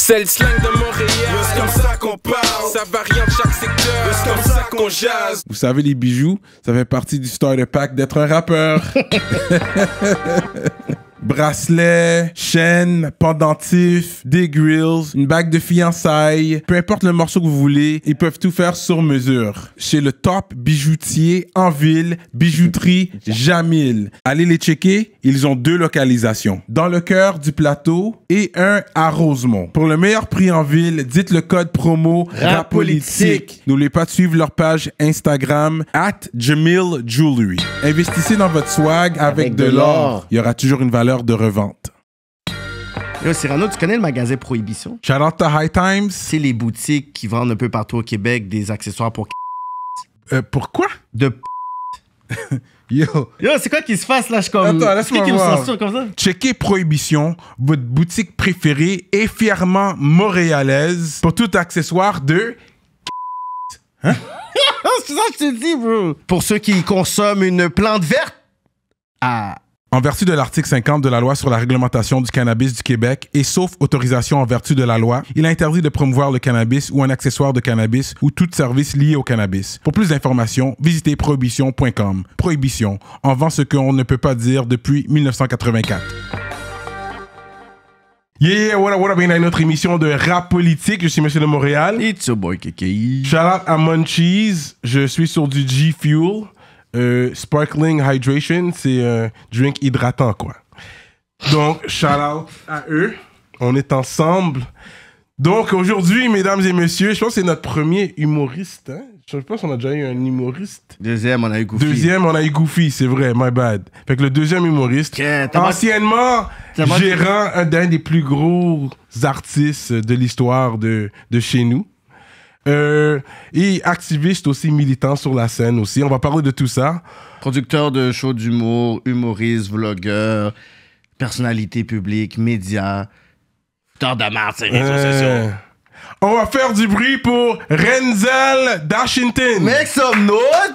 C'est le slang de Montréal. C'est comme ça qu'on parle. Ça varie en chaque secteur. C'est comme ça qu'on jase. Vous savez, les bijoux, ça fait partie du de pack d'être un rappeur. bracelets, chaînes, pendentifs, des grills, une bague de fiançailles, peu importe le morceau que vous voulez, ils peuvent tout faire sur mesure. Chez le top bijoutier en ville, bijouterie Jamil. Allez les checker, ils ont deux localisations, dans le cœur du plateau et un à Rosemont. Pour le meilleur prix en ville, dites le code promo RAPOLITIQUE. N'oubliez pas de suivre leur page Instagram at Jamil Investissez dans votre swag avec, de l'or. Il y aura toujours une valeur de revente. Là, Cyrano, tu connais le magasin Prohibition? Shout out High Times. C'est les boutiques qui vendent un peu partout au Québec des accessoires pour... Euh, pourquoi? De... Yo. Yo, c'est quoi qui se passe là? Je comme. Attends, laisse-moi voir. Me comme ça? Checkez Prohibition, votre boutique préférée et fièrement montréalaise pour tout accessoire de. Hein? c'est ça que je te dis, bro. Pour ceux qui consomment une plante verte. Ah. En vertu de l'article 50 de la loi sur la réglementation du cannabis du Québec et sauf autorisation en vertu de la loi, il est interdit de promouvoir le cannabis ou un accessoire de cannabis ou tout service lié au cannabis. Pour plus d'informations, visitez prohibition.com. Prohibition, en vend ce qu'on ne peut pas dire depuis 1984. Yeah, what up, what up, bienvenue à notre émission de rap politique. Je suis Monsieur de Montréal. It's your boy, KKI. E. Shout à Je suis sur du G Fuel. Euh, sparkling Hydration, c'est un drink hydratant, quoi. Donc, shout out à eux. On est ensemble. Donc, aujourd'hui, mesdames et messieurs, je pense que c'est notre premier humoriste. Hein. Je pense qu'on a déjà eu un humoriste. Deuxième, on a eu Goofy. Deuxième, on a eu Goofy, c'est vrai, my bad. Fait que le deuxième humoriste, anciennement gérant un d'un des plus gros artistes de l'histoire de, de chez nous. Euh, et activiste aussi militant sur la scène aussi. On va parler de tout ça. Producteur de shows d'humour, humoriste, vlogueur, personnalité publique, média, tort de réseaux euh... On va faire du bruit pour Renzel Dashington. Make some noise.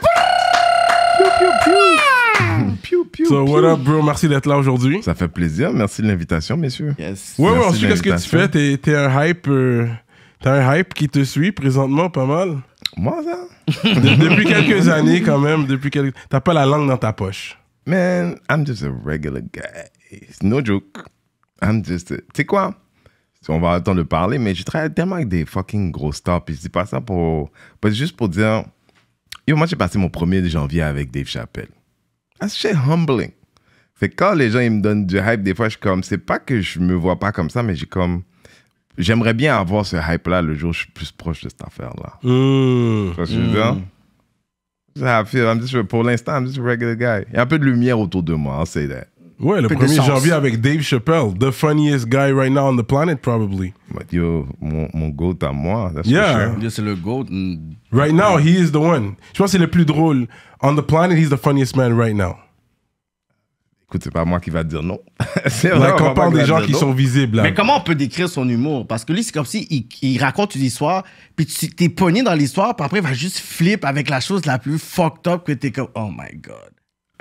Pew, so, what up, bro? Merci d'être là aujourd'hui. Ça fait plaisir. Merci de l'invitation, messieurs. Yes. Ouais, ouais, ensuite, qu'est-ce que tu fais? T'es, un hype. Euh, T'as un hype qui te suit présentement pas mal. Moi, ça? depuis quelques années, quand même. Depuis T'as pas la langue dans ta poche. Man, I'm just a regular guy. no joke. I'm just. a- Tu sais quoi? On va attendre de parler, mais je travaille tellement avec des fucking gros stars. Puis je dis pas ça pour. Pas juste pour dire. moi, j'ai passé mon 1er janvier avec Dave Chappelle. C'est humbling. Fait que quand les gens ils me donnent du hype, des fois, je suis comme. C'est pas que je me vois pas comme ça, mais j'ai comme. J'aimerais bien avoir ce hype-là le jour où je suis plus proche de cette affaire-là. Mmh. que je veux dire, hmm. pour l'instant, I'm just a regular guy. Il y a un peu de lumière autour de moi, I'll say that. Ouais, le 1er janvier avec Dave Chappelle, the funniest guy right now on the planet, probably. mon, mon goat à moi, that's yeah. for c'est le goat. Right now, he is the one. Je pense que c'est le plus drôle. On the planet, he's the funniest man right now. Écoute, c'est pas moi qui va te dire non. c'est vrai. on parle des gens qui sont visibles. Mais comment on peut décrire son humour Parce que lui, c'est comme si il, raconte une histoire, puis tu t'es pogné dans l'histoire, puis après, il va juste flip avec la chose la plus fucked up que t'es comme, oh my god.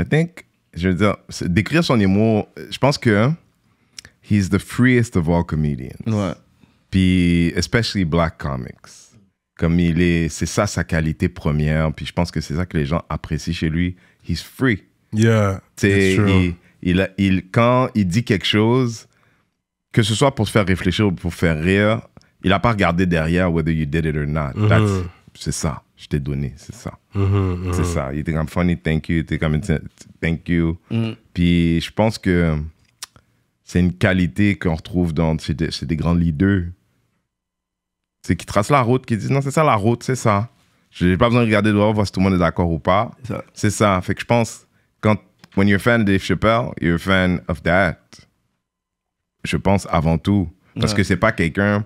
I think, je veux dire, décrire son humour, je pense que he's the freest of all comedians. Puis, especially black comics. Comme il est, c'est ça sa qualité première, puis je pense que c'est ça que les gens apprécient chez lui. He's free. Yeah. c'est true il, quand il dit quelque chose, que ce soit pour se faire réfléchir ou pour faire rire, il n'a pas regardé derrière whether you did it or not. Mm-hmm. C'est ça, je t'ai donné, c'est ça. Mm-hmm, mm-hmm. c'est ça. Il était comme funny, thank you, il était comme thank you. Mm. Puis je pense que c'est une qualité qu'on retrouve dans, chez des, grands leaders. C'est qui tracent la route, qui disent non, c'est ça la route, c'est ça. Je n'ai pas besoin de regarder dehors, voir si tout le monde est d'accord ou pas. C'est ça. ça. Fait que je pense, quand when you're es fan de Dave Chappelle, you're es fan of that. Je pense avant tout. Parce que que c'est pas quelqu'un.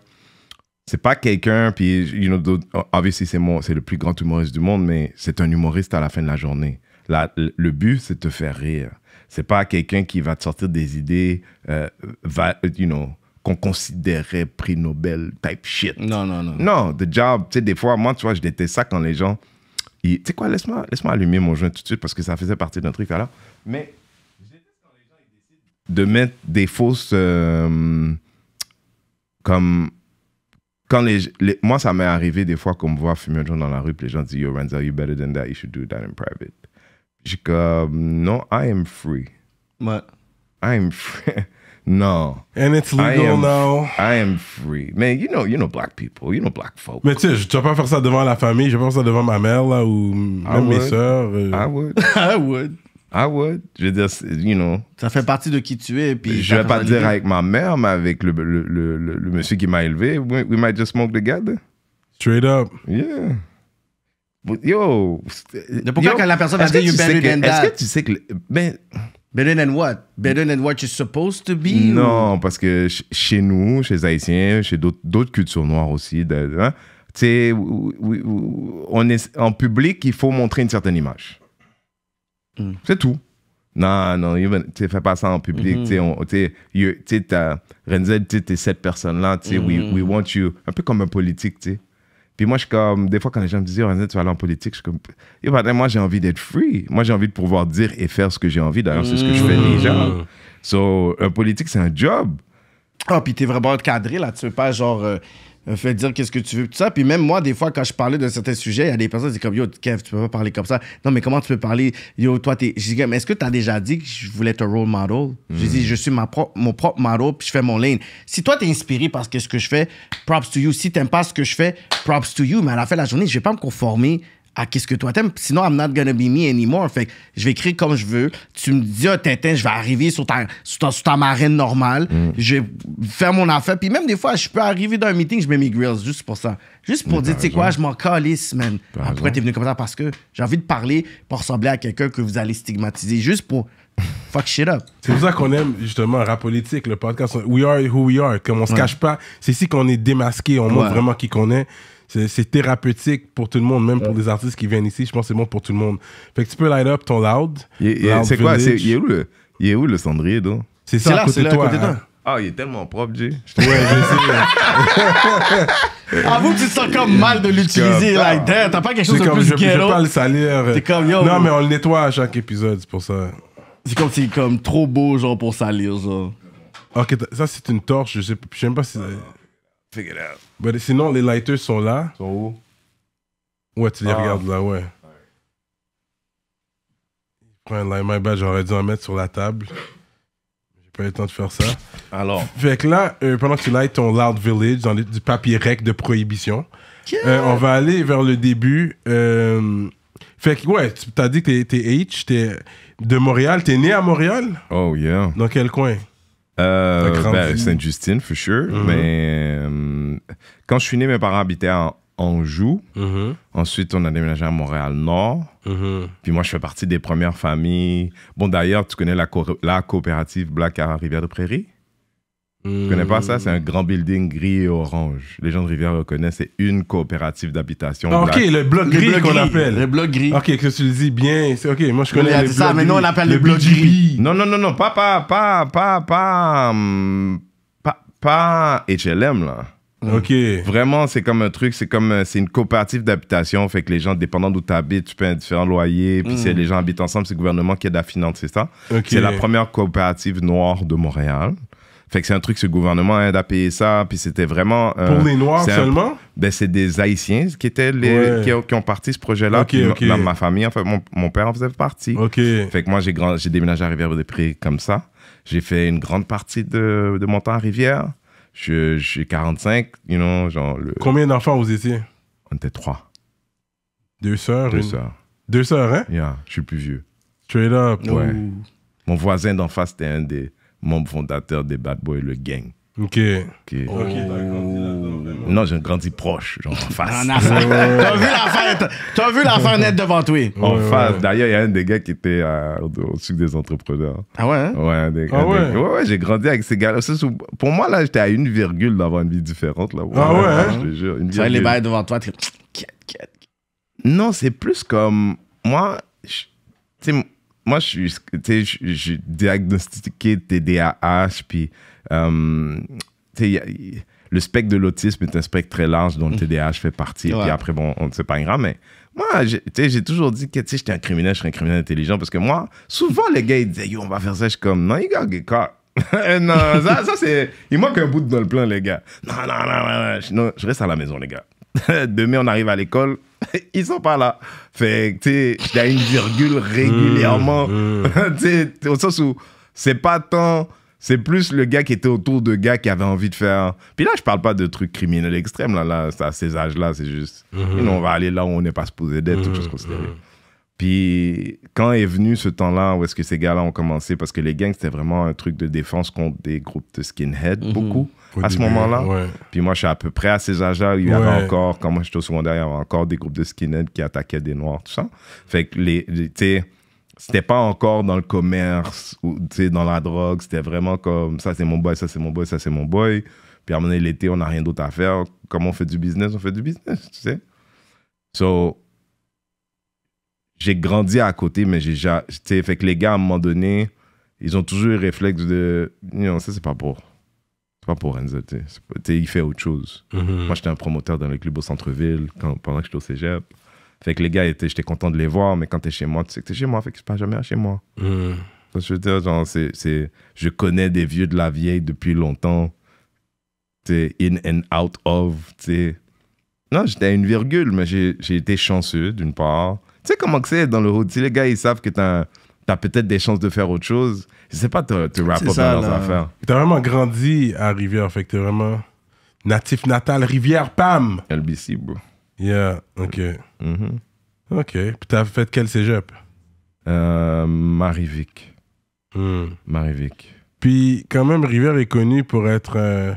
C'est pas quelqu'un, puis, you know, obviously, c'est le plus grand humoriste du monde, mais c'est un humoriste à la fin de la journée. La, le but, c'est de te faire rire. C'est pas quelqu'un qui va te sortir des idées, euh, you know, qu'on considérait prix Nobel type shit. Non, non, non. Non, the job, tu sais, des fois, moi, tu vois, je déteste ça quand les gens tu sais quoi, laisse-moi laisse allumer mon joint tout de suite parce que ça faisait partie d'un truc alors. Mais de mettre des fausses. Euh, comme. Quand les, les moi, ça m'est arrivé des fois qu'on me voit fumer un joint dans la rue, puis les gens disent Yo, Renzo, you better than that, you should do that in private. Je suis comme Non, I am free. Ouais. I am free. Non. And it's legal now. I am free. Man, you know, you know black people, you know black folk. Mais tu sais, je vais pas faire ça devant la famille, je vais pas faire ça devant ma mère là ou même mes sœurs. Euh. I would. I would. I would. Je veux dire, you know. Ça fait partie de qui tu es. Puis je vais pas dire avec ma mère, mais avec le, le, le, monsieur qui m'a élevé, we, might just smoke together. Straight up. Yeah. yo. Mais pourquoi quand la personne a dit you better que, than that? Est-ce que tu sais que. Ben. Better than what? Better than what you're supposed to be? Non, parce que chez nous, chez les Haïtiens, chez d'autres cultures noires aussi, hein, tu on est en public, il faut montrer une certaine image. Hmm. C'est tout. Non, non, tu fais pas ça en public. Mm Tu Renzel, tu es cette personne-là, tu we, hmm. we, want you. Un peu comme un politique, tu sais. Puis moi, je suis comme, des fois, quand les gens me disent oh, tu vas aller en politique, je suis comme, ben, moi, j'ai envie d'être free. Moi, j'ai envie de pouvoir dire et faire ce que j'ai envie. D'ailleurs, c'est ce que je fais déjà. Mmh. So, un politique, c'est un job. Ah, oh, puis t'es vraiment encadré, là, tu veux pas genre. Euh, euh, fait dire qu'est-ce que tu veux, tout ça. Puis même moi, des fois, quand je parlais de certains sujets, il y a des personnes qui disent comme Yo, Kev, tu peux pas parler comme ça. Non, mais comment tu peux parler Yo, toi, t'es. Je dis, mais est-ce que tu as déjà dit que je voulais être un role model Je dis, hmm. je suis ma propre, mon propre model, puis je fais mon lane. Si toi, t'es inspiré par ce que je fais, props to you. Si t'aimes pas ce que je fais, props to you. Mais à la fin de la journée, je vais pas me conformer à qu'est-ce que toi t'aimes. Sinon, I'm not gonna be me anymore. Fait je vais écrire comme je veux. Tu me dis, oh, Tintin, je vais arriver sur ta, sur ta, sur marraine normale. Mm. Je vais faire mon affaire. Puis même des fois, je peux arriver un meeting, je mets mes grills juste pour ça. Juste pour dire, tu sais quoi, je m'en calisse, man. pourquoi t'es venu comme ça? Parce que j'ai envie de parler pour ressembler à quelqu'un que vous allez stigmatiser. Juste pour fuck shit up. C'est pour ça qu'on aime justement rap politique, le podcast We Are Who We Are, comme on se cache pas. C'est ici qu'on est démasqué, on montre vraiment qui qu'on est c'est thérapeutique pour tout le monde, même pour des artistes qui viennent ici. Je pense que c'est bon pour tout le monde. Fait que tu peux light up ton loud. C'est quoi Il est où le, il est où le cendrier, donc C'est ça, à côté de toi. Ah, il est tellement propre, Jay. Ouais, je sais. Avoue que tu te sens comme mal de l'utiliser like T'as pas quelque chose de plus je, Je pas le salir. Non, mais on le nettoie à chaque épisode, c'est pour ça. C'est comme c'est comme trop beau genre pour salir genre. Ok, ça c'est une torche. Je sais, sais pas si figure Mais sinon, les lighters sont là. Sont où? Ouais, tu les ah. regardes là, ouais. Je prends un light, my j'aurais dû en mettre sur la table. J'ai pas eu le temps de faire ça. Alors. Fait que là, euh, pendant que tu lights ton Loud Village, dans du papier rec de prohibition, euh, on va aller vers le début. Euh, fait que, ouais, tu as dit que t'es H, t'es de Montréal. T'es né à Montréal? Oh, yeah. Dans quel coin? Euh, ben, Sainte-Justine, for sure. Mm-hmm. Mais euh, quand je suis né, mes parents habitaient en Anjou. Mm-hmm. Ensuite, on a déménagé à Montréal-Nord. Mm-hmm. Puis moi, je fais partie des premières familles. Bon, d'ailleurs, tu connais la, la coopérative Black à Rivière-de-Prairie je hmm. ne connais pas ça? C'est un grand building gris et orange. Les gens de Rivière le connaissent. C'est une coopérative d'habitation. Ah, ok, le bloc gris qu'on appelle. Le bloc gris. Ok, que tu le dis bien. C'est ok, moi je connais. On a ça, mais nous on appelle le, bloc gris. Non, non, non, non, pas, pas, pas, pas, pas, hum, pas, HLM là. Ok. Vraiment, c'est comme un truc, c'est comme euh, c'est une coopérative d'habitation, fait que les gens, dépendant d'où tu habites, tu payes un différent loyer, puis hmm. c'est les gens habitent ensemble, c'est le gouvernement qui aide à financer ça. C'est la première coopérative noire de Montréal. Fait que c'est un truc, ce gouvernement aide à payer ça. Puis c'était vraiment. Euh, pour les Noirs seulement ben C'est des Haïtiens qui, étaient les, qui, ont parti ce projet-là. Ma, famille, en fait, mon, père en faisait partie. Fait que moi, j'ai, j'ai déménagé à Rivière-des-Prés comme ça. J'ai fait une grande partie de, de mon temps à Rivière. Je, j'ai 45, you know, genre. Combien d'enfants vous étiez On était trois. Deux sœurs Deux sœurs. Deux sœurs, hein je suis plus vieux. Straight up. Ouais. Mon voisin d'en face, c'était un des membre fondateur des Bad Boys, le gang. Ok. okay. Non, j'ai grandi proche, genre en face. T'as vu la fin nette devant toi. En face. D'ailleurs, il y a un des gars qui était euh, au dessus des entrepreneurs. Ah ouais? Hein? Ah ouais, ouais. ouais, j'ai grandi avec ces gars-là. Pour moi, là, j'étais à une virgule d'avoir une vie différente. Là. ah ouais? Hein? Je te jure. Une virgule. les balles devant toi, tu Non, c'est plus comme. Moi, tu sais, moi, je suis, je, diagnostiqué TDAH, puis euh, le spectre de l'autisme est un spectre très large dont mm. le TDAH fait partie. Ouais. Puis après, bon, on ne sait pas mais moi, j'ai toujours dit que j'étais un criminel, je serais un criminel intelligent, parce que moi, souvent, les gars, ils disaient, yo, on va faire ça. Je suis comme, non, you gotta get caught. non, ça, ça c'est. Il manque un bout dans le plan, les gars. Non, non, non, non, non. Je, reste à la maison, les gars. Demain, on arrive à l'école ils sont pas là. Fait que, tu sais, il y a une virgule hmm, régulièrement. Hmm. tu sais, au sens où c'est pas tant. C'est plus le gars qui était autour de gars qui avait envie de faire. Puis là, je parle pas de trucs criminels extrêmes, là, là à ces âges-là, c'est juste. Hmm, on va aller là où on n'est pas supposé d'être, Toutes toute Puis quand est venu ce temps-là où est-ce que ces gars-là ont commencé Parce que les gangs, c'était vraiment un truc de défense contre des groupes de skinheads, beaucoup à ce moment-là. Puis moi, je suis à peu près à ces âges-là. Il y avait encore, quand moi j'étais au secondaire, il y avait encore des groupes de skinheads qui attaquaient des noirs, tout ça. Fait que les, sais, c'était pas encore dans le commerce ou dans la drogue. C'était vraiment comme ça, c'est mon boy, ça, c'est mon boy, ça, c'est mon boy. Puis à un moment donné, l'été, on n'a rien d'autre à faire. Comme on fait du business, on fait du business, tu sais. So, j'ai grandi à côté, mais j'ai déjà. Fait que les gars, à un moment donné, ils ont toujours eu le réflexe de. Non, ça, c'est pas beau pas pour Renzo, tu sais. Il fait autre chose. Mm-hmm. Moi, j'étais un promoteur dans le club au centre-ville pendant que j'étais au cégep. Fait que les gars, étaient j'étais content de les voir, mais quand t'es chez moi, tu sais que t'es chez moi, fait que c'est pas jamais à chez moi. Mm-hmm. Je veux genre, c'est, je connais des vieux de la vieille depuis longtemps. es in and out of, sais. Non, j'étais à une virgule, mais j'ai, été chanceux, d'une part. Tu sais comment que c'est dans le hood? Si les gars, ils savent que t'as un t'as peut-être des chances de faire autre chose. Je sais pas tu te pas dans leurs affaires. T'as vraiment grandi à Rivière, fait que t'es vraiment natif natal Rivière, pam! LBC, bro. Yeah, ok. Mm-hmm. Ok. Puis t'as fait quel cégep? Euh, Marivic. Hmm. Marivic. Puis quand même, Rivière est connu pour être euh,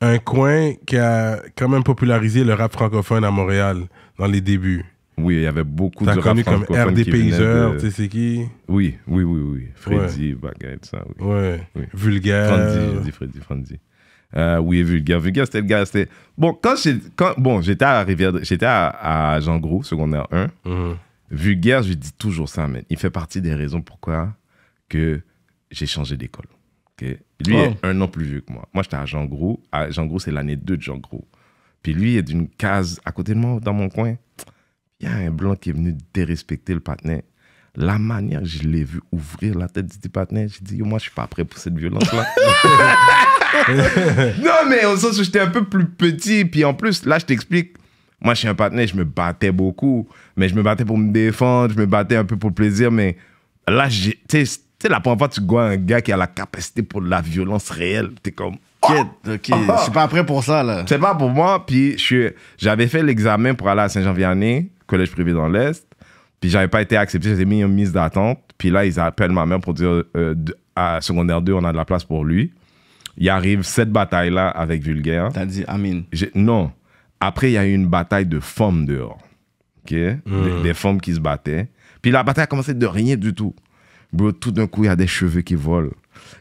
un coin qui a quand même popularisé le rap francophone à Montréal dans les débuts. Oui, il y avait beaucoup de connu comme RD Payseur, tu sais c'est qui Oui, oui, oui, oui. Freddy, Baguette, ça, oui. Ouais. Oui. Vulgaire. Freddy, Freddy, Freddy. Euh, oui, Vulgaire. Vulgaire, c'était le gars, c'était... Bon, quand j'étais à Rivière... J'étais à, Jean Gros, secondaire 1. Mhm. Vulgaire, je dis toujours ça, mais il fait partie des raisons pourquoi que j'ai changé d'école. Lui oh. est un an plus vieux que moi. Moi, j'étais à Jean Gros. À Jean Gros, c'est l'année 2 de Jean Gros. Puis lui il est d'une case à côté de moi, dans mon coin. Il y a un blanc qui est venu dérespecter le partenaire. La manière je l'ai vu ouvrir la tête du partenaire, j'ai dit, moi, je suis pas prêt pour cette violence-là. non, mais au sens où j'étais un peu plus petit. Puis en plus, là, je t'explique, moi, je suis un partenaire, je me battais beaucoup, mais je me battais pour me défendre, je me battais un peu pour le plaisir, mais là, tu sais, la première fois, tu vois un gars qui a la capacité pour la violence réelle, t'es comme... Oh! ok, je suis pas prêt pour ça, là. C'est pas pour moi, puis j'avais fait l'examen pour aller à Saint-Jean-Vianney, collège privé dans l'Est. Puis j'avais pas été accepté, j'ai mis une mise d'attente. Puis là, ils appellent ma mère pour dire euh, à secondaire 2, on a de la place pour lui. Il arrive cette bataille-là avec Vulgaire. T'as dit Amin Non. Après, il y a eu une bataille de femmes dehors. OK des, hmm. des, femmes qui se battaient. Puis la bataille a commencé de rien du tout. Bro, tout d'un coup, il y a des cheveux qui volent.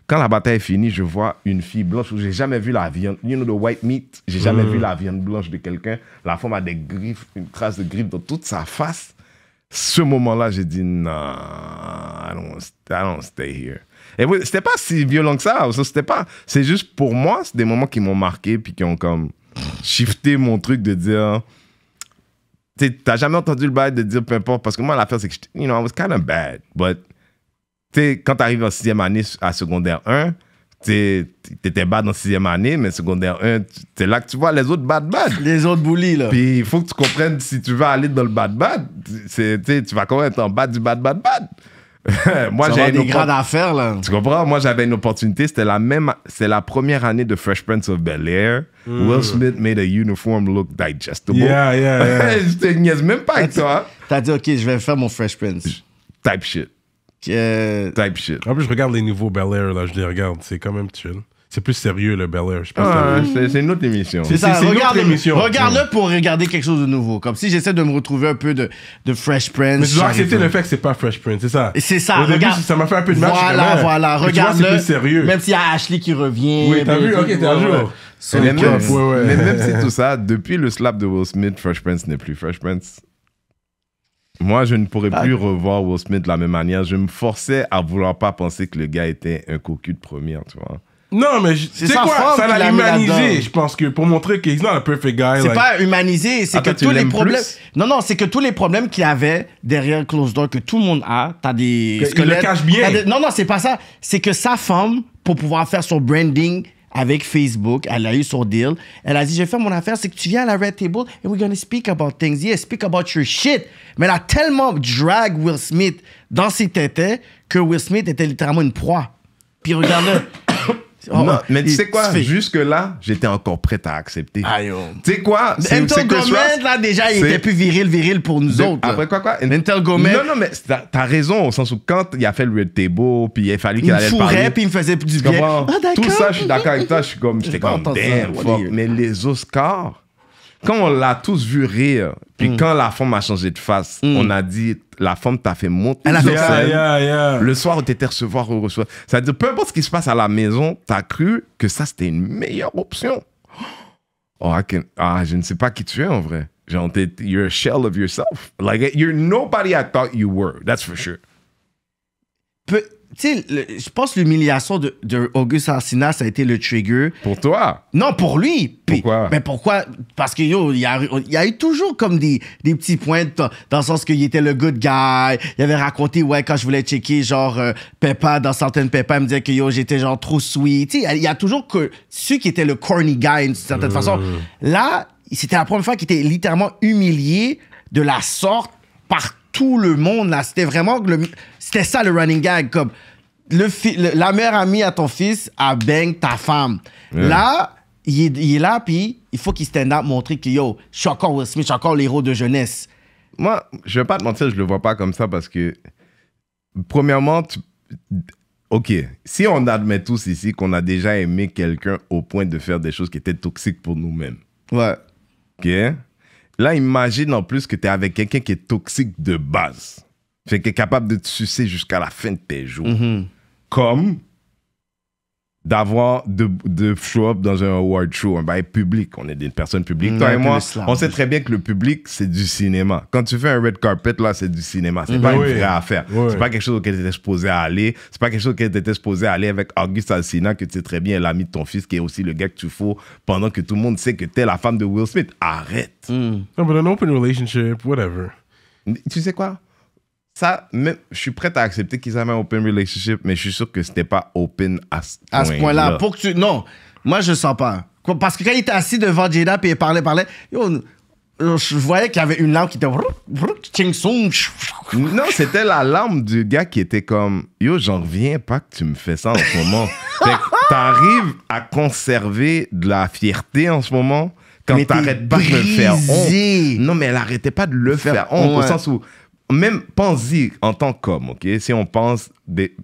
Quand la bataille est finie, je vois une fille blanche où j'ai jamais vu la viande. You know the white meat. J'ai jamais mm. vu la viande blanche de quelqu'un. La femme a des griffes, une trace de griffes dans toute sa face. Ce moment-là, j'ai dit non, I don't, stay here. Et oui, c'était pas si violent que ça. C'était pas. C'est juste pour moi, c'est des moments qui m'ont marqué puis qui ont comme shifté mon truc de dire. T'as jamais entendu le bail de dire peu importe parce que moi l'affaire c'est que you know I was kind of bad, but quand tu arrives en sixième année à secondaire 1, tu t'étais bad en sixième année, mais secondaire 1, c'est là que tu vois les autres bad-bad. Les autres bullies, là. Puis il faut que tu comprennes si tu veux aller dans le bad-bad, tu vas quand même être en bas du bad-bad-bad. Moi, j'ai des grandes affaires, là. Tu comprends? Moi, j'avais une opportunité. C'était la même, c'est la première année de Fresh Prince of Bel Air. Hmm. Will Smith made a uniform look digestible. Yeah, yeah, yeah. je te niaise même pas avec toi. T'as dit, OK, je vais faire mon Fresh Prince. Type shit. Type shit. En plus, je regarde les nouveaux Bel Air, là, je les regarde. C'est quand même chill. C'est plus sérieux, le Bel Air. Ah, ah. c'est une autre émission. C'est ça, regarde-le regarde mm. pour regarder quelque chose de nouveau. Comme si j'essaie de me retrouver un peu de, de Fresh Prince. Mais tu dois accepter le fait que c'est pas Fresh Prince, c'est ça. C'est ça, regarde. ça m'a fait un peu de mal. Voilà, ah, voilà, regarde-le. Même s'il y a Ashley qui revient. Oui, t'as vu, ok, t'es un jour. Mais même si tout ça, depuis le slap de Will Smith, Fresh Prince n'est plus Fresh Prince. Moi, je ne pourrais ah. plus revoir Will Smith de la même manière. Je me forçais à vouloir pas penser que le gars était un cocu de première, tu vois. Non, mais c'est quoi Ça l'a humanisé, je pense que pour montrer qu'il not un perfect guy. C'est pas humanisé, c'est ah, que tous les problèmes. Non, non, c'est que tous les problèmes qu'il avait derrière Close Door que tout le monde a, t'as des. Que, il le cache bien. Non, non, c'est pas ça. C'est que sa femme, pour pouvoir faire son branding, avec Facebook. Elle a eu son deal. Elle a dit, je vais faire mon affaire, c'est que tu viens à la Red Table and we're gonna speak about things. Yeah, speak about your shit. Mais elle a tellement drag Will Smith dans ses têtes que Will Smith était littéralement une proie. Puis regarde-le, Oh, non, oh, mais tu sais quoi, jusque-là, j'étais encore prêt à accepter. Oh. Tu sais quoi, c'est Intel là, déjà, il était plus viril, viril pour nous autres. Après quoi, quoi Intel Gomez. Non, non, mais t'as raison, au sens où quand il a fait le Red Table, puis il a fallu qu'il allait parler. Il puis il me faisait du bien. Ah, Tout ça, je suis d'accord avec toi, je suis comme, j'étais comme, damn, Mais les Oscars, quand on l'a tous vu rire, puis mm. quand la forme a changé de face, mm. on a dit, la femme t'a fait monter ah, Le soir où t'étais recevoir ou recevoir. Ça veut dire, peu importe ce qui se passe à la maison, t'as cru que ça, c'était une meilleure option. Oh, I can, ah, je ne sais pas qui tu es en vrai. you're a shell of yourself. Like, you're nobody I thought you were, that's for sure. Peu, tu sais, je pense l'humiliation de, de ça a été le trigger. Pour toi Non, pour lui. Mais pourquoi Parce que yo, il y a, eu toujours comme des, petits points dans le sens qu'il était le good guy. Il avait raconté ouais quand je voulais checker genre euh, Peppa dans certaines Peppa, il me disait que yo j'étais genre trop sweet. Tu il y, a toujours que ceux qui étaient le corny guy d'une certaine façon. Mm. Là, c'était la première fois qu'il était littéralement humilié de la sorte par tout le monde là. C'était vraiment le c'était ça le running gag. Comme le, la mère amie à ton fils, a bang ta femme. Là, il est, là, puis il faut qu'il stand à montrer que yo, je suis encore Will Smith, je suis encore l'héros de jeunesse. Moi, je vais pas te mentir, je le vois pas comme ça parce que, premièrement, OK, si on admet tous ici qu'on a déjà aimé quelqu'un au point de faire des choses qui étaient toxiques pour nous-mêmes. Ouais. OK? Là, imagine en plus que tu es avec quelqu'un qui est toxique de base. Fait que capable de te sucer jusqu'à la fin de tes jours. Mm-hmm. Comme d'avoir de, de show up dans un award show, un bail public. On est des personnes publiques. Toi et moi, on sait très bien que le public, c'est du cinéma. Quand tu fais un red carpet, là, c'est du cinéma. C'est mm-hmm. pas une vraie affaire. C'est pas quelque chose auquel tu exposé à aller. C'est pas quelque chose auquel tu exposé à aller avec Auguste Alcina, que tu sais très bien l'ami de ton fils, qui est aussi le gars que tu fous, pendant que tout le monde sait que t'es la femme de Will Smith. Arrête. Mm. Non, but an open relationship, whatever. Tu sais quoi? Ça, même, je suis prêt à accepter qu'ils avaient un open relationship, mais je suis sûr que c'était pas open à ce point-là. pour que tu. Non, moi, je sens pas. Parce que quand il était assis devant Jada et il parlait, parlait, yo, euh, je voyais qu'il y avait une lampe qui était. Non, c'était la lampe du gars qui était comme Yo, j'en reviens pas que tu me fais ça en ce moment. Tu t'arrives à conserver de la fierté en ce moment quand t'arrêtes pas de le faire honte. Non, mais elle arrêtait pas de le faire, honte, au sens où même pense-y en tant qu'homme, ok? Si on pense des.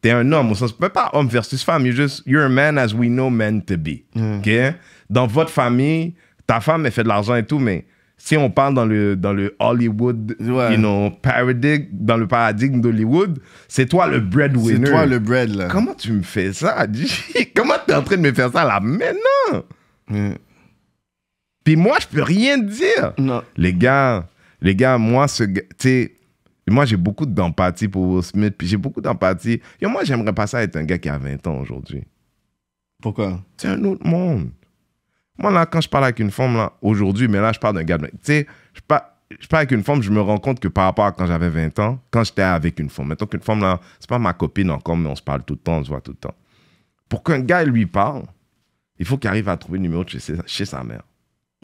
T'es un homme, au sens, pas homme versus femme, you're just, you're a man as we know men to be. Mm. ok? Dans votre famille, ta femme, elle fait de l'argent et tout, mais si on parle dans le, dans le Hollywood, you know, paradigme, dans le paradigme d'Hollywood, c'est toi le breadwinner. C'est toi le bread, Comment tu me fais ça? Comment tu es en train de me faire ça, là, maintenant? non! Mm. Puis moi, je peux rien dire. Non. Les gars, les gars, moi, ce, moi j'ai beaucoup d'empathie pour Will Smith, puis j'ai beaucoup d'empathie. moi, j'aimerais pas ça être un gars qui a 20 ans aujourd'hui. Pourquoi C'est un autre monde. Moi, là, quand je parle avec une femme, là, aujourd'hui, mais là, je parle d'un gars Tu sais, je parle je parle avec une femme, je me rends compte que par rapport à quand j'avais 20 ans, quand j'étais avec une femme, maintenant qu'une femme, là, c'est pas ma copine encore, mais on se parle tout le temps, on se voit tout le temps. Pour qu'un gars lui parle, il faut qu'il arrive à trouver le numéro de chez sa mère.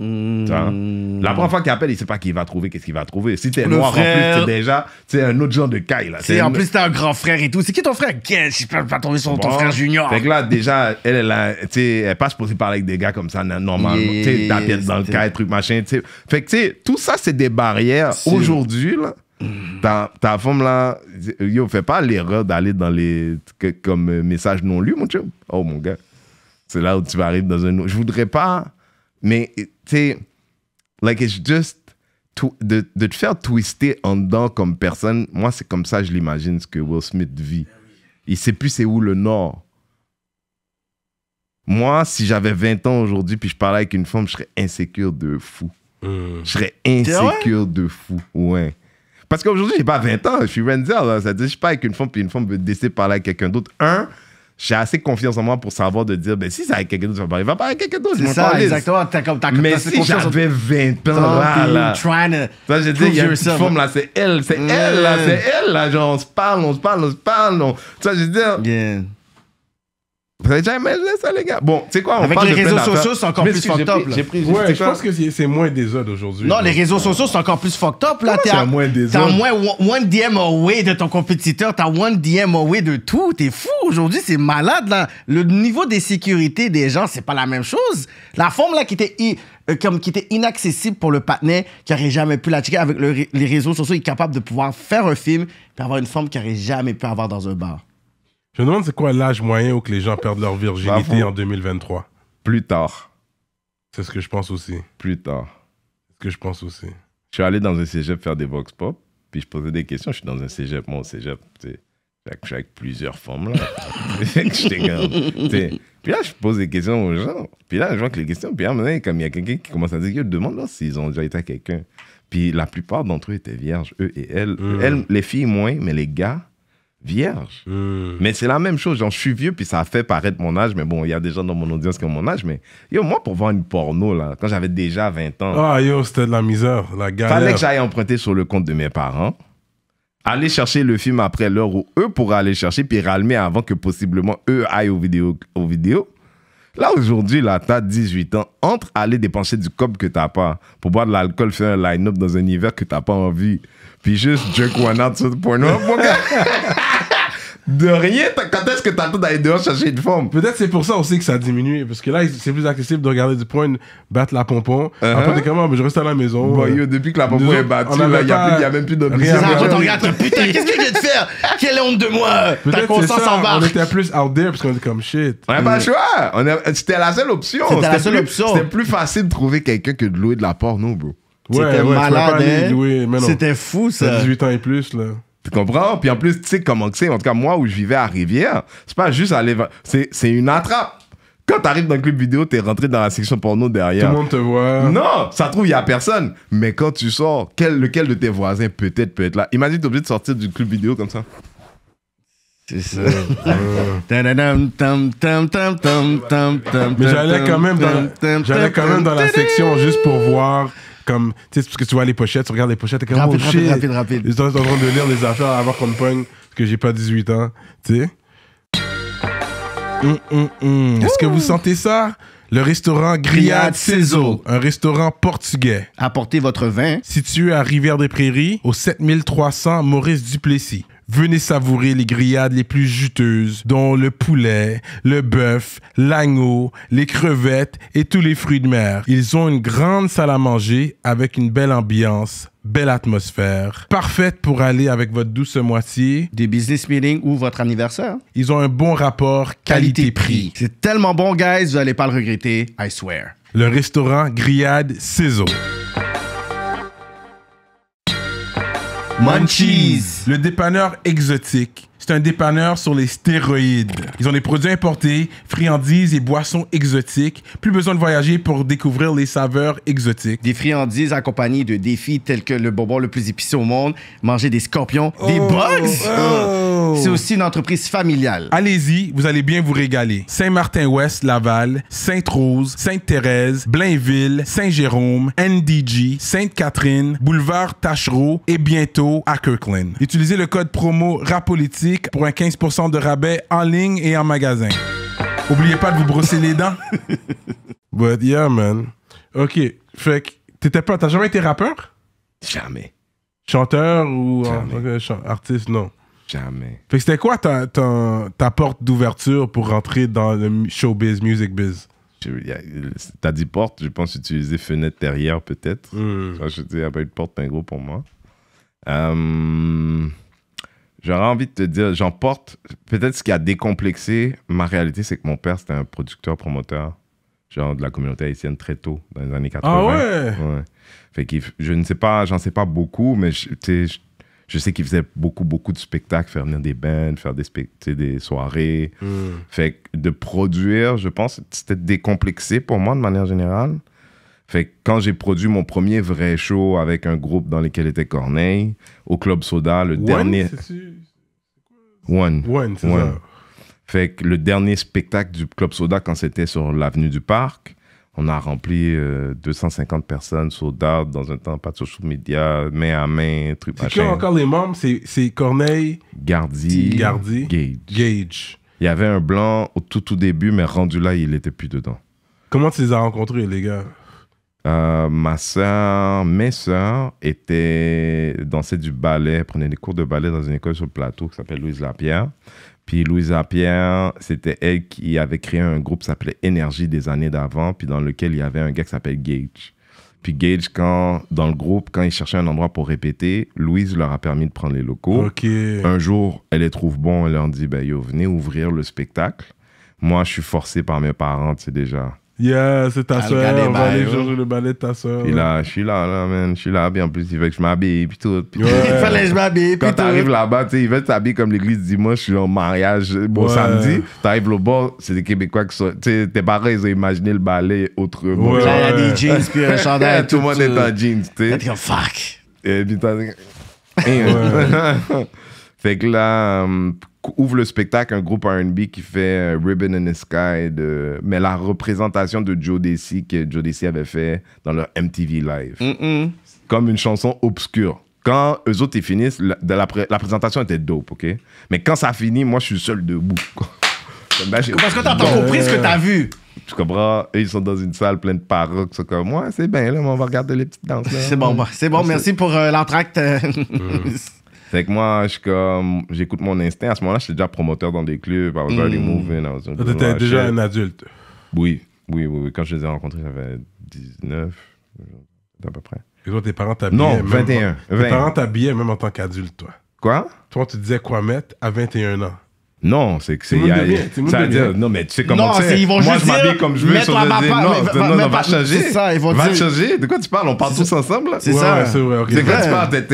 Hmm. La première fois qu'il appelle, il sait pas qui va trouver, qu'est-ce qu'il va trouver. Si t'es noir frère... en plus, t'es déjà, c'est un autre genre de caille C'est en plus plus t'es un grand frère et tout. C'est qui ton frère Qu'est-ce Je peux pas tomber sur ton frère junior. Fait que là déjà, elle elle, a, elle passe pour parler avec des gars comme ça normalement. t'as pièce dans le caille, truc machin. Fait que tout ça c'est des barrières aujourd'hui là. Ta, ta femme là, yo, fais pas l'erreur d'aller dans les comme euh, message non lu, mon chum. Oh mon gars, c'est là où tu vas arriver dans un. Je voudrais pas, mais c'est sais, like de, de, te faire twister en dedans comme personne, moi, c'est comme ça, je l'imagine, ce que Will Smith vit. Il sait plus c'est où le Nord. Moi, si j'avais 20 ans aujourd'hui puis je parlais avec une femme, je serais insécure de fou. Hmm. Je serais insécure de fou, ouais. Parce qu'aujourd'hui, j'ai pas 20 ans, je suis Renzel. Ça veut je suis pas avec une femme puis une femme veut décider de parler avec quelqu'un d'autre. Un, j'ai assez confiance en moi pour savoir de dire, ben si ça avec quelqu'un d'autre, ça va parler, va parler avec quelqu'un d'autre. C'est ça, exactement. comme, Mais si j'avais 20 ans, là, là. Trying ça, j'ai dit, il y a une forme, là, c'est elle, c'est elle, là, c'est elle, là, genre, on se parle, on se parle, on se parle, on... Ça, j'ai dit, vous avez jamais vu ça, les gars? Bon, c'est quoi, Avec les réseaux sociaux, c'est encore plus fucked up. J'ai pris, ouais, je pense que c'est moins des zones aujourd'hui. Non, les réseaux sociaux, c'est encore plus fucked up. Là, moins T'as moins one DM away de ton compétiteur, t'as one DM away de tout. T'es fou aujourd'hui, c'est malade. Là. Le niveau des sécurités des gens, c'est pas la même chose. La forme là qui était euh, comme qui était inaccessible pour le patinet, qui n'aurait jamais pu la checker avec les réseaux sociaux, il est capable de pouvoir faire un film et avoir une forme qu'il n'aurait jamais pu avoir dans un bar. Je me demande c'est quoi l'âge moyen où que les gens perdent leur virginité bah, en 2023. Plus tard. C'est ce que je pense aussi. Plus tard. C'est ce que je pense aussi. Je suis allé dans un cégep faire des box pop, puis je posais des questions. Je suis dans un cégep, moi, au cégep, tu je suis avec plusieurs femmes, là. je Puis là, je pose des questions aux gens. Puis là, je vois que les questions, puis là, maintenant, il y a quelqu'un qui commence à dire, je demande s'ils ont déjà été à quelqu'un. Puis la plupart d'entre eux étaient vierges, eux et elles. Mmh. elles. Les filles, moins, mais les gars, vierge. Hmm. Mais c'est la même chose. J'en suis vieux, puis ça fait paraître mon âge. Mais bon, il y a des gens dans mon audience qui ont mon âge. Mais moi, pour voir une porno, là, quand j'avais déjà 20 ans. Ah, yo, c'était de la misère, la galère. Fallait que j'aille emprunter sur le compte de mes parents. Aller chercher le film après l'heure où eux pourraient aller chercher, puis ralmer avant que possiblement eux aillent aux vidéos. Aux vidéos. Là, aujourd'hui, là, t'as 18 ans. Entre aller dépenser du cop que t'as pas pour boire de l'alcool, faire un line-up dans un hiver que t'as pas envie puis juste jerk one out sur le porno. de rien, quand est-ce que t'as le d'aller dehors chercher une forme? Peut-être c'est pour ça aussi que ça a diminué, parce que là, c'est plus accessible de regarder du point, battre la pompon. Uh-huh. Après, ah, Je reste à la maison. Bah, depuis que la pompon est battue, il n'y a, plus, a même plus attends, regarde, putain, qu'est-ce que je viens de faire? Quelle honte de moi? Ta conscience en On était plus out there, parce qu'on était comme shit. On n'a pas le mm. choix. C'était la seule option. C'était la seule option. C'était plus facile de trouver quelqu'un que de louer de la porno, bro. Ouais, C'était malade, hein? C'était fou, ça. 18 ans et plus, là. Tu comprends? Puis en plus, tu sais comment c'est. En tout cas, moi, où je vivais à Rivière, c'est pas juste aller... C'est une attrape. Quand t'arrives dans le club vidéo, t'es rentré dans la section porno derrière. Tout le monde te voit. Non, ça trouve, il y a personne. Mais quand tu sors, quel, lequel de tes voisins peut-être peut être là? Imagine t'es obligé de sortir du club vidéo comme ça. C'est ça. Mais quand même j'allais quand même dans la section juste pour voir comme, tu sais, parce que tu vois les pochettes, tu regardes les pochettes, et comme, rapide, oh, rapide, en train de lire les affaires avant qu'on me pogne, parce que j'ai pas 18 ans, tu sais. Hum, hum, hum. Est-ce que vous sentez ça? Le restaurant Grillade Céso, un restaurant portugais. Apportez votre vin. Situé à Rivière des Prairies, au 7300 Maurice Duplessis. Venez savourer les grillades les plus juteuses, dont le poulet, le bœuf, l'agneau, les crevettes et tous les fruits de mer. Ils ont une grande salle à manger avec une belle ambiance, belle atmosphère, parfaite pour aller avec votre douce moitié. Des business meetings ou votre anniversaire. Ils ont un bon rapport qualité-prix. C'est tellement bon, guys, vous n'allez pas le regretter, I swear. Le restaurant Grillade saison. Munchies. Le dépanneur exotique un dépanneur sur les stéroïdes. Ils ont des produits importés, friandises et boissons exotiques. Plus besoin de voyager pour découvrir les saveurs exotiques. Des friandises accompagnées de défis tels que le bonbon le plus épicé au monde, manger des scorpions, des oh, bugs. Oh. C'est aussi une entreprise familiale. Allez-y, vous allez bien vous régaler. Saint-Martin-Ouest, Laval, Sainte-Rose, Sainte-Thérèse, Blainville, Saint-Jérôme, NDG, Sainte-Catherine, Boulevard Tachereau et bientôt à Kirkland. Utilisez le code promo RAPOLITIC pour un 15% de rabais en ligne et en magasin. Oubliez pas de vous brosser les dents. But yeah, man. Ok, fait que t'étais pas, t'as jamais été rappeur? Jamais. Chanteur ou artiste, non. Jamais. Fait que c'était quoi ta, ta, porte d'ouverture pour rentrer dans le showbiz, music biz? T'as dit porte, je pense utiliser fenêtre derrière peut-être. Mm. Je il n'y a pas eu de porte, un gros pour moi. Euh... J'aurais envie de te dire, j'emporte, Peut-être ce qui a décomplexé ma réalité, c'est que mon père, c'était un producteur, promoteur, genre de la communauté haïtienne très tôt, dans les années 80. Ah ouais? Fait que je ne sais pas, j'en sais pas beaucoup, mais je, je, je sais qu'il faisait beaucoup, beaucoup de spectacles, faire venir des bands, faire des, des soirées. Hmm. Fait de produire, je pense, c'était décomplexé pour moi de manière générale. Fait que quand j'ai produit mon premier vrai show avec un groupe dans lequel était Corneille, au Club Soda, le One, dernier. One. One, c'est ça. Fait que le dernier spectacle du Club Soda, quand c'était sur l'avenue du Parc, on a rempli 250 euh, personnes soda dans un temps pas de social media, main à main, truc machin. C'est encore les membres? C'est Corneille, Gardi, Gardi Gage. Gage. Il y avait un blanc au tout, tout début, mais rendu là, il était plus dedans. Comment tu les as rencontrés, les gars? Euh, ma soeur, mes soeurs étaient dansaient du ballet, prenaient des cours de ballet dans une école sur le plateau qui s'appelle Louise Lapierre. Puis Louise Lapierre, c'était elle qui avait créé un groupe qui s'appelait Énergie des années d'avant, puis dans lequel il y avait un gars qui s'appelle Gage. Puis Gage, quand, dans le groupe, quand ils cherchaient un endroit pour répéter, Louise leur a permis de prendre les locaux. Un jour, elle les trouve bons, elle leur dit ben, yo, venez ouvrir le spectacle. Moi, je suis forcé par mes parents, tu sais déjà. Yeah, c'est ta soeur. On va aller changer oh. le balai de ta soeur. Puis là, je suis là, là, man. Je suis là. bien plus, il veut que je m'habille. Puis tout. il fallait que je m'habille. Quand t'arrives là-bas, tu sais, veut que t'habilles comme l'église dimanche. Je suis en mariage. Bon, samedi, t'arrives au bord. C'est des Québécois qui sont. Tu sais, tes parents, ils ont imaginé le balai autrement. Ouais. Là, il y a des jeans. Puis un chandail. tout le monde est en jeans, tu sais. T'es fuck. Et puis fait que là, hum, ouvre le spectacle un groupe RB qui fait euh, Ribbon in the Sky, de... mais la représentation de Joe Desi que Joe Desi avait fait dans leur MTV Live. Comme une chanson obscure. Quand eux autres ils finissent, la, la, présentation était dope, ok? Mais quand ça finit, moi je suis seul debout. Parce que t'as compris ce que t'as vu. Tu comprends? ils sont dans une salle pleine de paroques. comme, moi, c'est bien, là, on va regarder les petites danses. C'est mm. bon, c'est bon. Merci pour euh, l'entracte. Mm. Fait que moi, je comme, j'écoute mon instinct. À ce moment-là, j'étais déjà promoteur dans des clubs. I was already mm. moving. T'étais déjà un adulte. Oui, oui, oui, oui. Quand je les ai rencontrés, j'avais 19, à peu près. Et toi, tes parents t'habillaient. Non, Tes parents t'habillaient même en tant qu'adulte, toi. Quoi? Toi, tu disais quoi mettre à 21 ans. Non, c'est que c'est. C'est-à-dire, non, mais tu sais comment tu sais. Moi, je m'habille comme je veux sur le Non, non, non, va changer. ça, ils vont va changer. De quoi tu parles On parle tous ensemble C'est ça. C'est vrai, De quoi tu parles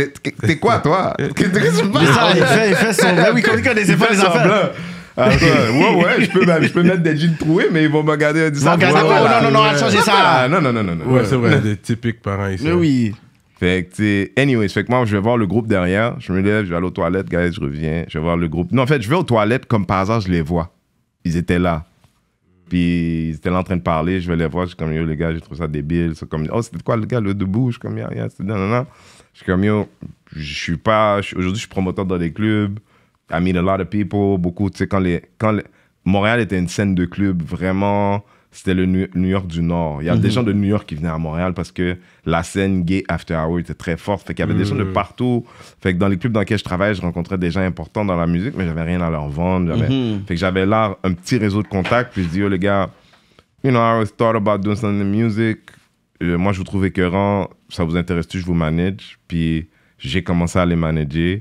T'es quoi, toi De quoi tu parles Il fait son. oui, quand il connaissait pas les affaires. Ah, ouais, ouais, je peux, mettre des jeans troués, mais ils vont me regarder. un disant. Non, non, non, va changer ah, ça. Non, non, non, non. Ouais, c'est vrai, des typiques parents ici. Mais oui. Fait que, fait que moi, je vais voir le groupe derrière. Je me lève, je vais aller aux toilettes, guys, je reviens. Je vais voir le groupe. Non, en fait, je vais aux toilettes, comme par hasard, je les vois. Ils étaient là. Puis ils étaient là en train de parler, je vais les voir, je suis comme, yo, les gars, je trouve ça débile. C'est comme, oh, c'était quoi, le gars, le debout? Je suis comme, yo, non, non, Je suis comme, yo, je suis pas, aujourd'hui, je suis promoteur dans des clubs. I meet a lot of people, beaucoup, tu sais, quand les, quand Montréal était une scène de club vraiment c'était le New York du Nord. Il y a des mhm. gens de New York qui venaient à Montréal parce que la scène gay after hour était très forte. Fait qu'il y avait des mhm. gens de partout. Fait que dans les clubs dans lesquels je travaillais, je rencontrais des gens importants dans la musique, mais j'avais rien à leur vendre. Mhm. que j'avais là un petit réseau de contacts. Puis je dis, oh les gars, you know, I always thought about doing something in music. Euh, moi, je vous trouve écœurant. Ça vous intéresse-tu? Je vous manage. Puis j'ai commencé à les manager.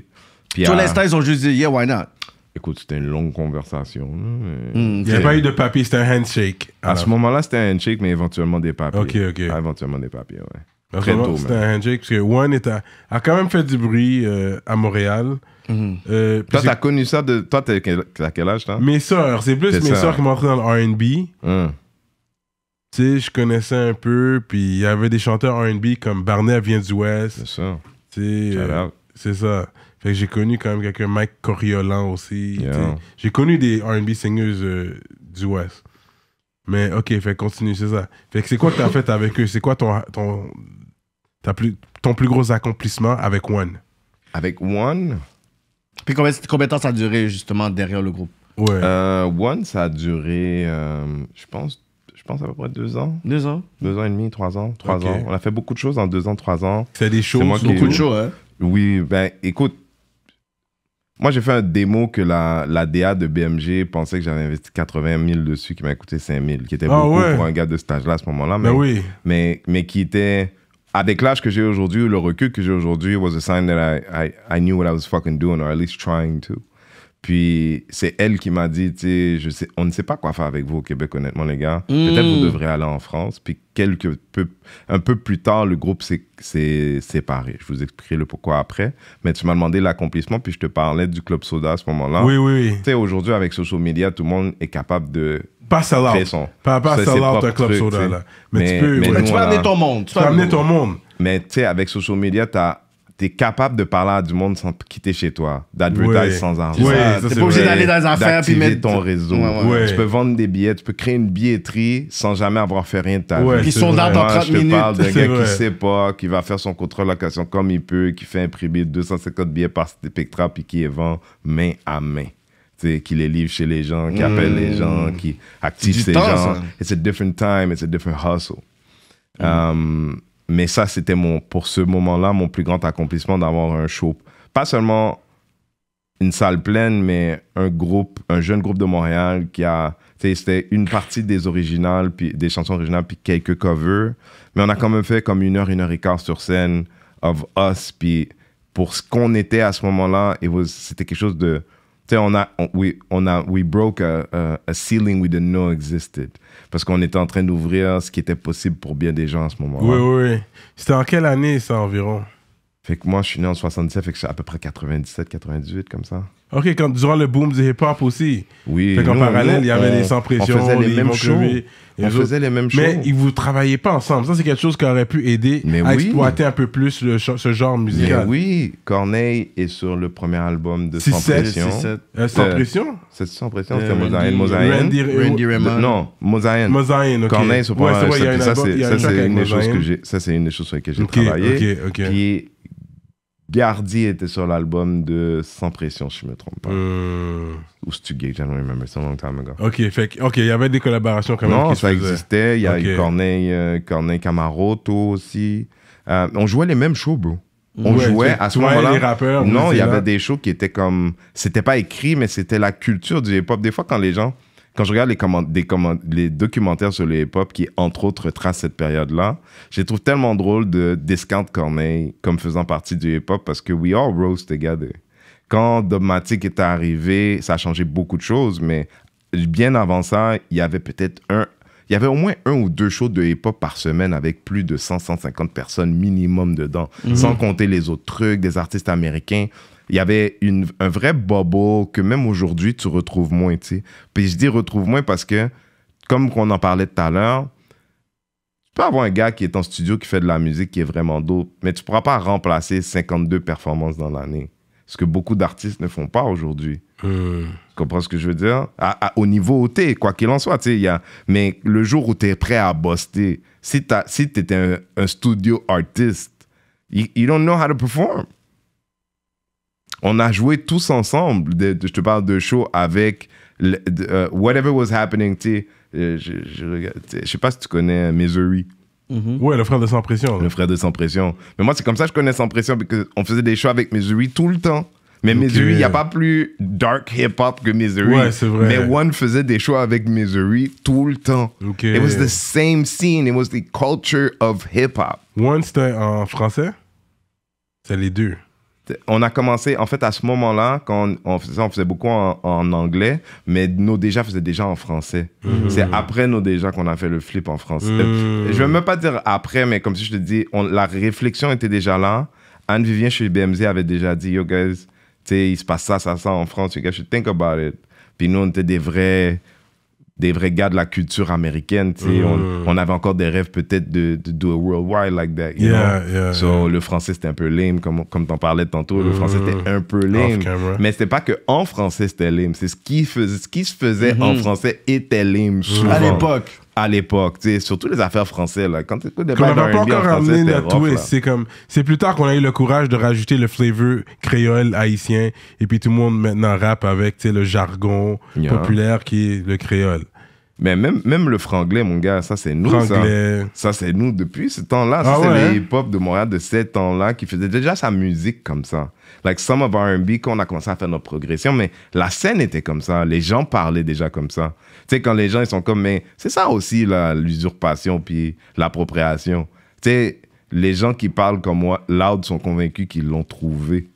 Puis Sur à... l'instant, ils ont juste dit, yeah, why not? Écoute, c'était une longue conversation. Mm, il n'y a pas eu de papier, c'était un handshake. À, ce moment-là, c'était un handshake, mais éventuellement des papiers. Ok, ok. Ah, éventuellement des papiers, ouais. Très tôt, C'était un handshake, parce que One est a quand même fait du bruit euh, à Montréal. Mm. Euh, toi, t'as connu ça de. Toi, t'es à quel âge, toi Mes soeurs. C'est plus mes soeurs qui m'ont dans le RB. Hein. Tu sais, je connaissais un peu, puis il y avait des chanteurs RB comme Barnett vient du West. C'est ça. Euh, c'est ça j'ai connu quand même quelqu'un, Mike Coriolan aussi. J'ai connu des RB singers euh, du West. Mais ok, fait continue, c'est ça. Fait que c'est quoi que t'as fait avec eux C'est quoi ton, ton, plus, ton plus gros accomplissement avec One Avec One Puis combien, combien de temps ça a duré justement derrière le groupe euh, One, ça a duré, euh, je pense, je pense à peu près deux ans. Deux ans. Deux ans et demi, trois ans, trois ans. On a fait beaucoup de choses en deux ans, trois ans. C'est des shows, beaucoup de choses hein Oui, ben écoute, moi, j'ai fait un démo que la, la DA de BMG pensait que j'avais investi 80 000 dessus, qui m'a coûté 5 000, qui était ah beaucoup pour un gars de stage là à ce moment-là. Ben mais, mais, qui était, avec l'âge que j'ai aujourd'hui, le recul que j'ai aujourd'hui, was a sign that I, I knew what I was fucking doing, or at least trying to. Puis c'est elle qui m'a dit, tu sais, on ne sait pas quoi faire avec vous au Québec, honnêtement, les gars. Hmm. Peut-être vous devrez aller en France. Puis quelques peu, un peu plus tard, le groupe s'est séparé. Je vous expliquerai le pourquoi après. Mais tu m'as demandé l'accomplissement, puis je te parlais du Club Soda à ce moment-là. Oui, oui, Tu sais, aujourd'hui, avec social media, tout le monde est capable de pas sell out. Son, pas, pas sell out un Club Soda, là. Mais, tu peux tu peux amener ton monde. Tu peux amener ton monde. Mais tu sais, avec social media, tu as t'es capable de parler à du monde sans quitter chez toi, d'advertise sans argent. t'es pas obligé d'aller dans les affaires puis mettre ton réseau. Tu peux vendre des billets, tu peux créer une billetterie sans jamais avoir fait rien de ta vie. Ils sont là dans 30 je minutes. Je parle d'un gars qui sait pas, qui va faire son contrôle location comme il peut, qui fait imprimer 250 billets par Spectra puis qui les vend main à main. Tu sais, qui les livre chez les gens, qui appelle les mmh. gens, qui active ces gens. Ça. It's a different time, it's a different hustle. Mmh. Um, mais ça, c'était mon, pour ce moment-là, mon plus grand accomplissement d'avoir un show. Pas seulement une salle pleine, mais un groupe, un jeune groupe de Montréal qui a. C'était une partie des originales, puis des chansons originales, puis quelques covers. Mais on a quand même fait comme une heure, une heure et quart sur scène of us. Puis pour ce qu'on était à ce moment-là, c'était quelque chose de on a, on, we, on a, we broke a, ceiling we didn't know existed. Parce qu'on était en train d'ouvrir ce qui était possible pour bien des gens à ce moment-là. Oui, oui, C'était en quelle année, ça, environ? Fait que moi, je suis né en 77, fait que c'est à peu près 97, 98, comme ça. Ok, quand, durant le boom du hip-hop aussi. Oui. Fait qu'en parallèle, il y avait les sans pression, on faisait les, mêmes choses. on faisait les mêmes choses. Mais ils vous travaillaient pas ensemble. Ça, c'est quelque chose qui aurait pu aider à exploiter un peu plus ce genre musical. Mais oui, Corneille est sur le premier album de Sans Pression. Euh, sans Pression C'est Sans Pression, c'était euh, Mosaïen. Randy Raymond. Non, Mosaïen. Mosaïen, ok. Corneille sur le premier album. Ça, c'est une des choses sur lesquelles j'ai travaillé. Ok, ok, ok. Gardy était sur l'album de Sans Pression, si je me trompe pas. Hmm. Ou Stugate, je don't remember, souviens ça long ago. Ok, fait, ok, il y avait des collaborations quand même. Non, ça existait. Il y a eu Corneille, euh, aussi. Euh, on jouait les mêmes shows, bro. On jouait à ce moment-là. Non, il y avait des shows qui étaient comme. C'était pas écrit, mais c'était la culture du hip-hop. Des fois, quand les gens quand je regarde les, des documentaires sur le hip-hop qui, entre autres, tracent cette période-là, je les trouve tellement drôle de Discount Corneille comme faisant partie du hip-hop parce que we all rose together. Quand Dogmatic est arrivé, ça a changé beaucoup de choses, mais bien avant ça, il y avait peut-être un, il y avait au moins un ou deux shows de hip-hop par semaine avec plus de 100-150 personnes minimum dedans, mhm. sans compter les autres trucs, des artistes américains il y avait un vrai bobo que même aujourd'hui, tu retrouves moins, Puis je dis retrouve moins parce que, comme qu'on en parlait tout à l'heure, tu peux avoir un gars qui est en studio, qui fait de la musique, qui est vraiment dope, mais tu pourras pas remplacer 52 performances dans l'année. Ce que beaucoup d'artistes ne font pas aujourd'hui. Hmm. Tu comprends ce que je veux dire? À, au niveau où quoi qu'il en soit, tu sais, y a... mais le jour où tu es prêt à bosser, si tu si étais un, studio artiste, il you don't know how to perform on a joué tous ensemble. je te parle de show avec euh, Whatever Was Happening. tu euh, je, je, sais pas si tu connais euh, Misery. Mm-hmm. Ouais, le frère de Sans Pression. Le frère de Sans Pression. Mais moi, c'est comme ça que je connais Sans Pression, parce qu'on faisait des shows avec Misery tout le temps. Mais Missouri Misery, il n'y a pas plus dark hip-hop que Misery. Ouais, c'est vrai. Mais One faisait des shows avec Misery tout le temps. Okay. It was the same scene. It was the culture of hip-hop. One, c'était en français? C'est les deux on a commencé, en fait, à ce moment-là, quand on, faisait, beaucoup en, anglais, mais nous déjà faisaient déjà en français. Mhm. C'est après nos déjà qu'on a fait le flip en français. Mhm. Je veux même pas dire après, mais comme si je te dis, on, la réflexion était déjà là. Anne Vivien chez BMZ avait déjà dit, yo guys, tu sais, il se passe ça, ça, ça en France, you guys should think about it. Puis nous, on était des vrais des vrais gars de la culture américaine. Tu sais, on, mm. on, avait encore des rêves peut-être de, de, a worldwide like that. You know? so, Le français, c'était un peu lame, comme, comme t'en parlais tantôt. Le français, mm. c'était un peu lame. Mais c'était pas que en français, c'était lame. C'est ce qui, faisait, ce qui se faisait en mm-hmm. français était lame À l'époque à l'époque, surtout les affaires françaises. Quand On n'a pas encore ramené C'est comme, c'est plus tard qu'on a eu le courage de rajouter le flavor créole haïtien et puis tout le monde maintenant rappe avec le jargon populaire qui est le créole. Mais même, même le franglais, mon gars, ça c'est nous. Ça, c'est nous depuis ce temps-là. Ah c'est les le hein? hip-hop de Montréal de ces temps-là qui faisait déjà sa musique comme ça. Like some of R&B, quand on a commencé à faire notre progression, mais la scène était comme ça. Les gens parlaient déjà comme ça. Tu sais, quand les gens, ils sont comme, mais c'est ça aussi l'usurpation puis l'appropriation. Tu sais, les gens qui parlent comme moi, loud, sont convaincus qu'ils l'ont trouvé.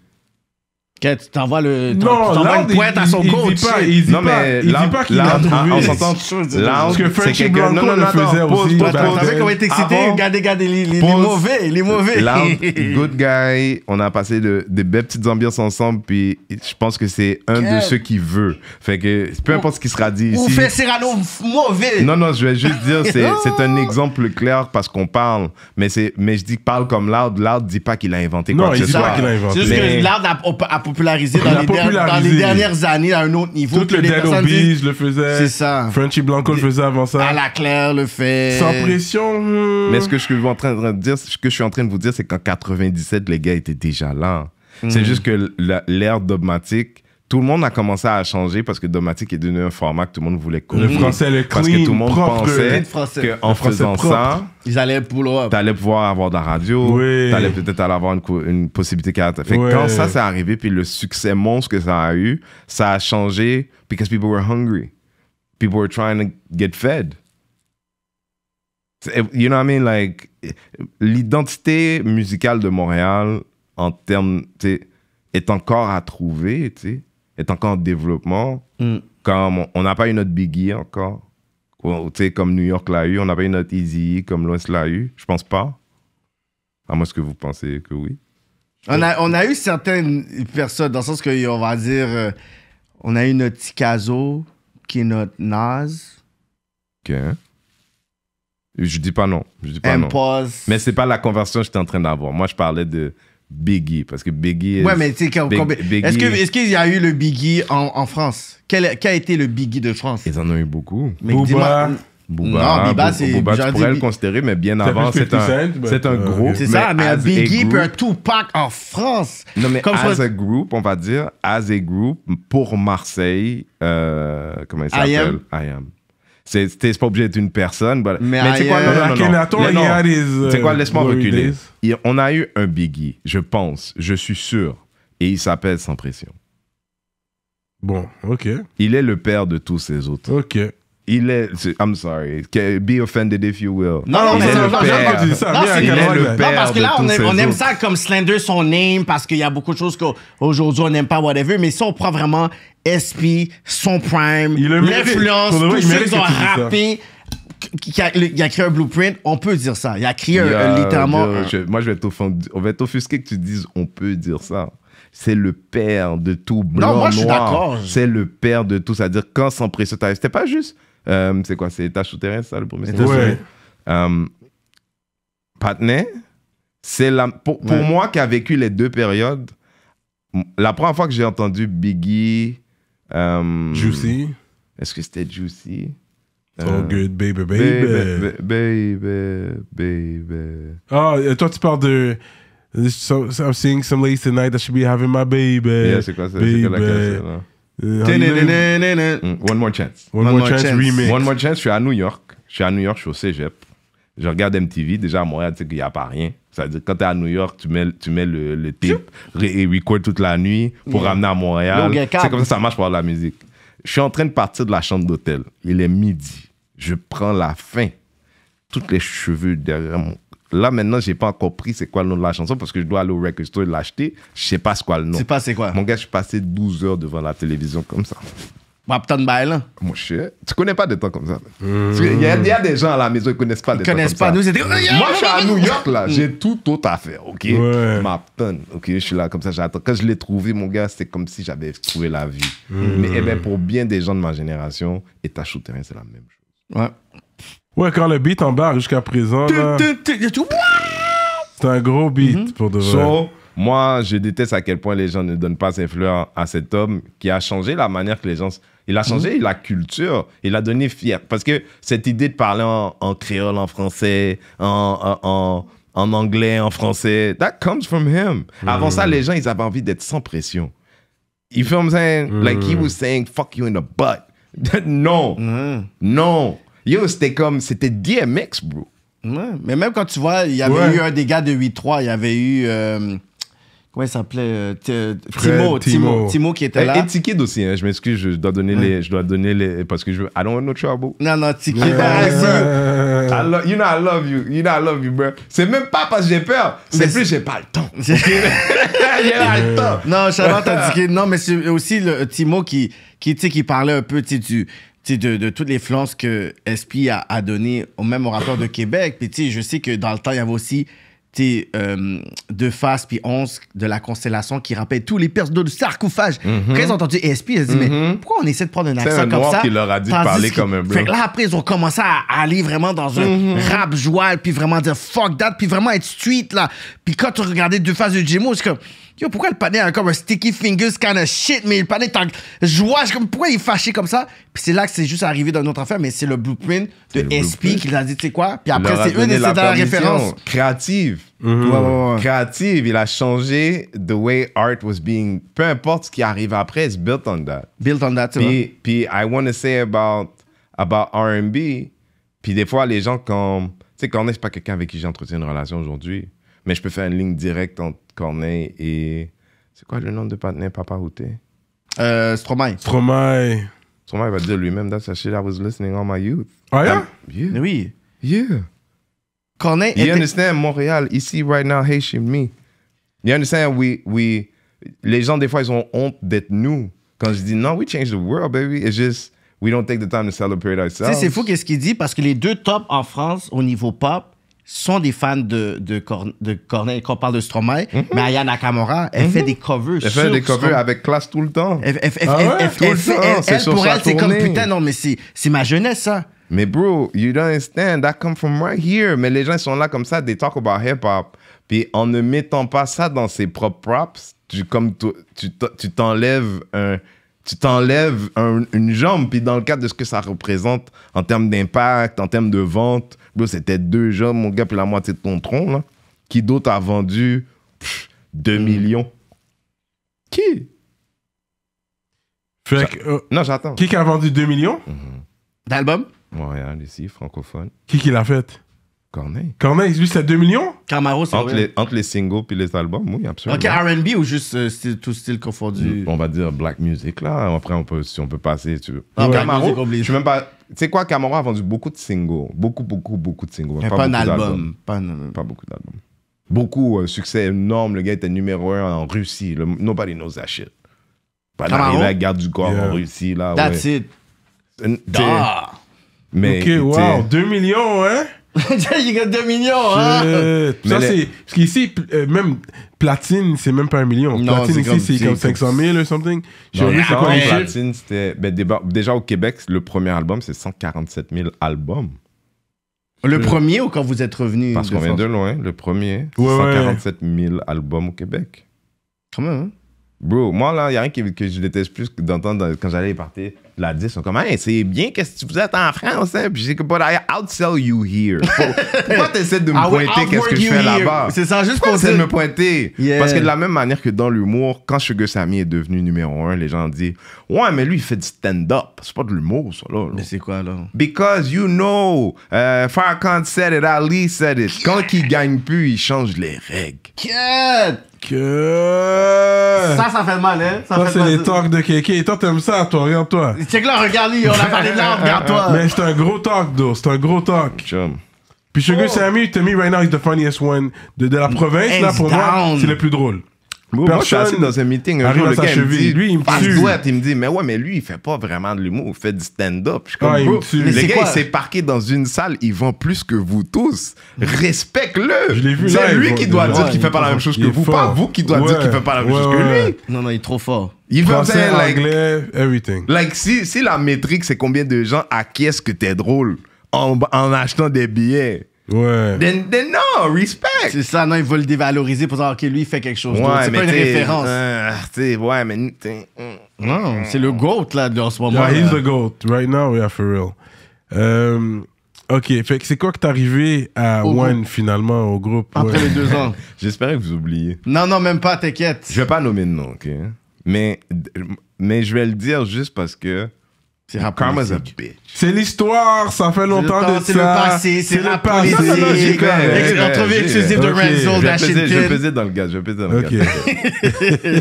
Que tu t'envoies le. Non, t'envoies pointe à son il, coach. Il dit dit non, mais il dit pas qu'il a trouvé. Ah, on s'entend. Parce que Blanco le faisait aussi. Pause, comment il était excité? Regardez, regardez, il est mauvais, il est mauvais. Loud, good guy. On a passé de, des belles petites ambiances ensemble, puis je pense que c'est un de ceux qui veut. Fait que peu importe ce qui sera dit ici. On fait mauvais. Non, non, je vais juste dire, c'est un exemple clair parce qu'on parle. Mais je dis parle comme Loud. Loud dit pas qu'il a inventé quoi ce soit. Non, il dit pas qu'il a inventé. C'est que Loud a popularisé dans, les, dernières années à un autre niveau. Tout le Dead le faisait. C'est ça. Frenchy Blanco le faisait avant ça. À la claire le fait. Sans pression. Mais ce que je suis en train de dire, ce que je suis en train de vous dire, c'est qu'en 97, les gars étaient déjà là. Hmm. C'est juste que l'ère dogmatique tout le monde a commencé à changer parce que Domatic est devenu un format que tout le monde voulait connaître Le français, le Parce que tout le monde pensait qu'en faisant propre. ça, ils allaient pouvoir... T'allais pouvoir avoir de la radio, oui. t'allais peut-être avoir une, possibilité caractéristique. Fait quand ça, s'est arrivé, puis le succès monstre que ça a eu, ça a changé because people were hungry. People were trying to get fed. You know what I mean? Like, l'identité musicale de Montréal, en termes, est encore à trouver, tu sais est encore en développement. Mm. Comme on n'a pas eu notre Biggie encore. comme New York l'a eu, on n'a pas eu notre Easy comme l'Ouest l'a eu. Je pense pas. À ce que vous pensez que oui. On a, on a eu certaines personnes, dans le sens que, on va dire, euh, on a eu notre Ticazo, qui est notre Nas. Ok. Je dis pas non. Je dis pas non. Mais c'est pas la conversion que j'étais en train d'avoir. Moi, je parlais de Biggie, parce que Biggie. ouais, mais tu sais, est-ce qu'il y a eu le Biggie en, France Quel a été le Biggie de France Ils en ont eu beaucoup. Bouba. Booba. c'est. Booba, tu pourrais considérer, mais bien avant, c'est un, euh, groupe. C'est ça, mais Biggie puis un Tupac en France. Non, mais Comme as groupe a group, on va dire, as a group, pour Marseille, euh, comment il s'appelle I am c'est pas obligé d'être une personne. Mais, c'est quoi, non, non, non. C'est euh, quoi, laisse-moi reculer. on a eu un Biggie, je pense, je suis sûr, et il s'appelle Sans Pression. Bon, ok. Il est le père de tous ces autres. Ok. Il est. I'm sorry. Be offended if you will. Non, non, mais c'est le père. ça. Non, non, parce que là, on, aime, on aime ça comme Slender, son name, parce qu'il y a beaucoup de choses qu'aujourd'hui, on n'aime pas, whatever. Mais si on prend vraiment SP, son prime, l'influence, tous ceux qui ont rappé. Qui a, créé un blueprint, on peut dire ça. Il a créé un, littéralement. je, moi, je vais on va t'offusquer que tu dises on peut dire ça c'est le père de tout blanc non, moi, je suis d'accord. C'est le père de tout. C'est-à-dire quand sans c'était pas juste euh, c'est quoi C'est étage souterrain, ça, le premier Ouais. Euh, Patnais, c'est la, pour, moi qui a vécu les deux périodes, la première fois que j'ai entendu Biggie. Euh, Juicy. Est-ce que c'était Juicy So euh, oh, good, baby, baby. Baby, baby, baby. oh, toi, tu parles de. I'm seeing some ladies tonight that should be having my baby. Yeah, c'est quoi ça? C'est quoi la question euh, mm, One More Chance. One, More, chance, One More Chance, je suis à New York. Je suis à New York, je suis au cégep. Je regarde MTV. Déjà, à Montréal, tu sais qu'il n'y a pas rien. C'est-à-dire, quand tu es à New York, tu mets, tu mets le, le tape et record toute la nuit pour mm. ramener à Montréal. C'est comme ça ça marche pour la musique. Je suis en train de partir de la chambre d'hôtel. Il est midi. Je prends la faim. Toutes les cheveux derrière mon Là, maintenant, j'ai pas encore pris c'est quoi le nom de la chanson parce que je dois aller au record store et l'acheter. Je sais pas c'est quoi le nom. C'est pas c'est quoi Mon gars, je suis passé 12 heures devant la télévision comme ça. Mapton Bail. Hein? Mon cher, tu connais pas des temps comme ça. Il hmm. y, a- des gens à la maison, qui connaissent pas des temps connaissent pas. Nous, Moi, je suis à New York, là. Hmm. J'ai tout autre à faire, OK? OK? Je suis là comme ça, j'attends. Quand je l'ai trouvé, mon gars, c'est comme si j'avais trouvé la vie. Hmm. Mais eh ben, pour bien des gens de ma génération, et ta shooter, c'est la même chose. Ouais. Ouais, quand le beat en embarque jusqu'à présent, c'est un gros beat mhm. pour de vrai. moi, je déteste à quel point les gens ne donnent pas ses fleurs à cet homme qui a changé la manière que les gens. Il a changé mhm. la culture, il a donné fier. Parce que cette idée de parler en, créole, en français, en, en, anglais, en français, that comes from him. Mhm. Avant ça, les gens, ils avaient envie d'être sans pression. You feel what I'm Like he was saying, fuck you in the butt. non, non. Yo, c'était comme, c'était DMX, bro. mais même quand tu vois, il y avait eu un des gars de 8-3, il y avait eu. Euh, comment il s'appelait euh, euh, Timo, Timo, Timo. qui était là. Et, Tiki aussi, hein, je m'excuse, je dois donner les. Je dois donner les. Parce que je veux. I don't want no trouble. Non, non, Tikid. Yeah. I you know, I love you. You know, I love you, bro. C'est même pas parce que j'ai peur, c'est plus j'ai pas le temps. j'ai pas le temps. Non, je a dit Non, mais c'est aussi le Timo qui, qui, qui parlait un peu, tu de, de les flans que SP a, a donné au même au de Québec. Puis, tu je sais que dans le temps, il y avait aussi euh, Deux Faces puis 11 de la Constellation qui rappelle tous les personnages de sarcophage. très mhm. ils ont entendu et ils se dit Mais mhm. pourquoi on essaie de prendre un accent un comme noir ça qui leur a dit de parler comme un bleu. Fait là, après, ils ont commencé à aller vraiment dans un mhm. rap joie, puis vraiment dire fuck that, puis vraiment être street là. Puis quand tu regardais Deux Faces de Jimmo, c'est comme Yo, pourquoi le panier a comme un sticky fingers kind of shit, mais le panier est en joie, pourquoi il est fâché comme ça? Puis c'est là que c'est juste arrivé une autre affaire, mais c'est le blueprint de SP qui l'a dit, tu sais quoi? Puis après, c'est et c'est dans la référence. Créative. Créative. Il a changé the way art was being. Peu importe ce qui arrive après, it's built on that. Built on that, tu puis, puis, I want to say about, about RB. Puis des fois, les gens, comme. Tu sais, quand on n'est pas quelqu'un avec qui j'entretiens une relation aujourd'hui, mais je peux faire une ligne directe entre Corneille et. C'est quoi le nom de partenaire, Papa Routé euh, Stromae. Stromae. Stromae va dire lui-même, that's the shit I was listening on my youth. Oh yeah? yeah? Oui. Yeah. Corneille. You était... understand, Montréal, ici, right now, hey, she's me. You understand, we, we. Les gens, des fois, ils ont honte d'être nous. Quand je dis, non, we change the world, baby. It's just, we don't take the time to celebrate ourselves. c'est fou qu'est-ce qu'il dit parce que les deux tops en France au niveau pop, sont des fans de, de, de Corneille. Quand on parle de Stromae, mhm. mais Aya Nakamura, elle mhm. fait des covers. Elle fait des covers avec classe tout le temps. Elle, pour elle, c'est comme putain, non, mais c'est ma jeunesse, ça. Mais bro, you don't understand, that come from right here. Mais les gens sont là comme ça, they talk about hip-hop. Puis en ne mettant pas ça dans ses propres props, tu t'enlèves tu t'enlèves une jambe puis dans le cadre de ce que ça représente en termes d'impact, en termes de vente, c'était deux jeunes mon gars, puis la moitié de ton tronc. Là. Qui d'autre a vendu 2 hmm. millions Qui euh, Non, j'attends. Qui qui a vendu 2 millions mhm. d'album D'albums ici, francophone. Qui qui l'a fait Corneille. Corneille, lui, c'est 2 millions Camaro, c'est entre les, entre les singles puis les albums, oui, absolument. Ok, RB ou juste euh, tout style confondu On va dire black music, là. Après, on peut, si on peut passer, tu veux. Ah, Camaro, je suis même pas... Tu sais quoi, Camaro a vendu beaucoup de singles. Beaucoup, beaucoup, beaucoup de singles. Mais Pas, un Pas Pas beaucoup d'albums. Beaucoup, euh, succès énorme. Le gars était numéro 1 en Russie. nobody knows that shit. Pas Camaro? d'arriver à garde du corps en Russie, là. That's it. Euh, Mais, Ok, wow, 2 millions, hein y a 2 millions, hein? Ça, Parce qu'ici, euh, même platine, c'est même pas un million. platine ici, c'est comme 500 000 ou something. J'ai oublié c'est quoi Platine, c'était. Ben, déjà au Québec, le premier album, c'est 147 000 albums. Le hmm. premier ou quand vous êtes revenu Parce qu'on vient de loin, le premier. 147 000 albums au Québec. Comment hein? Bro, moi, là, il n'y a rien que, je déteste plus que d'entendre euh, quand j'allais y partir la 10 comme, hey, c'est bien, qu'est-ce que vous êtes en France, hein? Puis j'ai comme, but I outsell you here. Pourquoi t'essaies de me ah pointer qu'est-ce que je fais là-bas? C'est ça, juste pour de me pointer. Parce que de la même manière que dans l'humour, quand Sugar Sammy est devenu numéro 1, les gens disent, ouais, mais lui, il fait du stand-up. C'est pas de l'humour, ça, là. Mais c'est quoi, là? Because you know, uh, Farrakhan said it, Ali said it. Quand il gagne plus, il change les règles. cut Que. Ça, ça fait mal, hein? Ça, ça c'est les talks de Kéké. toi, t'aimes ça, toi, regarde-toi que là, regardez, on a parlé de l'arbre, regarde-toi. Mais c'est un gros talk, though. C'est un gros talk. Puis Puis Sugar oh. Sammy, to me, right now, is the funniest one. De, de la mm. province, là, pour moi, c'est le plus drôle moi, je suis assis dans un meeting, un jour, le gars, me dit, lui, il me me dit, mais ouais, mais lui, il fait pas vraiment de l'humour, il fait du stand-up. Je suis comme, ah, bro, le gars, il s'est parqué dans une salle, il vend plus que vous tous. Respecte-le. C'est lui qui doit dire qu'il fait pas la même chose que vous, pas vous qui doit dire qu'il fait pas la même chose que lui. Non, non, il est trop fort. Il veut dire, like, anglais, everything. Like, si, si la métrique, c'est combien de gens acquiescent que tu es drôle en, en achetant des billets. Ouais. Then, then non, respect. C'est ça, non, il va le dévaloriser pour dire, OK, lui, il fait quelque chose. Ouais, c'est pas une référence. Euh, ah, ouais, mais. Mm, non, mm, c'est le mm. GOAT, là, en ce moment. Yeah, he's the GOAT. Right now, yeah, for real. Euh, OK, fait que c'est quoi que t'es arrivé à au One, groupe. finalement, au groupe? Après les deux ans. J'espérais que vous oubliez. Non, non, même pas, t'inquiète. Je vais pas nommer de nom, OK? Mais, mais je vais le dire juste parce que c'est Karma's a bitch. C'est l'histoire, ça fait longtemps de ça. C'est le passé, c'est le hein. passé. exclusive de Renzo d'Ashington. Je vais peser dans le gaz, je vais peser dans le gaz.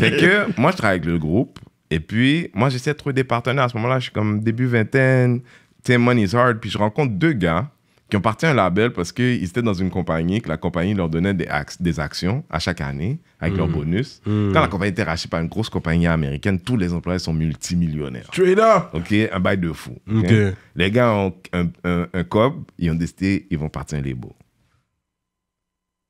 Fait que moi, je travaille avec le groupe. Et puis, moi, j'essaie de trouver des partenaires. À ce moment-là, je suis comme début vingtaine. Tu sais, money's hard. Puis je rencontre deux gars qui ont parti un label parce qu'ils étaient dans une compagnie, que la compagnie leur donnait des, actions à chaque année avec leur mm. bonus. Mm. Quand la compagnie était rachetée par une grosse compagnie américaine, tous les employés sont multimillionnaires. Trader, OK, un bail de fou. Les gars ont un, un, cob, ils ont décidé, ils vont partir un label.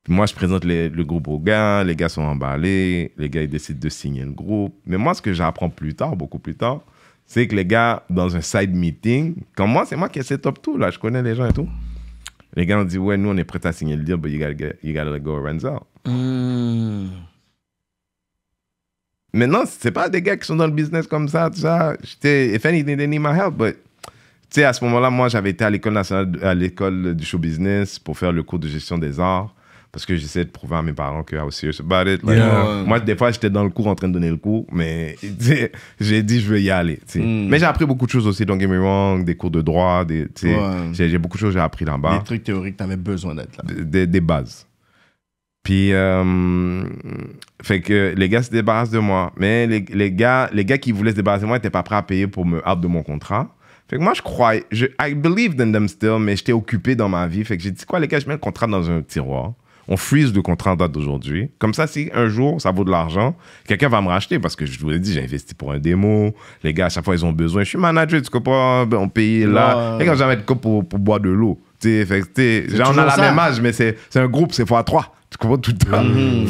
moi, je présente le groupe aux gars, les gars sont emballés, les gars, ils décident de signer le groupe. Mais moi, ce que j'apprends plus tard, beaucoup plus tard, c'est que les gars, dans un side meeting, comme moi, c'est moi qui ai set tout, là, je connais les gens et tout. Les gars ont dit, ouais, nous, on est prêts à signer le deal, but you gotta, you gotta let go of Renzel. Hmm. Maintenant, c'est pas des gars qui sont dans le business comme ça, tout ça. J'étais, if anything, they need my help, but... Tu sais, à ce moment-là, moi, j'avais été à l'école nationale, à l'école du show business pour faire le cours de gestion des arts parce que j'essaie de prouver à mes parents que I was serious about it. Moi, des fois, j'étais dans le cours en train de donner le cours, mais j'ai dit, je veux y aller. Mm. Mais j'ai appris beaucoup de choses aussi, don't get me wrong, des cours de droit, j'ai beaucoup de choses j'ai appris là-bas. Des trucs théoriques, t'avais besoin d'être là. Des, bases. Puis, euh, fait que les gars se débarrassent de moi. Mais les, les, gars, les gars qui voulaient se débarrasser de moi n'étaient pas prêts à payer pour me hâte de mon contrat. Fait que moi, je crois, je, I believe in them still, mais j'étais occupé dans ma vie. Fait que j'ai dit, quoi, les gars, je mets le contrat dans un tiroir on freeze le contrat en date d'aujourd'hui. Comme ça, si un jour ça vaut de l'argent, quelqu'un va me racheter parce que je vous l'ai dit, j'ai investi pour un démo. Les gars, à chaque fois, ils ont besoin. Je suis manager, tu comprends? On paye là. Les gars, jamais de pour, pour boire de l'eau. on a la même âge, mais c'est un groupe, c'est fois 3 Tu comprends tout le temps? Mhm.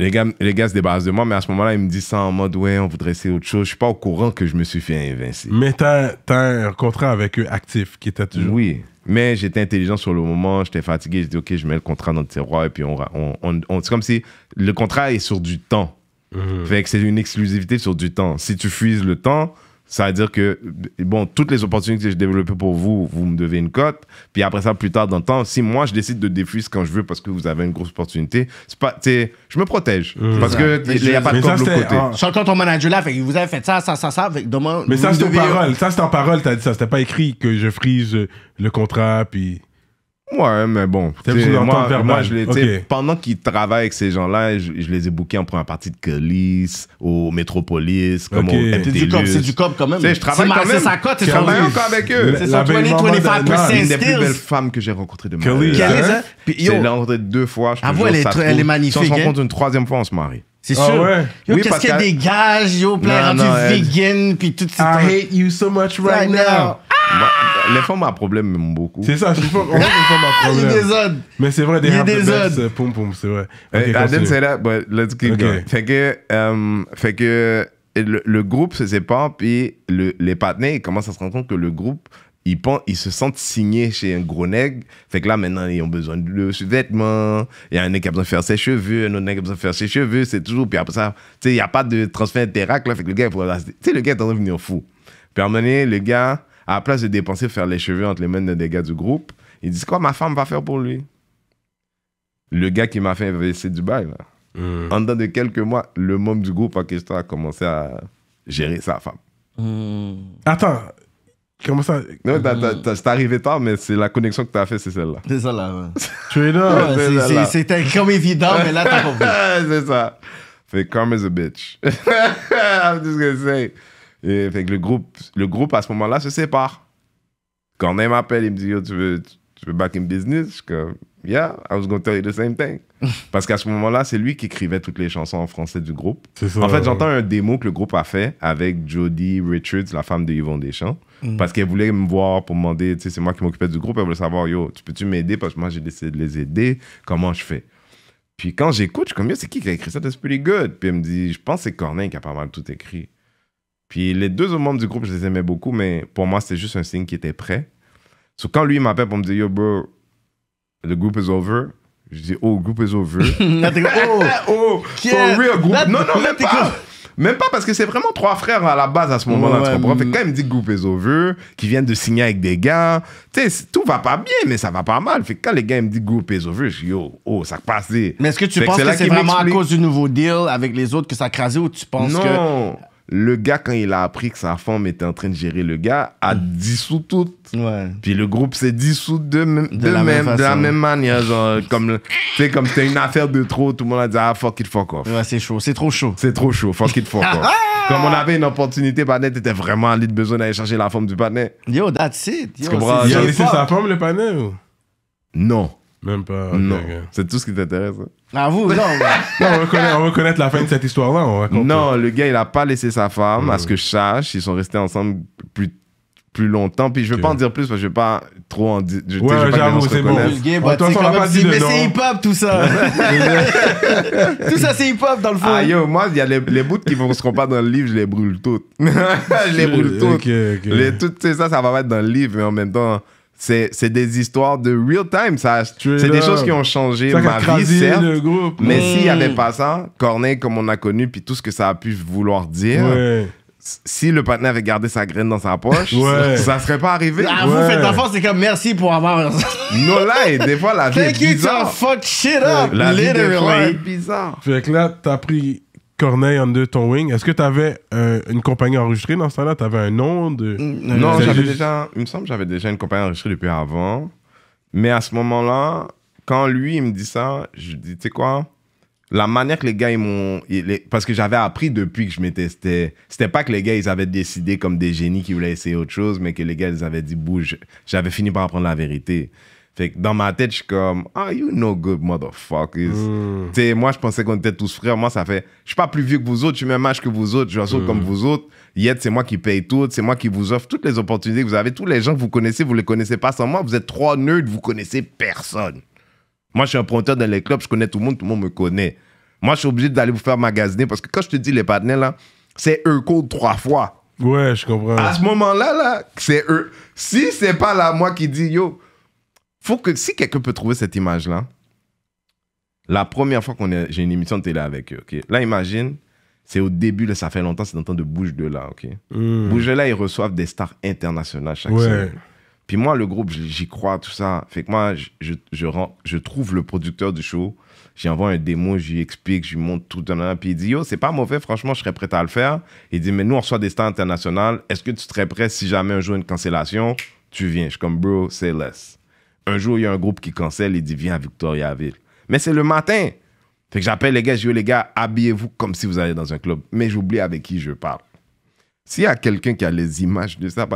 Les gars, les gars se débarrassent de moi, mais à ce moment-là, ils me disent ça en mode ouais, on voudrait essayer autre chose. Je suis pas au courant que je me suis fait invincer. Mais t'as un contrat avec eux actif qui était toujours. Oui, mais j'étais intelligent sur le moment, j'étais fatigué, j'ai dit ok, je mets le contrat dans le tiroir et puis on. on, c'est comme si le contrat est sur du temps. Mhm. c'est une exclusivité sur du temps. Si tu fuis le temps, ça veut dire que, bon, toutes les opportunités que j'ai développées pour vous, vous me devez une cote. Puis après ça, plus tard dans le temps, si moi je décide de ce quand je veux parce que vous avez une grosse opportunité, c'est pas, je me protège. Mmh. Parce que il n'y a pas de l'autre côté. Ah. Je ton manager là, fait vous avez fait ça, ça, ça, ça. demain, mais ça, c'est en parole. Ça, c'est en parole, t'as dit ça. C'était pas écrit que je frise le contrat, puis. Ouais, mais bon. Moi, moi, je okay. Pendant qu'il travaille avec ces gens-là, je, les ai bookés en première partie de Calice, au Métropolis, comme okay. au C'est du cop, c'est du cop quand même. Je travaille quand même. sa cote, je travaille encore avec eux. C'est son 20-25% skills. une des plus belles femmes que j'ai rencontrées de ma vie. Colis, hein? l'ai rencontré deux fois. Je ah ouais, elle, elle est magnifique. Si on se hein? rencontre une troisième fois, on se marie. C'est ah, sûr. Oh ouais. Yo, oui, qu'est-ce qu'elle dégage, yo, plein de vegan, puis tout ça. I hate you so much right, now. Bah, les femmes à problème m'aiment beaucoup. C'est ça, je suis pas. les femmes à problème. Il des Mais c'est vrai, des ont the best. Poum c'est vrai. Okay, c'est là let's keep Fait que, euh, fait que le, groupe se sépare, puis les partenaires, ils commencent à se rendre compte que le groupe. Ils, se sentent signés chez un gros nègre. Fait que là, maintenant, ils ont besoin de vêtements. Il y a un nègre qui a besoin de faire ses cheveux, un autre nègre qui a besoin de faire ses cheveux. C'est toujours. Puis après ça, tu sais, il n'y a pas de transfert interactif. fait que le gars, tu sais, le gars est en train de venir fou. Puis à un moment donné, le gars, à la place de dépenser, faire les cheveux entre les mains de des gars du groupe, ils disent quoi, ma femme va faire pour lui. Le gars qui m'a fait investir du bail, là. Mm. en dedans de quelques mois, le membre du groupe en question a commencé à gérer sa femme. Mm. Attends, Comment ça Non, c'est arrivé tard, mais c'est la connexion que tu as fait, c'est celle-là. C'est ça là tu C'était comme évident, mais là, t'as vu. c'est ça. Fait is a bitch. I'm just gonna say. Et, le groupe, le groupe à ce moment-là se sépare. Quand m'appelle, il me dit Yo, tu veux, tu veux back in business Je suis comme Yeah, I was going to tell you the same thing. Parce qu'à ce moment-là, c'est lui qui écrivait toutes les chansons en français du groupe. en fait, j'entends un démo que le groupe a fait avec Jodie Richards, la femme de Yvon Deschamps. Mm. Parce qu'elle voulait me voir pour me demander, tu sais, c'est moi qui m'occupais du groupe. Elle voulait savoir, yo, tu peux-tu m'aider Parce que moi, j'ai décidé de les aider. Comment je fais Puis quand j'écoute, je suis comme, yo, c'est qui qui a écrit ça? That's pretty good. Puis elle me dit, je pense que c'est Corneille qui a pas mal tout écrit. Puis les deux autres membres du groupe, je les aimais beaucoup, mais pour moi, c'était juste un signe qu'ils étaient prêts. So, quand lui m'appelle pour me dire, yo, bro, le groupe is over, je dis, oh, groupe is over. oh, oh non, non, même pas. Même pas parce que c'est vraiment trois frères à la base à ce moment-là, quand il me dit groupe is over, qui viennent de signer avec des gars, tu sais, tout va pas bien, mais ça va pas mal. Fait quand les gars me disent groupe is over, je dis oh, ça passe. Mais est-ce que tu penses que, c'est vraiment à cause du nouveau deal avec les autres que ça a crasé ou tu penses que le gars, quand il a appris que sa femme était en train de gérer le gars, a mm. dissous tout. Ouais. Puis le groupe s'est dissous de, la même, la même manière. Genre, comme comme c'était une affaire de trop, tout le monde a dit Ah, fuck it, fuck off. Ouais, c'est chaud, c'est trop chaud. C'est trop chaud, fuck it, fuck ah! off. comme on avait une opportunité, Panet était vraiment de besoin d'aller chercher la femme du Panet. Yo, that's it. il a laissé sa femme, le Panet ou Non. Même pas. non. C'est tout ce qui t'intéresse. Hein. Ah, vous, non. on, reconnaît, on la fin de cette histoire-là. on Non, le gars, il a pas laissé sa femme, à ce que je sache. Ils sont restés ensemble plus plus longtemps. Puis je veux pas en dire plus parce que je veux pas trop en dire. Je, ouais, j'avoue, c'est bon. pas mais c'est hip-hop tout ça. tout ça, c'est hip-hop dans le fond. Ah moi, il y a les, bouts qui ne seront pas dans le livre, je les brûle toutes. je les brûle toutes. Les, toutes, ça, ça va pas être dans le livre, mais en même temps, c'est des histoires de real time. C'est des choses qui ont changé ma vie, certes. Mais s'il n'y avait mm. pas ça, Corneille, comme on a connu, puis tout ce que ça a pu vouloir dire. Si le patron avait gardé sa graine dans sa poche, ça ça serait pas arrivé. Ah, vous faites la force, c'est comme merci pour avoir. no lie, des fois la vie Thank est bizarre. you to fuck shit up, la literally. Vie, des fois, bizarre. Fait que là, t'as pris Corneille Under Ton Wing. Est-ce que tu avais euh, une compagnie enregistrée dans ce temps-là Tu avais un nom de. Non, j'avais déjà. Il me semble que j'avais déjà une compagnie enregistrée depuis avant. Mais à ce moment-là, quand lui, il me dit ça, je dis, tu sais quoi la manière que les gars, ils m'ont. Parce que j'avais appris depuis que je m'étais. C'était pas que les gars, ils avaient décidé comme des génies qui voulaient essayer autre chose, mais que les gars, ils avaient dit bouge. J'avais fini par apprendre la vérité. Fait dans ma tête, je suis comme, ah, you no good motherfuckers. Hmm. moi, je pensais qu'on était tous frères. Moi, ça fait, je suis pas plus vieux que vous autres, je suis même âge que vous autres, je suis mm. comme hmm. vous autres. Yet, c'est moi qui paye tout, c'est moi qui vous offre toutes les opportunités que vous avez. Tous les gens que vous connaissez, vous les connaissez pas sans moi. Vous êtes trois nerds, vous connaissez personne. Moi, je suis un prompteur dans les clubs, je connais tout le monde, tout le monde me connaît. Moi, je suis obligé d'aller vous faire magasiner parce que quand je te dis les partenaires, là, c'est eux code trois fois. Ouais, je comprends. À ce moment-là, là, c'est eux. Si c'est pas là, moi qui dis, yo, faut que si quelqu'un peut trouver cette image-là, la première fois qu'on est, j'ai une émission de télé avec eux, ok. Là, imagine, c'est au début, là, ça fait longtemps, c'est dans le temps de Bouge de là, ok. Hmm. Bouge là, ils reçoivent des stars internationales chaque ouais. semaine. Puis moi, le groupe, j'y crois, tout ça. Fait que moi, je, je, je, trouve le producteur du show, j'envoie un démo, j'y explique, j'y montre tout. an. puis il dit, yo, c'est pas mauvais, franchement, je serais prêt à le faire. Il dit, mais nous, on reçoit des stars internationales. Est-ce que tu serais prêt si jamais un jour une cancellation, tu viens Je suis comme, bro, c'est less un jour, il y a un groupe qui cancelle, et dit viens à Victoriaville. Mais c'est le matin. Fait que j'appelle les gars, je dis les gars, habillez-vous comme si vous alliez dans un club. Mais j'oublie avec qui je parle. S'il y a quelqu'un qui a les images de ça,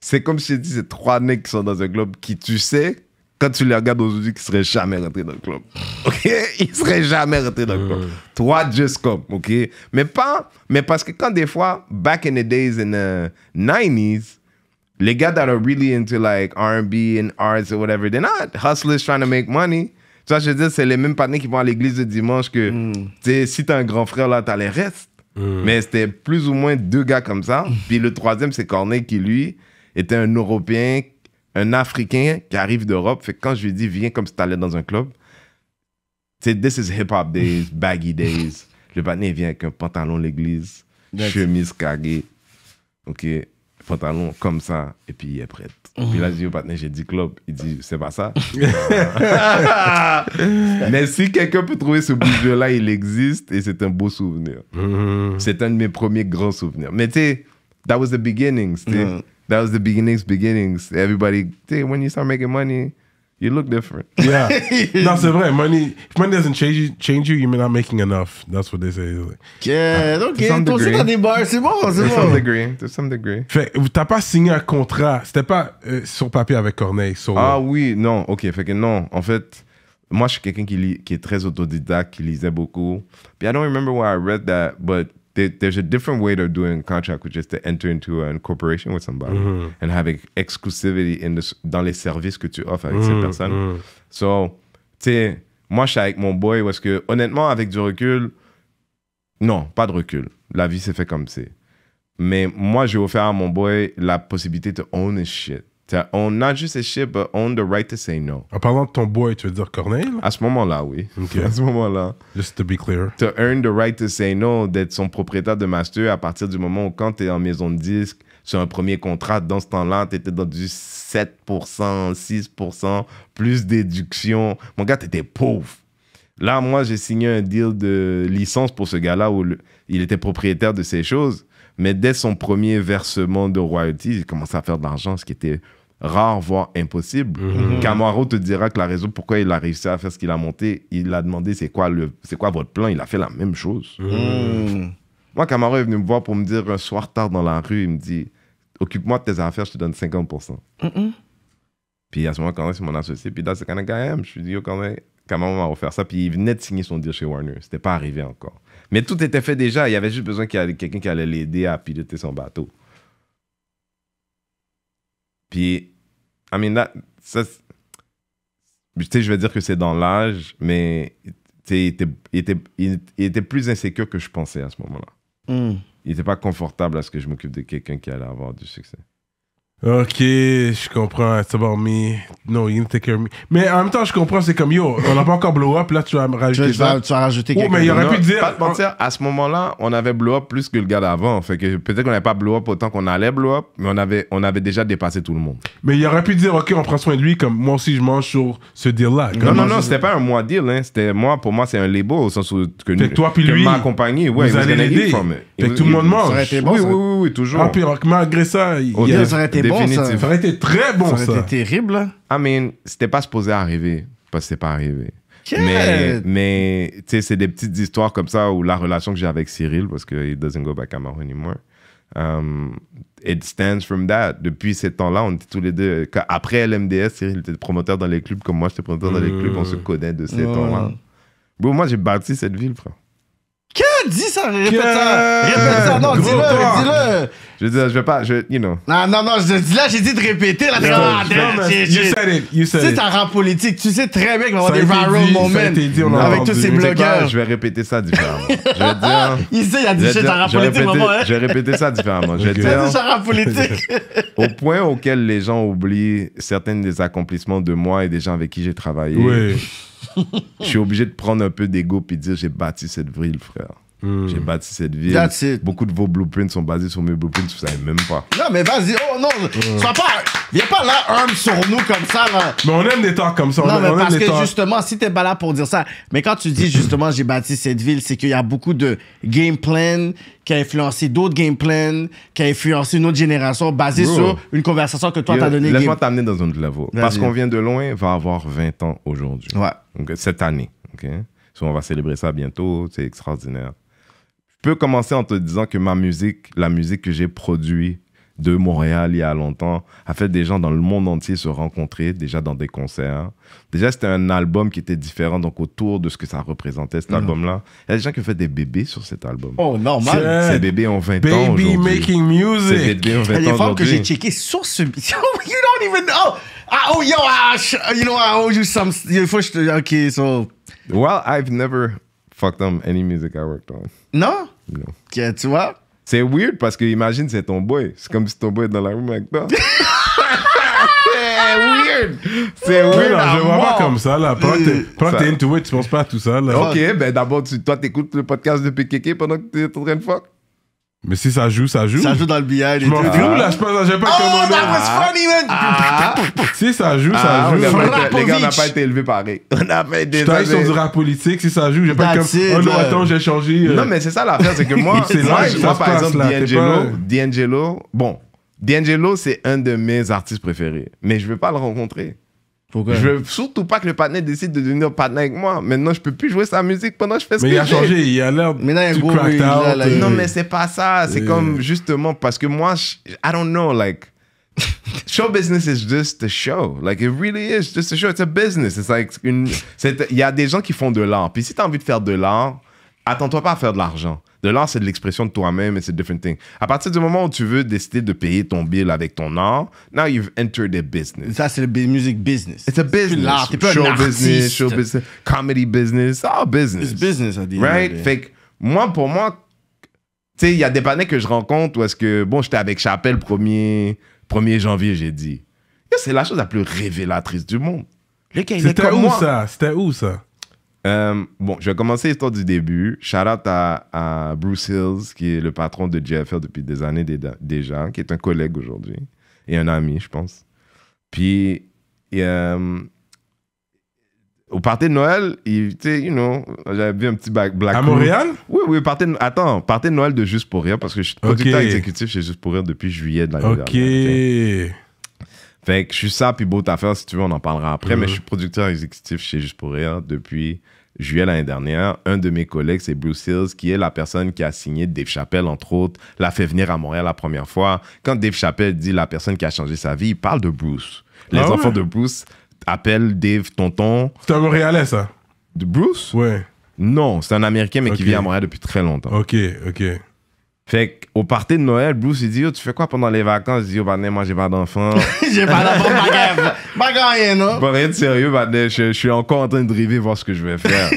c'est comme si je dis, c'est trois nègres qui sont dans un club qui, tu sais, quand tu les regardes aujourd'hui, qui ne seraient jamais rentrés dans le club. OK Ils ne seraient jamais rentrés dans le club. Trois just comme, OK Mais pas, mais parce que quand des fois, back in the days, in the 90s, les gars that are really into like R&B and arts or whatever, they're not hustlers trying to make money. Tu vois, je veux dire, c'est les mêmes partenaires qui vont à l'église le dimanche que, mm. tu sais, si t'as un grand frère là, t'as les restes. Mm. Mais c'était plus ou moins deux gars comme ça. Mm. Puis le troisième, c'est Corneille qui, lui, était un Européen, un Africain qui arrive d'Europe. Fait que quand je lui dis, viens comme si t'allais dans un club, tu sais, this is hip-hop days, baggy days. le il vient avec un pantalon l'église, chemise cagée. OK pantalon comme ça, et puis il est prêt Puis là, mhm. je dis partenaire, j'ai dit club. Il dit, c'est pas ça. Mais si quelqu'un peut trouver ce bouge-là, il existe, et c'est un beau souvenir. Mhm. C'est un de mes premiers grands souvenirs. Mais tu sais, that was the beginnings. Mhm. That was the beginnings, beginnings. Everybody, when you start making money, you look different. Yeah. non c'est vrai. Money, if money doesn't change you, change you, you you're not making enough. That's what they say. yeah, okay. Toi aussi, t'as des bars, c'est bon, c'est bon. To some degree, to some degree. Fait, t'as pas signé un contrat. C'était pas euh, sur papier avec Corneille. Ah oui, non, ok. Fait que non, en fait, moi, je suis quelqu'un qui, qui est très autodidacte, qui lisait beaucoup. Puis I don't remember where I read that, but there's a different way of doing a contract, which is to enter into a corporation with somebody mm-hmm. and having exclusivity in the, dans les services que tu offres avec cette mm-hmm. personne. Mm-hmm. So, tu sais, moi, je suis avec mon boy parce que, honnêtement, avec du recul, non, pas de recul. La vie s'est fait comme c'est. Mais moi, j'ai offert à mon boy la possibilité de own his shit. On not just a shit, but on the right to say no. En parlant de ton boy, tu veux dire Corneille À ce moment-là, oui. À ce moment-là. Just to be clear. To earn the right to say no, d'être son propriétaire de master à partir du moment où, quand tu es en maison de disque, sur un premier contrat, dans ce temps-là, tu étais dans du 7%, 6%, plus déduction. Mon gars, tu étais pauvre. Là, moi, j'ai signé un deal de licence pour ce gars-là où il était propriétaire de ces choses. Mais dès son premier versement de royalties, il commençait à faire de l'argent, ce qui était rare, voire impossible. Mhm. Camaro te dira que la raison pourquoi il a réussi à faire ce qu'il a monté, il a demandé c'est quoi, le, quoi votre plan, il a fait la même chose. Mhm. Moi, Camaro est venu me voir pour me dire un soir tard dans la rue, il me dit Occupe-moi de tes affaires, je te donne 50%. Puis à ce moment, quand c'est mon associé, puis là, c'est quand même, je suis dit quand Camaro m'a offert ça, puis il venait de signer son deal chez Warner. C'était pas arrivé encore. Mais tout était fait déjà, il y avait juste besoin qu'il y ait quelqu'un qui allait l'aider à piloter son bateau. Puis, I mean, tu sais, je vais dire que c'est dans l'âge, mais il était, plus insécure que je pensais à ce moment-là. Hmm. Il n'était pas confortable à ce que je m'occupe de quelqu'un qui allait avoir du succès. Ok, je comprends. It's about me. No, you take care of me. Mais en même temps, je comprends. C'est comme yo, on n'a pas encore blow up. Là, tu as rajouté rajouter. Tu, vas, tu oh, quelque chose. mais il aurait pu dire. Pas à ce moment-là, on avait blow up plus que le gars d'avant. Fait que peut-être qu'on n'avait pas blow up autant qu'on allait blow up, mais on avait, on avait déjà dépassé tout le monde. Mais il aurait pu dire, ok, on prend soin de lui. Comme moi aussi, je mange sur ce deal-là. Non, non, non, c'était pas un moi deal. Hein. C'était moi, pour moi, c'est un label au sens où que, fait toi puis lui, m'a accompagné. Ouais, vous allez l'aider. Fait tout le monde mange. Oui, oui, oui, toujours. Ah, puis malgré ça, il aurait été bon. Ça aurait été très bon, ça. aurait été terrible, I c'était pas supposé arriver, parce que c'est pas arrivé. Mais, mais tu sais, c'est des petites histoires comme ça où la relation que j'ai avec Cyril, parce que he doesn't go back Cameroun anymore, um, it stands from that. Depuis ces temps-là, on était tous les deux. Après LMDS, Cyril était promoteur dans les clubs comme moi, j'étais promoteur dans les mm. clubs, on se connaît de ces temps-là. Bon, moi, j'ai bâti cette ville, frère. Que dis ça, répète ça. Répète ça, non, dis-le, dis-le. Je veux je vais pas, je, you know. Non, ah, non, non, je dis là, j'ai dit de répéter, là, t'es ah, Tu You said it, you said it. Tu sais, ça rap politique, tu sais très bien qu'on va avoir des viral moments avec tous ces blogueurs. Je vais répéter ça différemment. Je dire. Il sait, il a dit ça rend rap politique, maman, Je vais répéter ça différemment. Je vais dire. rap politique. Au point auquel les gens oublient certains des accomplissements de moi et des gens avec qui j'ai travaillé. Oui je suis obligé de prendre un peu d'ego puis de dire j'ai bâti cette ville, frère. Hmm. J'ai bâti cette ville. Beaucoup de vos blueprints sont basés sur mes blueprints, vous savez même pas. Non, mais vas-y, oh non, hmm. sois pas a pas là, un sur nous comme ça, là. Mais on aime des temps comme ça. Non, mais parce que justement, si t'es pas là pour dire ça, mais quand tu dis justement j'ai bâti cette ville, c'est qu'il y a beaucoup de game plan qui a influencé d'autres game plan, qui a influencé une autre génération basée sur une conversation que toi t'as donnée. Laisse-moi t'amener dans un autre niveau. Parce qu'on vient de loin, va avoir 20 ans aujourd'hui. Ouais. Donc, cette année. OK? on va célébrer ça bientôt. C'est extraordinaire. Je peux commencer en te disant que ma musique, la musique que j'ai produite, de Montréal il y a longtemps, a fait des gens dans le monde entier se rencontrer, déjà dans des concerts. Hein. Déjà, c'était un album qui était différent, donc autour de ce que ça représentait, cet mhm. album-là. Il y a des gens qui ont fait des bébés sur cet album. Oh, normal. Ces, bébés ont 20 ans Baby making music. Ces bébés ont 20 des ans que j'ai checké sur ce... you don't even know. I ah, owe, oh, yo, ah, you know, I owe you some... Il faut que je te... OK, so... Well, I've never fucked up any music I worked on. Non? tu vois c'est weird parce que imagine, c'est ton boy. C'est comme si ton boy était dans la room avec toi. c'est weird. C'est weird. non, je vois pas comme ça, là. Pendant t'es into it, tu penses pas à tout ça, là. Ok, ben d'abord, toi, t'écoutes le podcast de PKK pendant que t'es en train de fuck. Mais si ça joue, ça joue. Ça joue dans le billard. Je m'en fous, là, je pense, j'ai pas oh, that was funny, man! Ah. Si ça joue, ça ah, joue. les gars, on n'a pas été élevés pareil. On a pas été élevés. sur du rap politique, si ça joue, j'ai pas comme. Oh non, attends, j'ai changé. Euh. Non, mais c'est ça l'affaire, c'est que moi, moi, par exemple, D'Angelo, bon, D'Angelo, c'est un de mes artistes préférés, mais je veux pas le rencontrer. Je veux surtout pas que le partenaire décide de devenir partenaire avec moi. Maintenant, je peux plus jouer sa musique pendant que je fais ce mais que Mais il a changé, il y a l'air. Maintenant, il gros, Non, euh. mais c'est pas ça. C'est euh. comme justement parce que moi, je, I don't know, like. show business is just a show. Like, it really is just a show. It's a business. It's like Il y a des gens qui font de l'art. Puis si tu as envie de faire de l'art, attends-toi pas à faire de l'argent. De l'art, c'est de l'expression de toi-même et c'est different thing. À partir du moment où tu veux décider de payer ton bill avec ton art, now you've entered a business. Ça, c'est le music business. It's a business. l'art, a show un business, show business, comedy business, all business. It's business, Right? Fait que moi, pour moi, tu sais, il y a des panneaux que je rencontre où est-ce que, bon, j'étais avec Chapelle premier 1er janvier, j'ai dit. C'est la chose la plus révélatrice du monde. C'était où ça C'était où ça euh, bon, je vais commencer l'histoire du début. Shout out à, Bruce Hills, qui est le patron de JFR depuis des années déjà, qui est un collègue aujourd'hui et un ami, je pense. Puis, euh, au party de Noël, il, you know, j'avais vu un petit black. À Montréal Oui, oui, party de, attends, de Noël de Juste pour Rire, parce que je suis producteur exécutif chez Juste pour Rire depuis juillet de l'année dernière. Ok. Fait que je suis ça, puis beau affaire, si tu veux, on en parlera après, mais je suis producteur exécutif chez Juste pour Rire depuis juillet l'année dernière, un de mes collègues, c'est Bruce Hills, qui est la personne qui a signé Dave Chappelle, entre autres, l'a fait venir à Montréal la première fois. Quand Dave Chappelle dit la personne qui a changé sa vie, il parle de Bruce. Les ah enfants de Bruce appellent Dave tonton. C'est un Montréalais, ça? De Bruce? Ouais. Non, c'est un Américain, mais qui vit à Montréal depuis très longtemps. OK, OK. Fait qu'au party de Noël, Bruce, il dit tu fais quoi pendant les vacances Il dit Yo, bah, moi, j'ai pas d'enfant. j'ai pas d'enfant, pas grave. Pas grand non Pas rien de sérieux, bah, je, je suis encore en train de rêver, voir ce que je vais faire.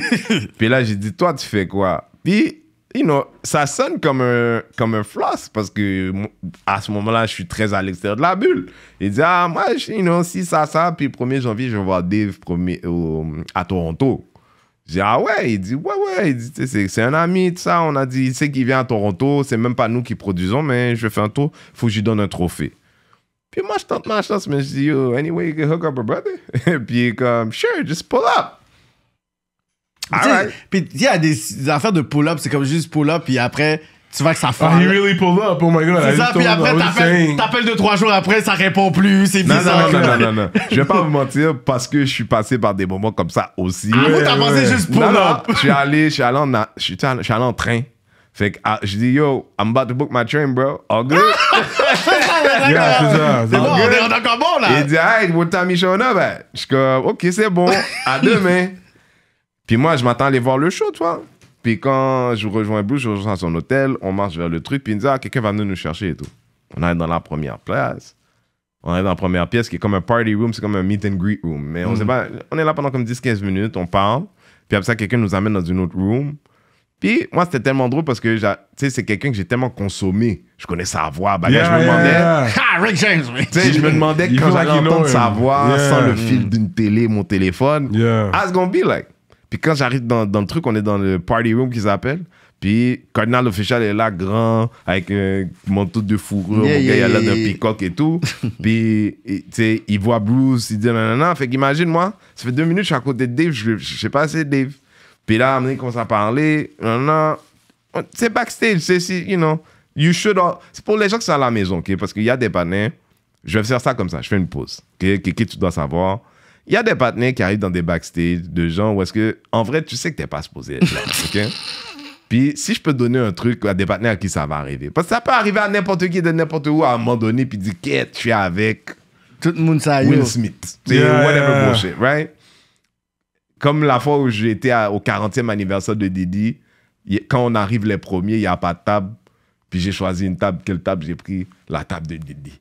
Puis là, j'ai dit Toi, tu fais quoi Puis, you know, ça sonne comme un, comme un floss parce que à ce moment-là, je suis très à l'extérieur de la bulle. Il dit Ah, moi, you know, si, ça, ça. Puis, 1er janvier, je vais voir Dave premier, à Toronto. J'ai ah ouais, il dit ouais ouais, c'est un ami tout ça, on a dit il sait qu'il vient à Toronto, c'est même pas nous qui produisons mais je fais un tour, faut que je lui donne un trophée. Puis moi je tente ma chance mais je dis yo, anyway you can hook up a brother. puis comme sure, just pull up. All right. Puis il y a des affaires de pull up, c'est comme juste pull up puis après tu vois que ça ah, fait. Tu he really pulled up, oh my god. C'est ça, puis après, oh, t'appelles, deux, trois jours après, ça répond plus, c'est bizarre. Non, non, non, non, Je vais pas vous mentir parce que je suis passé par des moments comme ça aussi. Ah, vous, t'as pensé juste pour up. Je suis allé, je suis allé en, je suis allé en train. Fait que ah, je dis, yo, I'm about to book my train, bro. All good? c'est bon, on est encore bon, là. Il dit, hey, what time you showing up? Je suis comme, ok, c'est bon. À demain. Puis moi, je m'attends à aller voir le show, toi. Puis quand je rejoins Blue, je rejoins son hôtel, on marche vers le truc, puis il me dit, ah, quelqu'un va venir nous chercher et tout. On arrive dans la première place. On arrive dans la première pièce qui est comme un party room, c'est comme un meet and greet room. Mais on mm. est là pendant comme 10-15 minutes, on parle. Puis après ça, quelqu'un nous amène dans une autre room. Puis moi, c'était tellement drôle parce que c'est quelqu'un que j'ai tellement consommé. Je connais sa voix. je me demandais. Yeah, Rick je me demandais quand j'allais sa voix sans le fil d'une télé, mon téléphone. How's ah, gonna be like? Puis quand j'arrive dans, dans, le truc, on est dans le party room qu'ils appellent. Puis Cardinal Official est là, grand, avec un manteau de fourrure, mon gars, il a l'air d'un peacock et tout. puis, tu sais, il voit Bruce, il dit non, non. Fait qu'imagine, moi, ça fait deux minutes, je suis à côté de Dave, je, je sais pas c'est Dave. Puis là, on commence à parler, non. C'est backstage, c'est, you know, you should all... C'est pour les gens qui sont à la maison, OK? Parce qu'il y a des panins. Je vais faire ça comme ça, je fais une pause. Que Kiki, tu dois savoir il y a des partenaires qui arrivent dans des backstage de gens où est-ce que, en vrai, tu sais que t'es pas supposé être là. Puis si je peux donner un truc à des partenaires à qui ça va arriver. Parce que ça peut arriver à n'importe qui de n'importe où à un moment donné, puis dire, qu'est-ce que tu es avec Tout le monde Will Smith. Yeah. Whatever bullshit, right? Comme la fois où j'étais au 40e anniversaire de Didi, quand on arrive les premiers, il n'y a pas de table. Puis j'ai choisi une table. Quelle table j'ai pris La table de Didi.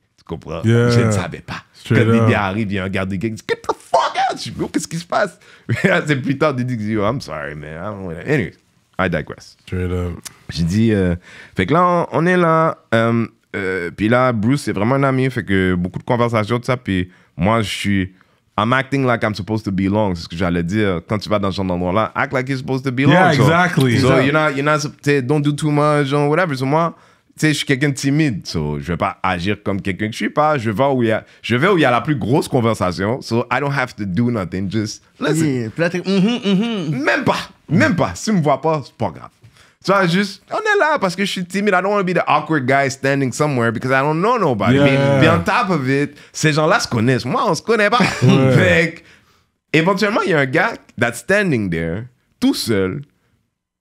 Je ne savais pas. Quand arrive, il y a un il dit, Get the fuck out! Je dis, oh, qu'est-ce qui se passe? c'est plus tard, Didi dit, oh, I'm sorry, man. I Anyway, I digress. J'ai dit, euh, fait que là, on, est là. Euh, euh, puis là, Bruce, c'est vraiment un ami. Fait que beaucoup de conversations, tout ça. Puis moi, je suis. I'm acting like I'm supposed to belong. C'est ce que j'allais dire. Quand tu vas dans ce genre d'endroit-là, act like you're supposed to belong. Yeah, exactly. So, you're not, you're not, don't do too much, or whatever. So moi, tu sais, je suis quelqu'un de timide, so je vais pas agir comme quelqu'un que je suis pas. Je vais où il y a, je vais où il y a la plus grosse conversation. So I don't have to do nothing, just listen. Mm-hmm, mm-hmm. Même pas, même pas. Si tu me vois pas, c'est pas grave. Tu vois, juste... on est là parce que je suis timide. I don't want to be the awkward guy standing somewhere because I don't know nobody. Yeah. Mais, mais on top of it, ces gens-là se connaissent. Moi, on se connaît pas. Ouais. éventuellement, il y a un gars that's standing there, tout seul,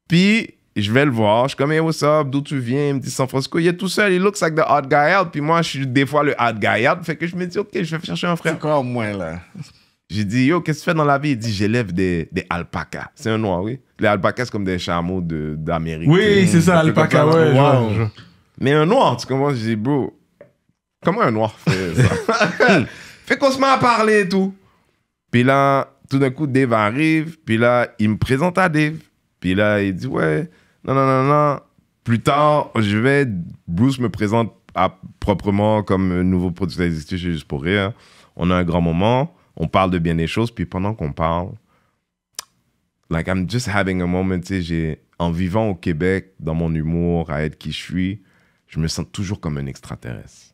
puis je vais le voir. Je suis comme, hey, what's up? D'où tu viens? Il me dit San Francisco. Il est tout seul. Il looks like the hot guy out. Puis moi, je suis des fois le hot guy out. Fait que je me dis, OK, je vais chercher un frère. Encore moins, là? J'ai dit, yo, qu'est-ce que tu fais dans la vie? Il dit, j'élève des, des alpacas. C'est un noir, oui. Les alpacas, c'est comme des chameaux d'Amérique. oui, c'est ça, alpaca, ouais. Mais un noir, tu commences, Je dis, bro, comment un noir fait ça? fait qu'on se met à parler et tout. Puis là, tout d'un coup, Dave arrive. Puis là, il me présente à Dave. Puis là, il dit, ouais, non, non, non, non. Plus tard, je vais. Bruce me présente à, proprement comme nouveau producteur exécutif chez Juste pour Rire. Hein. On a un grand moment, on parle de bien des choses, puis pendant qu'on parle, like I'm just having a moment, tu sais, en vivant au Québec, dans mon humour, à être qui je suis, je me sens toujours comme un extraterrestre.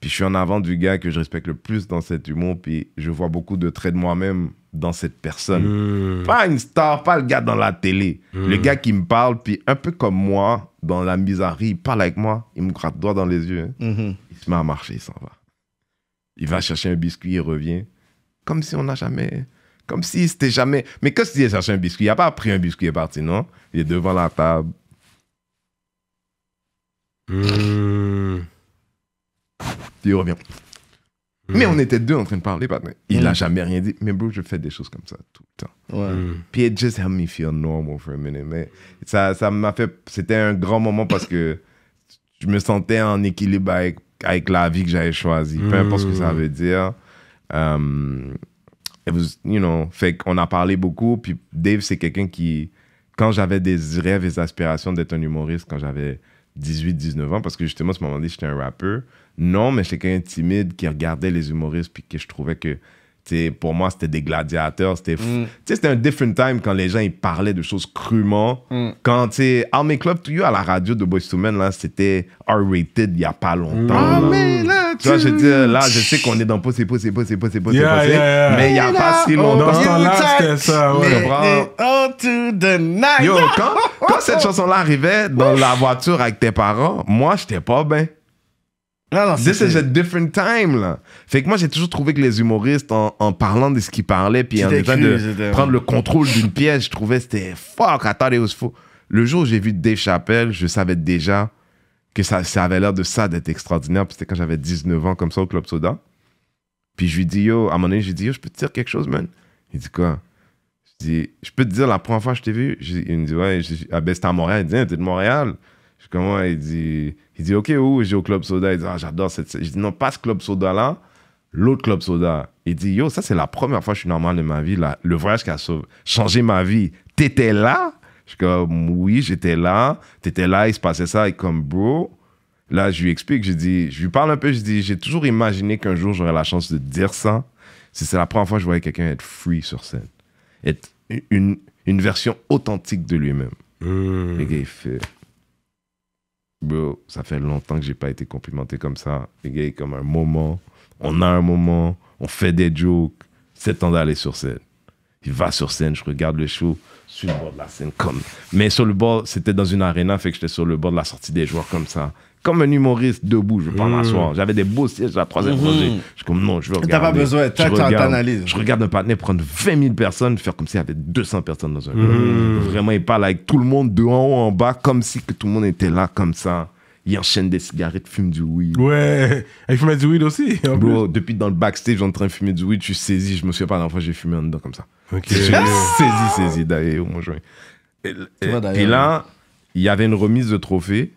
Puis je suis en avant du gars que je respecte le plus dans cet humour, puis je vois beaucoup de traits de moi-même dans cette personne. Hmm. Pas une star, pas le gars dans la télé. Hmm. Le gars qui me parle, puis un peu comme moi, dans la misère, il parle avec moi, il me gratte droit dans les yeux. Hein. Mhm. Il se met à marcher, il s'en va. Il va chercher un biscuit, il revient. Comme si on n'a jamais. Comme si c'était jamais. Mais qu'est-ce qu'il a cherché un biscuit Il n'a pas pris un biscuit est parti, non Il est devant la table. Hmm. il revient. Mais hmm. on était deux en train de parler, Il n'a hmm. jamais rien dit. Mais bro, je fais des choses comme ça tout le temps. Hmm. Puis just helped me feel normal for a minute. ça, ça m'a fait. C'était un grand moment parce que je me sentais en équilibre avec, la vie que j'avais choisie. Peu importe ce que ça veut dire. on um, you know, fait qu'on a parlé beaucoup. Puis Dave, c'est quelqu'un qui. Quand j'avais des rêves et des aspirations d'être un humoriste, quand j'avais 18, 19 ans, parce que justement, à ce moment-là, j'étais un rappeur. Non, mais j'étais quelqu'un timide qui regardait les humoristes puis que je trouvais que pour moi, c'était des gladiateurs. C'était mm. sais c'était un different time quand les gens ils parlaient de choses crûment. Mm. Quand, tu Army Club, tu à la radio de Boys to Men, là, c'était R-rated il n'y a pas longtemps. Ah, là, tu vois, je là, je sais qu'on est dans pas c'est pas c'est pas c'est pas c'est yeah. mais il n'y a pas si oh, longtemps. Dans ce temps-là, c'était ça, ouais. to the night. quand, quand cette chanson-là arrivait dans la voiture avec tes parents, moi, j'étais pas bien this is a different time, là. Fait que moi, j'ai toujours trouvé que les humoristes, en, parlant de ce qu'ils parlaient, puis en train de prendre le contrôle d'une pièce, je trouvais c'était fuck, attendez, où Le jour où j'ai vu Dave chapelles je savais déjà que ça, ça avait l'air de ça d'être extraordinaire. c'était quand j'avais 19 ans, comme ça, au Club Soda. Puis je lui dis, yo, à un moment donné, je lui dis, yo, je peux te dire quelque chose, man? Il dit quoi? Je dis, je peux te dire, la première fois que je t'ai vu, il me dit, ouais, ah, ben, c'était à Montréal. Il dit, hein, t'es de Montréal? Je comment il dit, il dit, OK, où j'ai au Club Soda? Il dit, ah, j'adore cette. Je dis, non, pas ce Club Soda-là, l'autre Club Soda. Il dit, yo, ça, c'est la première fois que je suis normal de ma vie. Là. Le voyage qui a changé ma vie. T'étais là? Je suis comme, oui, j'étais là. T'étais là, il se passait ça. Et comme, bro, là, je lui explique, je dis, je lui parle un peu, je dis, j'ai toujours imaginé qu'un jour, j'aurais la chance de dire ça. C'est la première fois que je voyais quelqu'un être free sur scène. Être une, version authentique de lui-même. Hmm. il fait ça fait longtemps que j'ai pas été complimenté comme ça. Les gars, comme un moment, on a un moment, on fait des jokes. C'est temps d'aller sur scène. Il va sur scène, je regarde le show sur le bord de la scène comme. Mais sur le bord, c'était dans une arène fait que j'étais sur le bord de la sortie des joueurs comme ça comme un humoriste debout, je veux pas hmm. m'asseoir. J'avais des beaux sièges à la troisième hmm. rangée. Je suis comme non, je veux regarder. T'as pas besoin, tu t'analyses. Je regarde un partenaire prendre 20 000 personnes, faire comme s'il y avait 200 personnes dans un hmm. club. Vraiment, il parle avec tout le monde de en haut en bas, comme si que tout le monde était là, comme ça il enchaîne des cigarettes, fume du weed. Ouais, il fumait du weed aussi. En Bro, plus. depuis dans le backstage, en train de fumer du weed, je suis saisi. Je me souviens pas la dernière fois j'ai fumé en dedans comme ça. Ok. Je suis saisi, saisi d'ailleurs, mon joint. et, là, euh, il y avait une remise de trophée.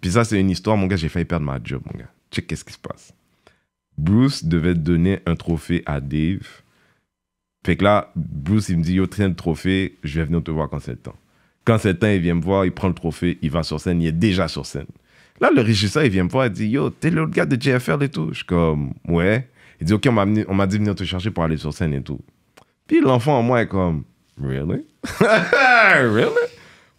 Puis ça, c'est une histoire, mon gars, j'ai failli perdre ma job, mon gars. Check qu'est-ce qui se passe. Bruce devait donner un trophée à Dave. Fait que là, Bruce, il me dit, yo, traîne le trophée, je vais venir te voir quand c'est le temps. Quand c'est le temps, il vient me voir, il prend le trophée, il va sur scène, il est déjà sur scène. Là, le régisseur, il vient me voir, il dit, yo, t'es le gars de JFL et tout. Je suis comme, ouais. Il dit, ok, on m'a dit de venir te chercher pour aller sur scène et tout. Puis l'enfant en moi est comme, really? really?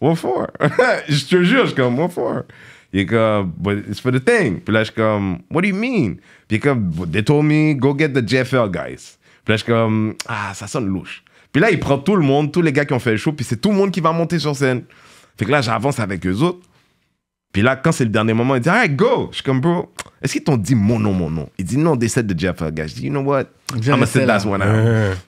What for? je te jure, je suis comme, what for? Il est comme, but it's for the thing. Puis là, je suis comme, what do you mean? Puis il est comme, they told me, go get the JFL guys. Puis là, je suis comme, ah, ça sonne louche. Puis là, il prend tout le monde, tous les gars qui ont fait le show, puis c'est tout le monde qui va monter sur scène. Fait que là, j'avance avec eux autres. Puis là, quand c'est le dernier moment, il dit, right, go. Je suis comme, bro, est-ce qu'ils t'ont dit mon nom, mon nom Il dit, non, décède de JFL Guys. Je dis, you know what I'm gonna set last one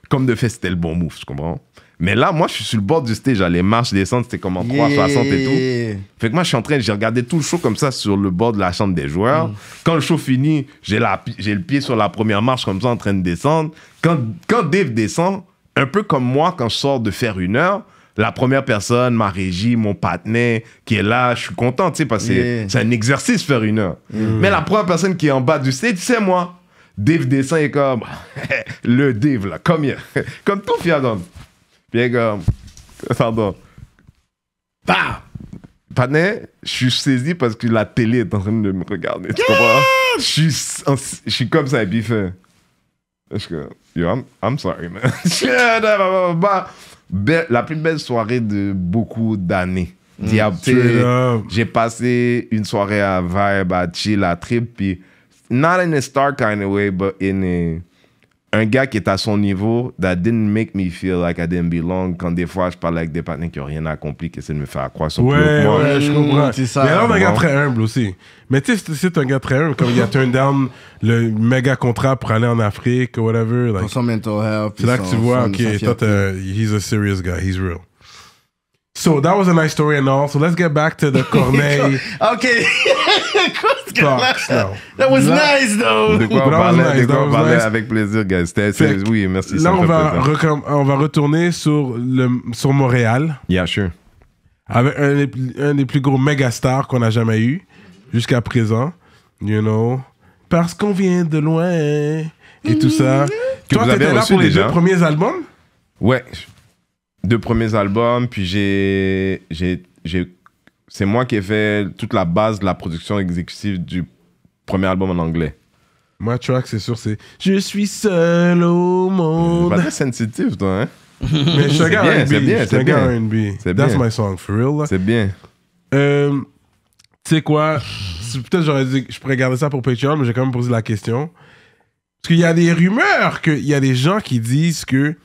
Comme de fait, c'était le bon move, tu comprends mais là, moi, je suis sur le bord du stage. Les marches descendent, c'était comme en 360 et tout. Fait que moi, je suis en train, j'ai regardé tout le show comme ça sur le bord de la chambre des joueurs. Mm. Quand le show finit, j'ai le pied sur la première marche comme ça en train de descendre. Quand, quand Dave descend, un peu comme moi, quand je sors de faire une heure, la première personne, ma régie, mon patinet qui est là, je suis content, tu sais, parce que c'est un exercice faire une heure. Mm. Mais la première personne qui est en bas du stage, c'est moi. Dave descend et comme le Dave là, comme, comme tout Fiadon. Bien pardon. Bah Panet, je suis saisi parce que la télé est en train de me regarder. Tu comprends? Je suis, comme ça, et puis que Je suis yo, I'm, sorry, man. Euh, bah, ben, la plus belle soirée de beaucoup d'années. Mm. J'ai passé une soirée à vibe, à chill, à trip, puis not in a star kind of way, but in a un gars qui est à son niveau, that didn't make me feel like I didn't belong. Quand des fois, je parle avec des partenaires qui n'ont rien accompli, qui essaient de me faire croire son ouais, Ouais, je comprends. Mm, c'est ça. Mais alors, un gars très humble aussi. Mais tu sais, c'est un gars très humble. Comme il a turn down le méga contrat pour aller en Afrique, ou whatever. pour son mental health. C'est là que tu vois, ok, he's a serious guy, he's real. So that was a nice story and all. So let's get back to the Corneille. Ok De quoi on parlait, on avec plaisir, guys. C'était, oui, merci. Là, on va, on va retourner sur, le, sur Montréal. Yeah, sure. Avec un, des, plus gros méga stars qu'on a jamais eu jusqu'à présent. You know. Parce qu'on vient de loin et tout ça. Que mm-hmm. Toi, t'étais là pour les deux premiers albums? Ouais. Deux premiers albums, puis j'ai c'est moi qui ai fait toute la base de la production exécutive du premier album en anglais. Moi, track, c'est sûr, c'est Je suis seul au monde. Pas très sensitif, toi, hein? Mais je c'est bien c'est R&B. c'est bien That's my song, for real. C'est bien. Euh, tu sais quoi? Peut-être j'aurais dit je pourrais garder ça pour Patreon, mais j'ai quand même posé la question. Parce qu'il y a des rumeurs, qu'il y a des gens qui disent que.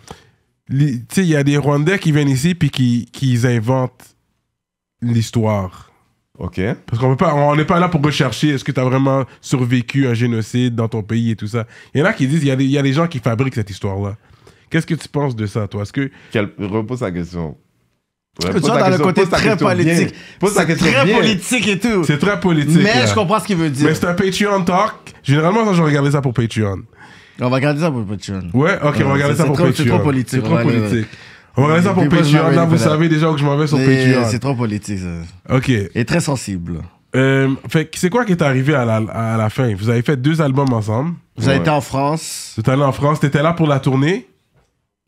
Tu sais, il y a des Rwandais qui viennent ici puis qui, qui inventent l'histoire. OK. Parce qu'on n'est pas là pour rechercher est-ce que tu as vraiment survécu à un génocide dans ton pays et tout ça. Il y en a qui disent il y, a des, gens qui fabriquent cette histoire-là. Qu'est-ce que tu penses de ça, toi Est-ce que. repose la question. tu vois, dans le côté très politique. C'est très politique et tout. C'est très politique. Mais je hein. comprends ce qu'il veut dire. Mais c'est un Patreon talk. Généralement, je regardais ça pour Patreon. On va regarder ça pour Patreon. Ouais, ok, on va regarder ça pour Patreon. C'est trop politique. C'est trop politique. On va ça pour Patreon. Là, vous savez déjà où je m'en vais sur Patreon. Euh, c'est trop politique, ça. OK. Et très sensible. Euh, fait, c'est quoi qui est arrivé à la, fin Vous avez fait deux albums ensemble. Vous avez été en France. Vous êtes allé en France. T'étais là pour la tournée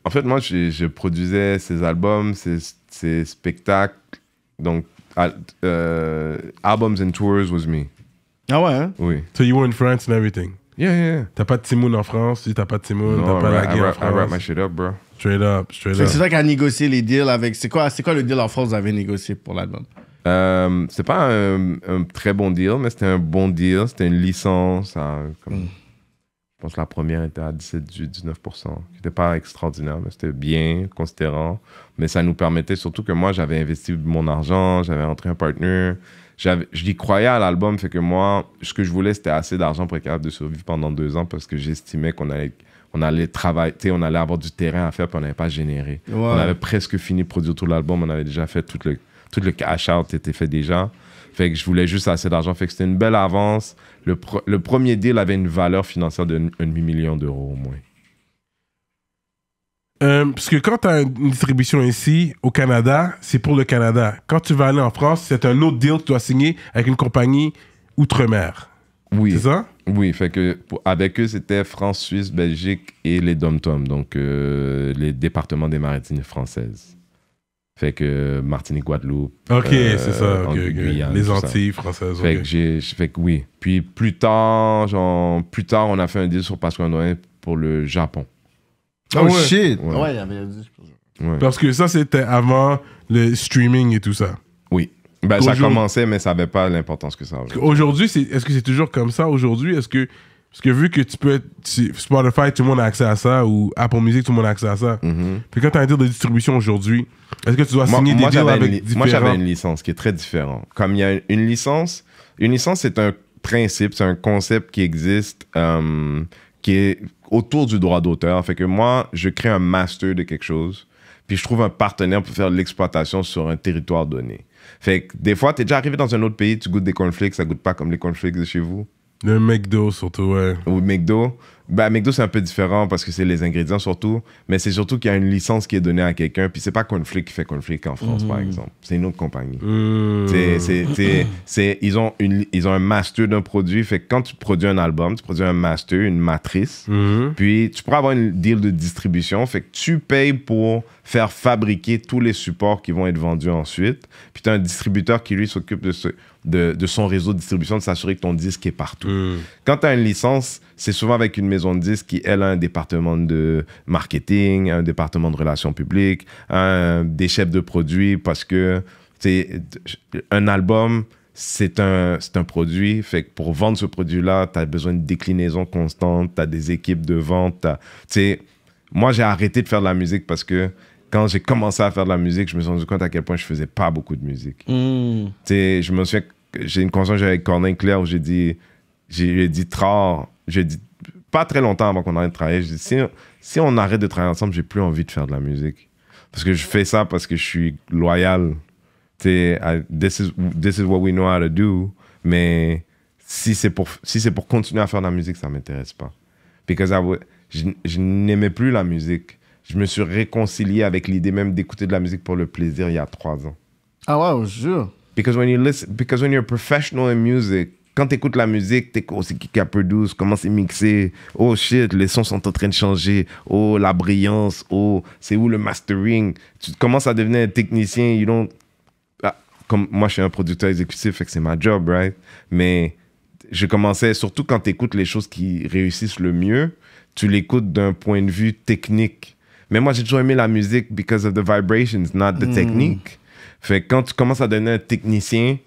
En fait, moi, je, produisais ces albums, Ces spectacles. Donc, euh, albums and tours was me. Ah ouais hein? Oui. So you were in France and everything Yeah, yeah, T'as pas de Timoun en France, t'as pas de Timoun, t'as pas la guerre en France. I my bro. Straight up, straight up. C'est ça qui négocier négocié les deals avec. C'est quoi, quoi le deal en France que vous avez négocié pour l'album euh, C'est pas un, très bon deal, mais c'était un bon deal. C'était une licence. Mm. Je pense que la première était à 17-19%. C'était pas extraordinaire, mais c'était bien, considérant. Mais ça nous permettait surtout que moi, j'avais investi mon argent, j'avais rentré un partner. l'y croyais à l'album, fait que moi, ce que je voulais, c'était assez d'argent pour être capable de survivre pendant deux ans parce que j'estimais qu'on allait on allait travailler, on allait avoir du terrain à faire, puis on n'avait pas généré. On avait presque fini de produire tout l'album, on avait déjà fait tout le, tout le cash-out, était fait déjà. Fait que je voulais juste assez d'argent. Fait que c'était une belle avance. Le, premier deal avait une valeur financière de demi-million d'euros au moins. Euh, parce que quand tu as une distribution ici, au Canada, c'est pour le Canada. Quand tu vas aller en France, c'est un autre deal que tu dois signer avec une compagnie outre-mer. Oui. C'est ça? Oui, fait que avec eux, c'était France, Suisse, Belgique et les Dom-Tom, donc euh, les départements des maritimes françaises. Fait que Martinique, Guadeloupe. Ok, c'est euh, ça. les Antilles françaises. Fait, que fait que oui. Puis plus tard, plus tard, on a fait un deal sur Pascal Noël pour le Japon. Oh, shit! Ouais, il y avait un Parce que ça, c'était avant le streaming et tout ça. Ben, ça commençait, mais ça n'avait pas l'importance que ça avait. Aujourd'hui, est-ce que c'est toujours comme ça aujourd'hui? Est-ce que, parce que vu que tu peux être Spotify, tout le monde a accès à ça, ou Apple Music, tout le monde a accès à ça. Mm-hmm. Puis quand tu as un deal de distribution aujourd'hui, est-ce que tu dois signer des deals avec différents... Moi, j'avais une licence qui est très différente. Comme il y a une, licence, une licence, c'est un principe, c'est un concept qui existe, euh, qui est autour du droit d'auteur. Fait que moi, je crée un master de quelque chose, puis je trouve un partenaire pour faire l'exploitation sur un territoire donné. Fait que des fois, t'es déjà arrivé dans un autre pays, tu goûtes des cornflakes, ça goûte pas comme les cornflakes de chez vous. Le McDo surtout, ouais. Le McDo. Bah, McDo, c'est un peu différent parce que c'est les ingrédients surtout, mais c'est surtout qu'il y a une licence qui est donnée à quelqu'un. Puis c'est pas Conflict qui fait Conflict en France, par mm. exemple. C'est une autre compagnie. Mm. C'est, ils, ont ils ont un master d'un produit. Fait que quand tu produis un album, tu produis un master, une matrice. Mm. Puis tu pourras avoir une deal de distribution. Fait que tu payes pour faire fabriquer tous les supports qui vont être vendus ensuite. Puis tu as un distributeur qui, lui, s'occupe de ce de, son réseau de distribution, de s'assurer que ton disque est partout. Hmm. Quand tu as une licence, c'est souvent avec une maison de disques qui, elle, a un département de marketing, un département de relations publiques, des chefs de produits, parce que un album, c'est un, un produit. Fait que pour vendre ce produit-là, tu as besoin de déclinaison constante, tu as des équipes de vente. Moi, j'ai arrêté de faire de la musique parce que quand j'ai commencé à faire de la musique, je me suis rendu compte à quel point je faisais pas beaucoup de musique. Hmm. je me souviens, j'ai une conscience avec Corneille Claire où j'ai dit, j'ai dit trop, j'ai dit pas très longtemps avant qu'on arrête de travailler, j'ai dit si, on arrête de travailler ensemble, j'ai plus envie de faire de la musique. Parce que je fais ça parce que je suis loyal. Tu sais, this is, this is what we know how to do. Mais si c'est pour, si c'est pour continuer à faire de la musique, ça m'intéresse pas. Parce que je n'aimais plus la musique je me suis réconcilié avec l'idée même d'écouter de la musique pour le plaisir il y a trois ans. Ah ouais, jure. Because when you listen, because when you're professional in music, quand tu écoutes la musique, tu aussi qui qui a peu douce, comment c'est mixé, oh shit, les sons sont en train de changer, oh la brillance, oh c'est où le mastering. Tu commences à devenir un technicien, you don't. Ah, comme moi, je suis un producteur exécutif, fait que c'est ma job, right? Mais je commençais, surtout quand tu écoutes les choses qui réussissent le mieux, tu l'écoutes d'un point de vue technique mais moi, j'ai toujours aimé la musique because of the vibrations, not the mm. technique. Fait quand tu commences à devenir un technicien,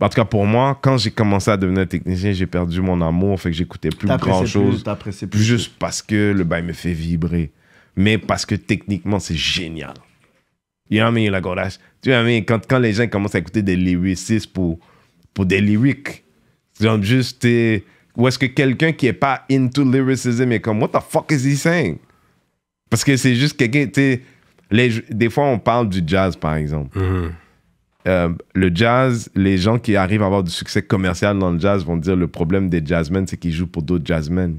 en tout cas pour moi, quand j'ai commencé à devenir technicien, j'ai perdu mon amour, fait que j'écoutais plus grand chose. Plus, juste parce que le bail me fait vibrer, mais parce que techniquement c'est génial. You know what I mean? tu vois, quand, quand les gens commencent à écouter des lyricistes pour, pour des lyrics, genre juste, ou est-ce que quelqu'un qui est pas into lyricism est comme, what the fuck is he saying? Parce que c'est juste quelqu'un, tu sais, des fois on parle du jazz par exemple. Mm-hmm. Euh, le jazz, les gens qui arrivent à avoir du succès commercial dans le jazz vont dire le problème des jazzmen, c'est qu'ils jouent pour d'autres jazzmen.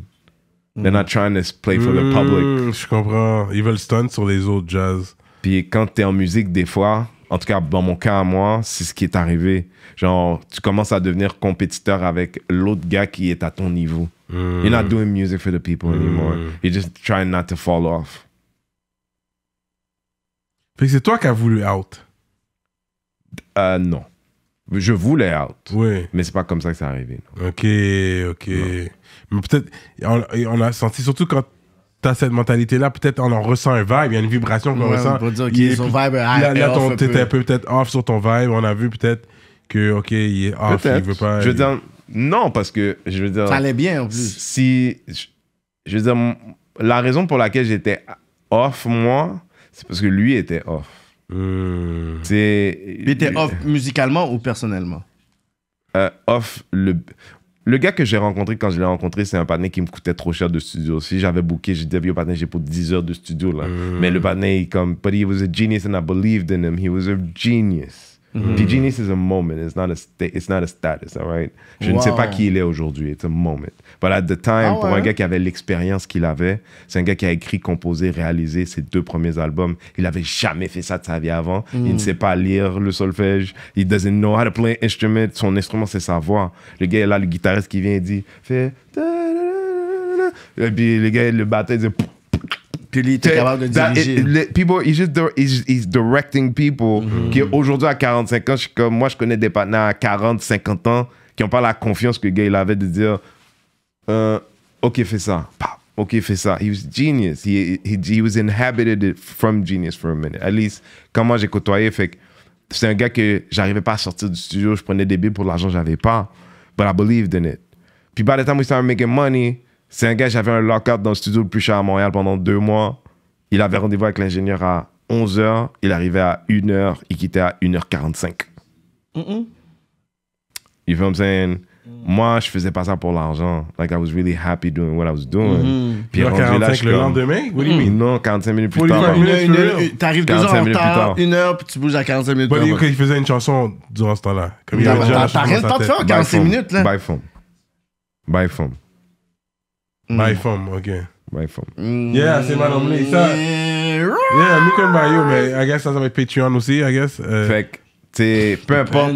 They're mm-hmm. not trying to play for the public. Mm, je comprends. Ils veulent stun sur les autres jazz. Puis quand t'es en musique, des fois, en tout cas dans mon cas à moi, c'est ce qui est arrivé. Genre, tu commences à devenir compétiteur avec l'autre gars qui est à ton niveau. Mm. You're not doing music for the people mm. anymore. You're just trying not to fall off. Fait que c'est toi qui as voulu out. Euh, non. Je voulais out. Oui. Mais c'est pas comme ça que ça arrivé. Ok, ok. Mais peut-être, on, a senti, surtout quand t'as cette mentalité-là, peut-être on en ressent un vibe, il y a une vibration qu'on ressent. On peut dire, est son vibe Là, là t'étais peut-être off sur ton vibe, on a vu peut-être que, ok, il est off, il veut pas. Je veux dire, non, parce que je veux dire. Ça allait bien en Si. Je, veux dire, la raison pour laquelle j'étais off, moi, c'est parce que lui était off. Hmm. Il était off musicalement ou personnellement euh, Off. Le, le gars que j'ai rencontré quand je l'ai rencontré, c'est un panier qui me coûtait trop cher de studio. Si j'avais booké, j'ai dit, au j'ai pour 10 heures de studio là. Hmm. Mais le panier, comme, but he was a genius and I believed in him. He was a genius. Mm. is a moment. It's not a it's not a status, all right? Je ne sais pas qui il est aujourd'hui. It's a moment. But at the time, ah pour un gars qui avait l'expérience qu'il avait, c'est un gars qui a écrit, composé, réalisé ses deux premiers albums. Il avait jamais fait ça de sa vie avant. Mhm. Il ne sait pas lire le solfège. il ne know pas to play instrument. Son instrument, c'est sa voix. Le gars, là, le guitariste qui vient, et dit, fait... Et puis le gars, le batteur, il dit... Puis était capable de diriger. people, he's just he's, directing people. Mm-hmm. Qui aujourd'hui à 45 ans, je comme moi, je connais des partenaires à 40, 50 ans qui n'ont pas la confiance que le gars avait de dire euh, OK, fais ça. OK, fais ça. He was genius. He, he, he, was inhabited from genius for a minute. At least, moi j'ai côtoyé, c'est un gars que j'arrivais pas à sortir du studio, je prenais des billes pour l'argent que j'avais pas. But I believed in it. Puis by the time we started making money, c'est un gars, j'avais un lock-up dans le studio le plus cher à Montréal pendant deux mois. Il avait rendez-vous avec l'ingénieur à 11h. Il arrivait à 1h. Il quittait à 1h45. You feel what I'm saying? Mm. Moi, je faisais pas ça pour l'argent. Like, I was really happy doing what I was doing. Mm -hmm. Puis rendu là, je le lendemain? What do you mean? Non, 45 minutes plus tard. T'arrives deux heures en retard, une heure, puis tu bouges à 45 minutes. tard. il faisait une chanson durant ce temps-là. T'as rien de faire 45 minutes, là. By phone. By phone. My mm. phone, ok. My phone. Mm. Yeah, c'est ma nommée. Yeah, me comme bah, you, mais I guess ça, ça va Patreon aussi, I guess. Euh, fait que, sais, peu importe.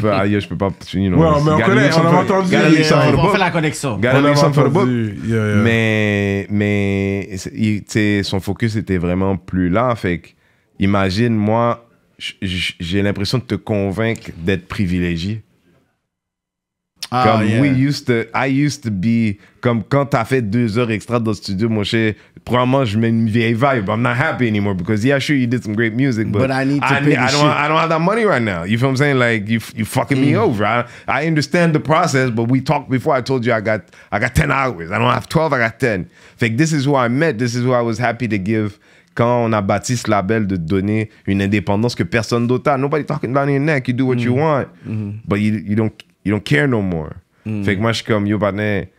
peu, ah, je peux pas. You non ouais, mais on connaît, on a entendu. On fait la connexion. Mais, mais, sais, son focus était vraiment plus là. Fait que, imagine, moi, j'ai l'impression de te convaincre d'être privilégié. Ah, comme, yeah. we used to, I used to be, comme quand t'as fait deux heures extra dans le studio, moi, je, probablement, je mets une vieille vibe. I'm not happy anymore because, yeah, sure, you did some great music, but, but I need to I, pay I, I don't, I don't have that money right now. You feel what I'm saying? Like, you, you fucking mm. me over. I, I understand the process, but we talked before. I told you I got, I got 10 hours. I don't have 12, I got 10. Fait que this is who I met. This is who I was happy to give quand on a bâti ce label de donner une indépendance que personne d'autre a. Nobody talking down your neck. You do what mm. you want, mm but you, you don't You don't care no more. Mm. Fait que moi, je suis comme, yo, partner,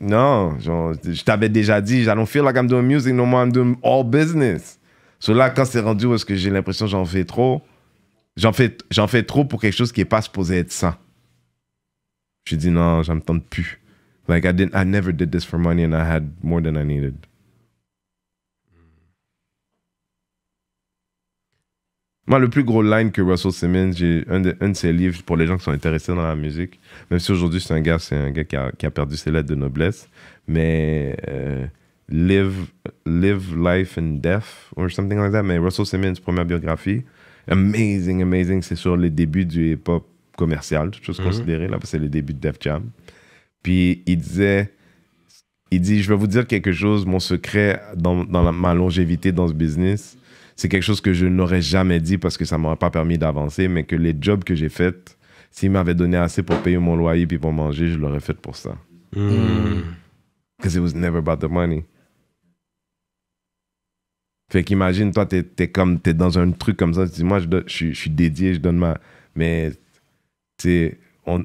non, je t'avais déjà dit, I don't feel like I'm doing music no more, I'm doing all business. So là, quand c'est rendu parce est-ce que j'ai l'impression que j'en fais trop, j'en fais, j'en fais trop pour quelque chose qui n'est pas supposé être ça. Je dis non, j'en tente plus. Like, I never did this for money and I had more than I needed. Moi, le plus gros line que Russell Simmons, j'ai un de, ses livres pour les gens qui sont intéressés dans la musique. Même si aujourd'hui, c'est un gars, c'est un gars qui a, perdu ses lettres de noblesse. Mais euh, live, live Life and Death, or something like that. Mais Russell Simmons, première biographie. Amazing, amazing. C'est sur les débuts du hip-hop commercial, toute chose mhm. considérée. Là, c'est les débuts de Def Jam. Puis il disait. Il dit, je vais vous dire quelque chose, mon secret dans, ma longévité dans ce business, c'est quelque chose que je n'aurais jamais dit parce que ça m'aurait pas permis d'avancer, mais que les jobs que j'ai faits, s'ils m'avaient donné assez pour payer mon loyer puis pour manger, je l'aurais fait pour ça. Hmm. Because que it was never about the money. Fait qu'imagine, toi, t'es es comme, t'es dans un truc comme ça, tu dis, moi, je, je, suis dédié, je donne ma. Mais, tu sais, on,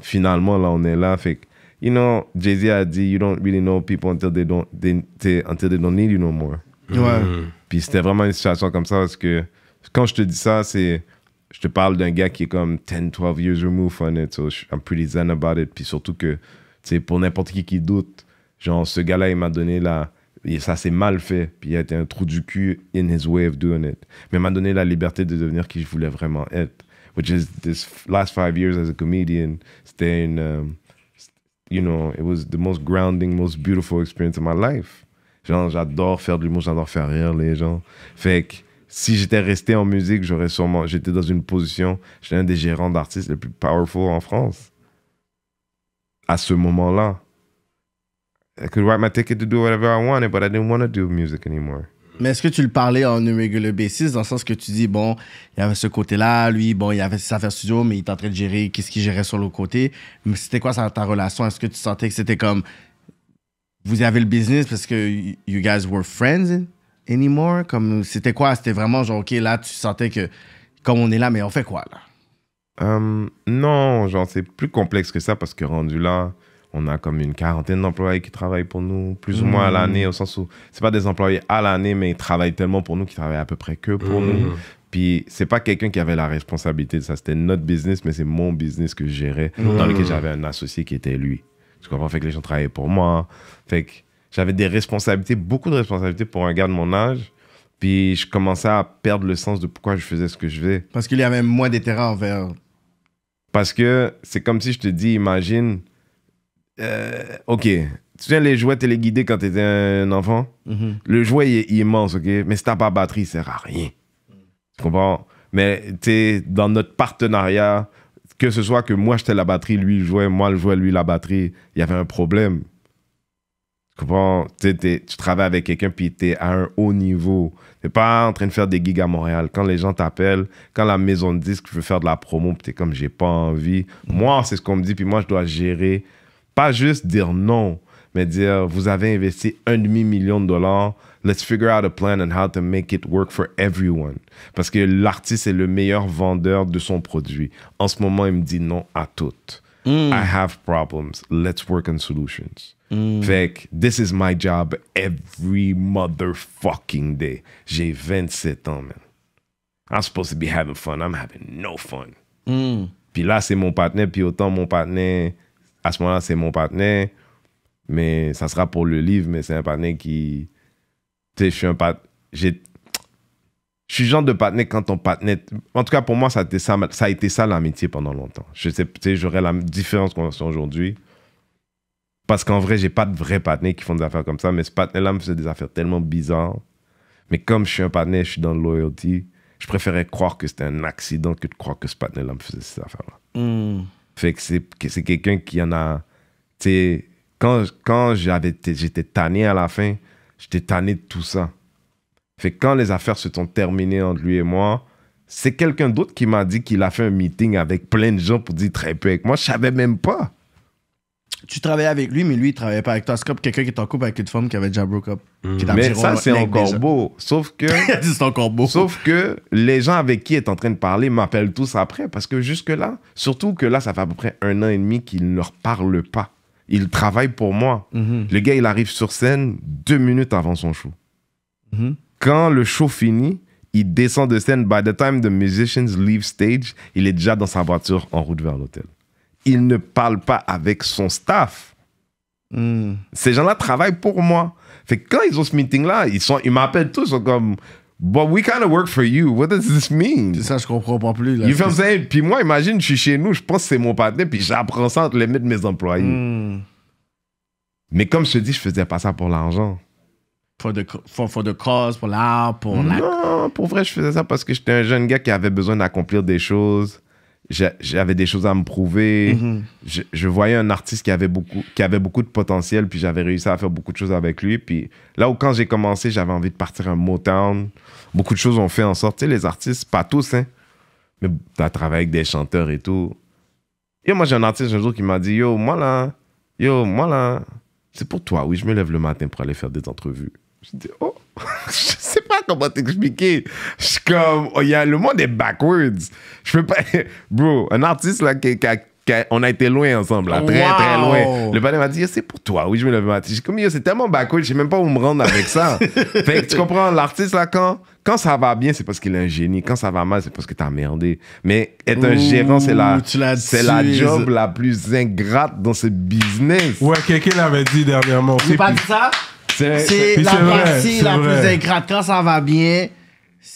finalement, là, on est là. Fait que, you know, Jay-Z a dit, you don't really know people until they don't, they, until they don't need you no more. Ouais. Mm. Puis c'était vraiment une situation comme ça parce que quand je te dis ça, c'est. Je te parle d'un gars qui est comme 10, 12 years removed on it, so I'm pretty zen about it. Puis surtout que, tu sais, pour n'importe qui qui doute, genre, ce gars-là, il m'a donné la. Et ça s'est mal fait. Puis il a été un trou du cul in his way of doing it. Mais m'a donné la liberté de devenir qui je voulais vraiment être. Which is this last five years as a comedian, c'était une. Euh, you know, it was the most grounding, most beautiful experience of my life. Genre, j'adore faire de l'humour, j'adore faire rire les gens. Fait que si j'étais resté en musique, j'aurais sûrement. J'étais dans une position. J'étais un des gérants d'artistes les plus powerful en France. À ce moment-là. I could write my ticket to do whatever I wanted, but I didn't want to do music anymore. Mais est-ce que tu le parlais en un regular basis, dans le sens que tu dis, bon, il y avait ce côté-là, lui, bon, il avait ses affaires studio, mais il était en train de gérer qu'est-ce qu'il gérait sur l'autre côté. Mais c'était quoi ça, ta relation? Est-ce que tu sentais que c'était comme, vous avez le business parce que you guys were friends anymore? Comme c'était quoi? C'était vraiment genre, OK, là, tu sentais que comme on est là, mais on fait quoi là? Hum, non, genre, c'est plus complexe que ça parce que rendu là, on a comme une quarantaine d'employés qui travaillent pour nous, plus ou moins à mmh. l'année, au sens où c'est pas des employés à l'année, mais ils travaillent tellement pour nous qu'ils travaillent à peu près que pour nous. Mmh. Puis c'est pas quelqu'un qui avait la responsabilité de ça, c'était notre business, mais c'est mon business que je gérais, dans mmh. lequel j'avais un associé qui était lui. Tu comprends? Fait que les gens travaillaient pour moi. Fait que j'avais des responsabilités, beaucoup de responsabilités pour un gars de mon âge. Puis je commençais à perdre le sens de pourquoi je faisais ce que je faisais. Parce qu'il y avait moins d'intérêt envers. Parce que c'est comme si je te dis, imagine, euh, ok, tu sais, les jouets téléguidés quand t'étais un enfant, mhm. le jouet il est immense, ok, mais si t'as pas batterie, il sert à rien. Tu comprends? Mais tu dans notre partenariat, que ce soit que moi j'étais la batterie, lui il jouait, moi je jouais, lui la batterie, il y avait un problème. Tu comprends? tu travailles avec quelqu'un puis tu es à un haut niveau. Tu n'es pas en train de faire des gigs à Montréal. Quand les gens t'appellent, quand la maison de disque veut faire de la promo, tu es comme j'ai pas envie. Moi, c'est ce qu'on me dit, puis moi je dois gérer. Pas juste dire non, mais dire vous avez investi un demi-million de dollars Let's figure out a plan on how to make it work for everyone. Parce que l'artiste est le meilleur vendeur de son produit. En ce moment, il me dit non à tout. Hmm. I have problems. Let's work on solutions. Hmm. Fait que, this is my job every motherfucking day. J'ai 27 ans, man. I'm supposed to be having fun. I'm having no fun. Hmm. Puis là, c'est mon partenaire. Puis autant mon partenaire, à ce moment-là, c'est mon partenaire. Mais ça sera pour le livre, mais c'est un partenaire qui tu sais, je suis un Je suis genre de partenaire quand on patinet... En tout cas, pour moi, ça a été ça, ça, a été ça l'amitié pendant longtemps. Je sais, tu j'aurais la différence qu'on a aujourd'hui. Parce qu'en vrai, j'ai pas de vrais patné qui font des affaires comme ça, mais ce partenaire là me faisait des affaires tellement bizarres. Mais comme je suis un partenaire, je suis dans le loyalty, je préférais croire que c'était un accident que de croire que ce partenaire là me faisait ces affaires-là. Hmm. Fait que c'est, c'est quelqu'un qui en a. Tu sais, quand, quand j'avais, j'étais tanné à la fin, J'étais tanné de tout ça. Fait quand les affaires se sont terminées entre lui et moi, c'est quelqu'un d'autre qui m'a dit qu'il a fait un meeting avec plein de gens pour dire très peu avec moi. Je savais même pas. Tu travaillais avec lui, mais lui, il travaillait pas avec toi. C'est quelqu'un qui est en couple avec une femme qui avait déjà broke up. Mm. Mais ça, c'est encore beau. Sauf que. c'est encore beau. Sauf que les gens avec qui il est en train de parler m'appellent tous après. Parce que jusque-là, surtout que là, ça fait à peu près un an et demi qu'il ne leur parle pas il travaille pour moi. Mhm. Le gars, il arrive sur scène deux minutes avant son show. Mhm. Quand le show finit, il descend de scène. By the time the musicians leave stage, il est déjà dans sa voiture en route vers l'hôtel. Il ne parle pas avec son staff. Mhm. Ces gens-là travaillent pour moi. Fait que quand ils ont ce meeting-là, ils, sont, ils m'appellent tous, comme But we kind of work for you. What does this mean? C'est ça, je comprends pas plus. you feel Puis moi, imagine, je suis chez nous, je pense que c'est mon partenaire, puis j'apprends ça entre les mains de mes employés. Hmm. Mais comme je te dis, je faisais pas ça pour l'argent. Pour de for, for the cause, pour l'art, pour la... Non, pour vrai, je faisais ça parce que j'étais un jeune gars qui avait besoin d'accomplir des choses. J'avais des choses à me prouver. Mm-hmm. je, voyais un artiste qui avait, beaucoup, qui avait beaucoup de potentiel, puis j'avais réussi à faire beaucoup de choses avec lui. Puis là où, quand j'ai commencé, j'avais envie de partir à Motown beaucoup de choses ont fait en sorte, les artistes, pas tous, hein, mais as travaillé avec des chanteurs et tout. et moi, j'ai un artiste un jour qui m'a dit, yo, moi là, yo, moi là, c'est pour toi, oui, je me lève le matin pour aller faire des entrevues. Je dis, oh, je sais pas comment t'expliquer. Je suis comme, oh, y a, le monde est backwards. Je peux pas. Bro, un artiste là qui, On a été loin ensemble, là, très très loin. Le panier m'a dit, c'est pour toi, oui, je me lève le matin. J'ai comme, c'est tellement backwards, je sais même pas où me rendre avec ça. fait tu comprends, l'artiste là, quand quand ça va bien, c'est parce qu'il est un génie. Quand ça va mal, c'est parce que t'as merdé. Mais être un gérant, c'est la, c'est la job la plus ingrate dans ce business. Ouais, quelqu'un l'avait dit dernièrement. C'est pas ça? C'est- la partie la plus ingrate. Quand ça va bien,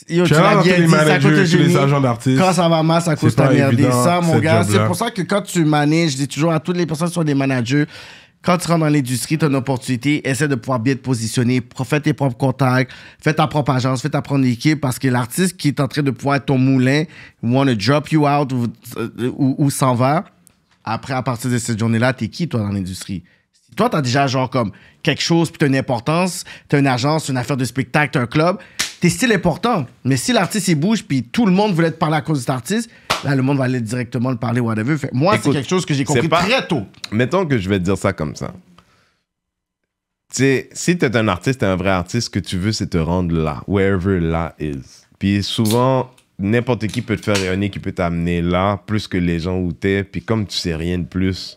tu l'as bien ça coûte Quand ça va mal, ça coûte à ta Ça, mon gars, c'est pour ça que quand tu manages, je dis toujours à toutes les personnes qui sont des managers, quand tu rentres dans l'industrie, tu as une opportunité, essaie de pouvoir bien te positionner, fais tes propres contacts, fais ta propre agence, fais ta propre équipe, parce que l'artiste qui est en train de pouvoir être ton moulin, want to drop you out euh, ou, s'en va, après, à partir de cette journée-là, t'es qui, toi, dans l'industrie? Si toi, t'as déjà, genre, comme, quelque chose, puis t'as une importance, t'as une agence, une affaire de spectacle, t'as un club, t'es style important. Mais si l'artiste, il bouge, puis tout le monde voulait te parler à cause de cet artiste, Là, le monde va aller directement le parler, whatever. Fait, moi, c'est quelque chose que j'ai compris pas... très tôt. Mettons que je vais te dire ça comme ça. Tu sais, si t'es un artiste, un vrai artiste, ce que tu veux, c'est te rendre là, wherever là is. Puis souvent, n'importe qui peut te faire rayonner, qui peut t'amener là, plus que les gens où t'es. Puis comme tu sais rien de plus,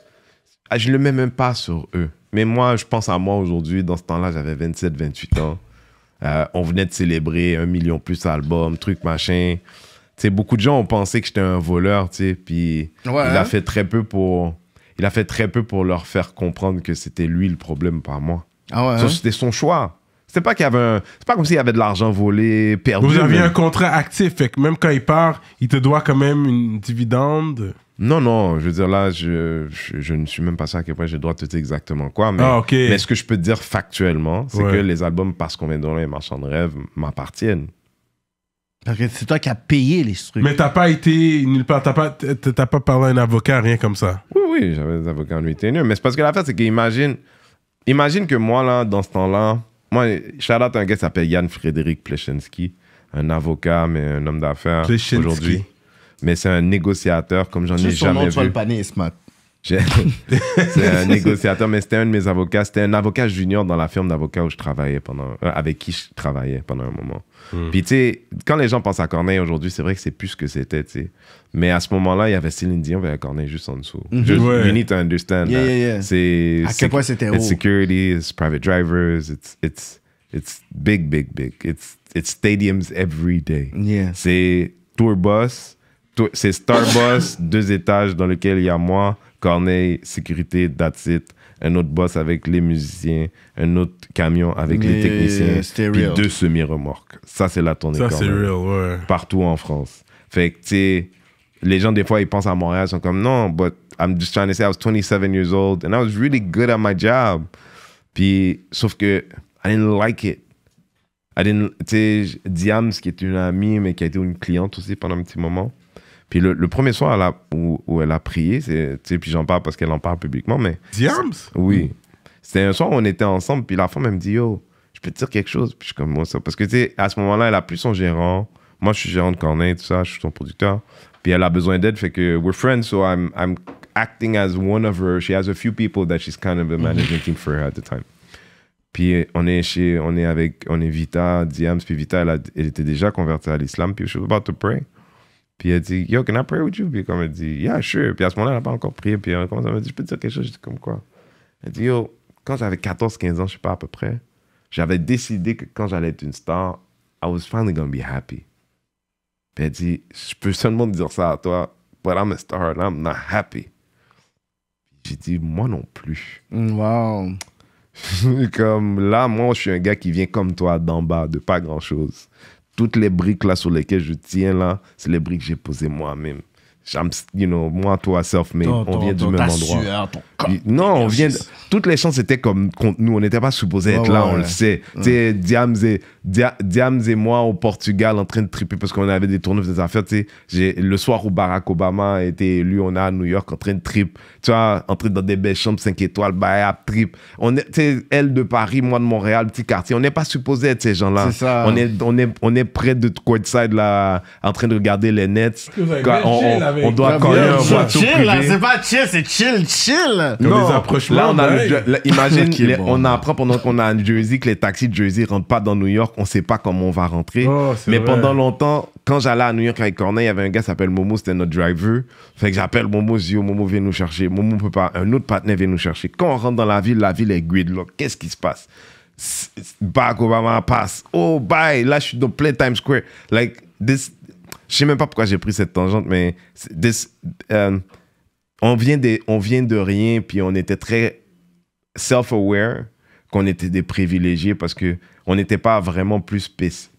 ah, je le mets même pas sur eux. Mais moi, je pense à moi aujourd'hui. Dans ce temps-là, j'avais 27, 28 ans. Euh, on venait de célébrer un million plus d'albums, truc machin beaucoup de gens ont pensé que j'étais un voleur, puis il a hein. fait très peu pour il a fait très peu pour leur faire comprendre que c'était lui le problème, pas moi. Ah hein? C'était son choix. C'était pas qu'il avait c'est pas comme s'il y avait de l'argent volé, perdu. Vous aviez un contrat actif, fait que même quand il part, il te doit quand même une dividende. Non, non, je veux dire, là, je, je, ne suis même pas sûr à quel point j'ai le droit de te dire exactement quoi. Mais, ah, mais ce que je peux te dire factuellement, c'est que les albums Parce qu'on vient de les et Marchand de rêve m'appartiennent c'est toi qui as payé les trucs. Mais t'as pas été nulle part, t'as pas, pas parlé à un avocat, rien comme ça. Oui, oui, j'avais des avocats en était ténue. Mais c'est parce que l'affaire, c'est qu'imagine, imagine que moi, là, dans ce temps-là, moi, shout un gars qui s'appelle Yann Frédéric Pleschinski, un avocat, mais un homme d'affaires aujourd'hui. Mais c'est un négociateur comme j'en ai jamais vu. C'est son nom, c'est un négociateur, mais c'était un de mes avocats. C'était un avocat junior dans la firme d'avocats où je travaillais pendant, euh, avec qui je travaillais pendant un moment. Hmm. Puis tu sais, quand les gens pensent à Corneille aujourd'hui, c'est vrai que c'est plus ce que c'était, tu sais. Mais à ce moment-là, il y avait Céline Dion vers Corneille juste en dessous. Mm You need understand. C'est à quel point c'était security, it's private drivers, it's it's it's big, big, big. It's it's stadiums every day. C'est tour bus, c'est Starbus, deux étages dans lequel il y a moi Corneille, sécurité, that's it. Un autre boss avec les musiciens, un autre camion avec les techniciens, puis deux semi-remorques. Ça, c'est la tournée. Ça, c'est ouais. Partout en France. Fait que, tu sais, les gens, des fois, ils pensent à Montréal, ils sont comme, non, but I'm just trying to say I was 27 years old and I was really good at my job. Puis, sauf que, I didn't like it. I didn't, tu sais, Diams, qui est une amie, mais qui a été une cliente aussi pendant un petit moment, puis le, premier soir elle a, où, où, elle a prié, puis j'en parle parce qu'elle en parle publiquement, mais. Diams Oui. C'était un soir où on était ensemble, puis la femme, elle me dit Yo, je peux te dire quelque chose. Puis je comme moi, ça. Parce que, tu sais, à ce moment-là, elle a plus son gérant. Moi, je suis gérant de Cornet, tout ça, je suis son producteur. Puis elle a besoin d'aide, fait que we're friends, so I'm, I'm acting as one of her. She has a few people that she's kind of a team for her at the time. Puis on est chez, on est avec, on est Vita, Diams, puis Vita, elle, elle était déjà convertie à l'islam, puis je suis about to pray. Puis elle dit, yo, can I pray with you? Puis comme elle dit, yeah, sure. Puis à ce moment-là, elle n'a pas encore prié. Puis elle commence à me dit « je peux te dire quelque chose? Je dis « comme quoi? Elle dit, yo, quand j'avais 14-15 ans, je ne sais pas à peu près, j'avais décidé que quand j'allais être une star, I was finally going to be happy. Puis elle dit, je peux seulement te dire ça à toi, but I'm a star and I'm not happy. J'ai dit, moi non plus. Mm, wow. comme là, moi, je suis un gars qui vient comme toi d'en bas, de pas grand-chose toutes les briques là sur lesquelles je tiens là, c'est les briques que j'ai posées moi-même you know, moi, toi, self, mais on vient du même endroit. non, on vient. Toutes les chances étaient comme nous. On n'était pas supposés être là, on le sait. Tu sais, Diams et, Diams et moi au Portugal en train de triper parce qu'on avait des tournois des affaires. Tu sais, le soir où Barack Obama a été élu, on est à New York en train de trip. Tu vois, en dans des belles chambres 5 étoiles, bah, trip. On est, tu sais, elle de Paris, moi de Montréal, petit quartier. On n'est pas supposés être ces gens-là. On est, on est, on est près de Courtside là, en train de regarder les nets on doit quand ah, même c'est pas chill, c'est chill, chill. là, on a on apprend pendant qu'on est à New Jersey que les taxis de Jersey rentrent pas dans New York, on sait pas comment on va rentrer. Oh, Mais pendant longtemps, quand j'allais à New York avec Corneille, il y avait un gars qui s'appelle Momo, c'était notre driver. Fait que j'appelle Momo, je dis, Momo, viens nous chercher. Momo peut pas, un autre partenaire vient nous chercher. Quand on rentre dans la ville, la ville est gridlock. Qu'est-ce qui se passe? Barack Obama passe. Oh, bye, là, je suis dans plein Times Square. Like, this, je sais même pas pourquoi j'ai pris cette tangente, mais euh, on, vient de, on vient de rien, puis on était très self-aware qu'on était des privilégiés parce que on n'était pas vraiment plus spécial.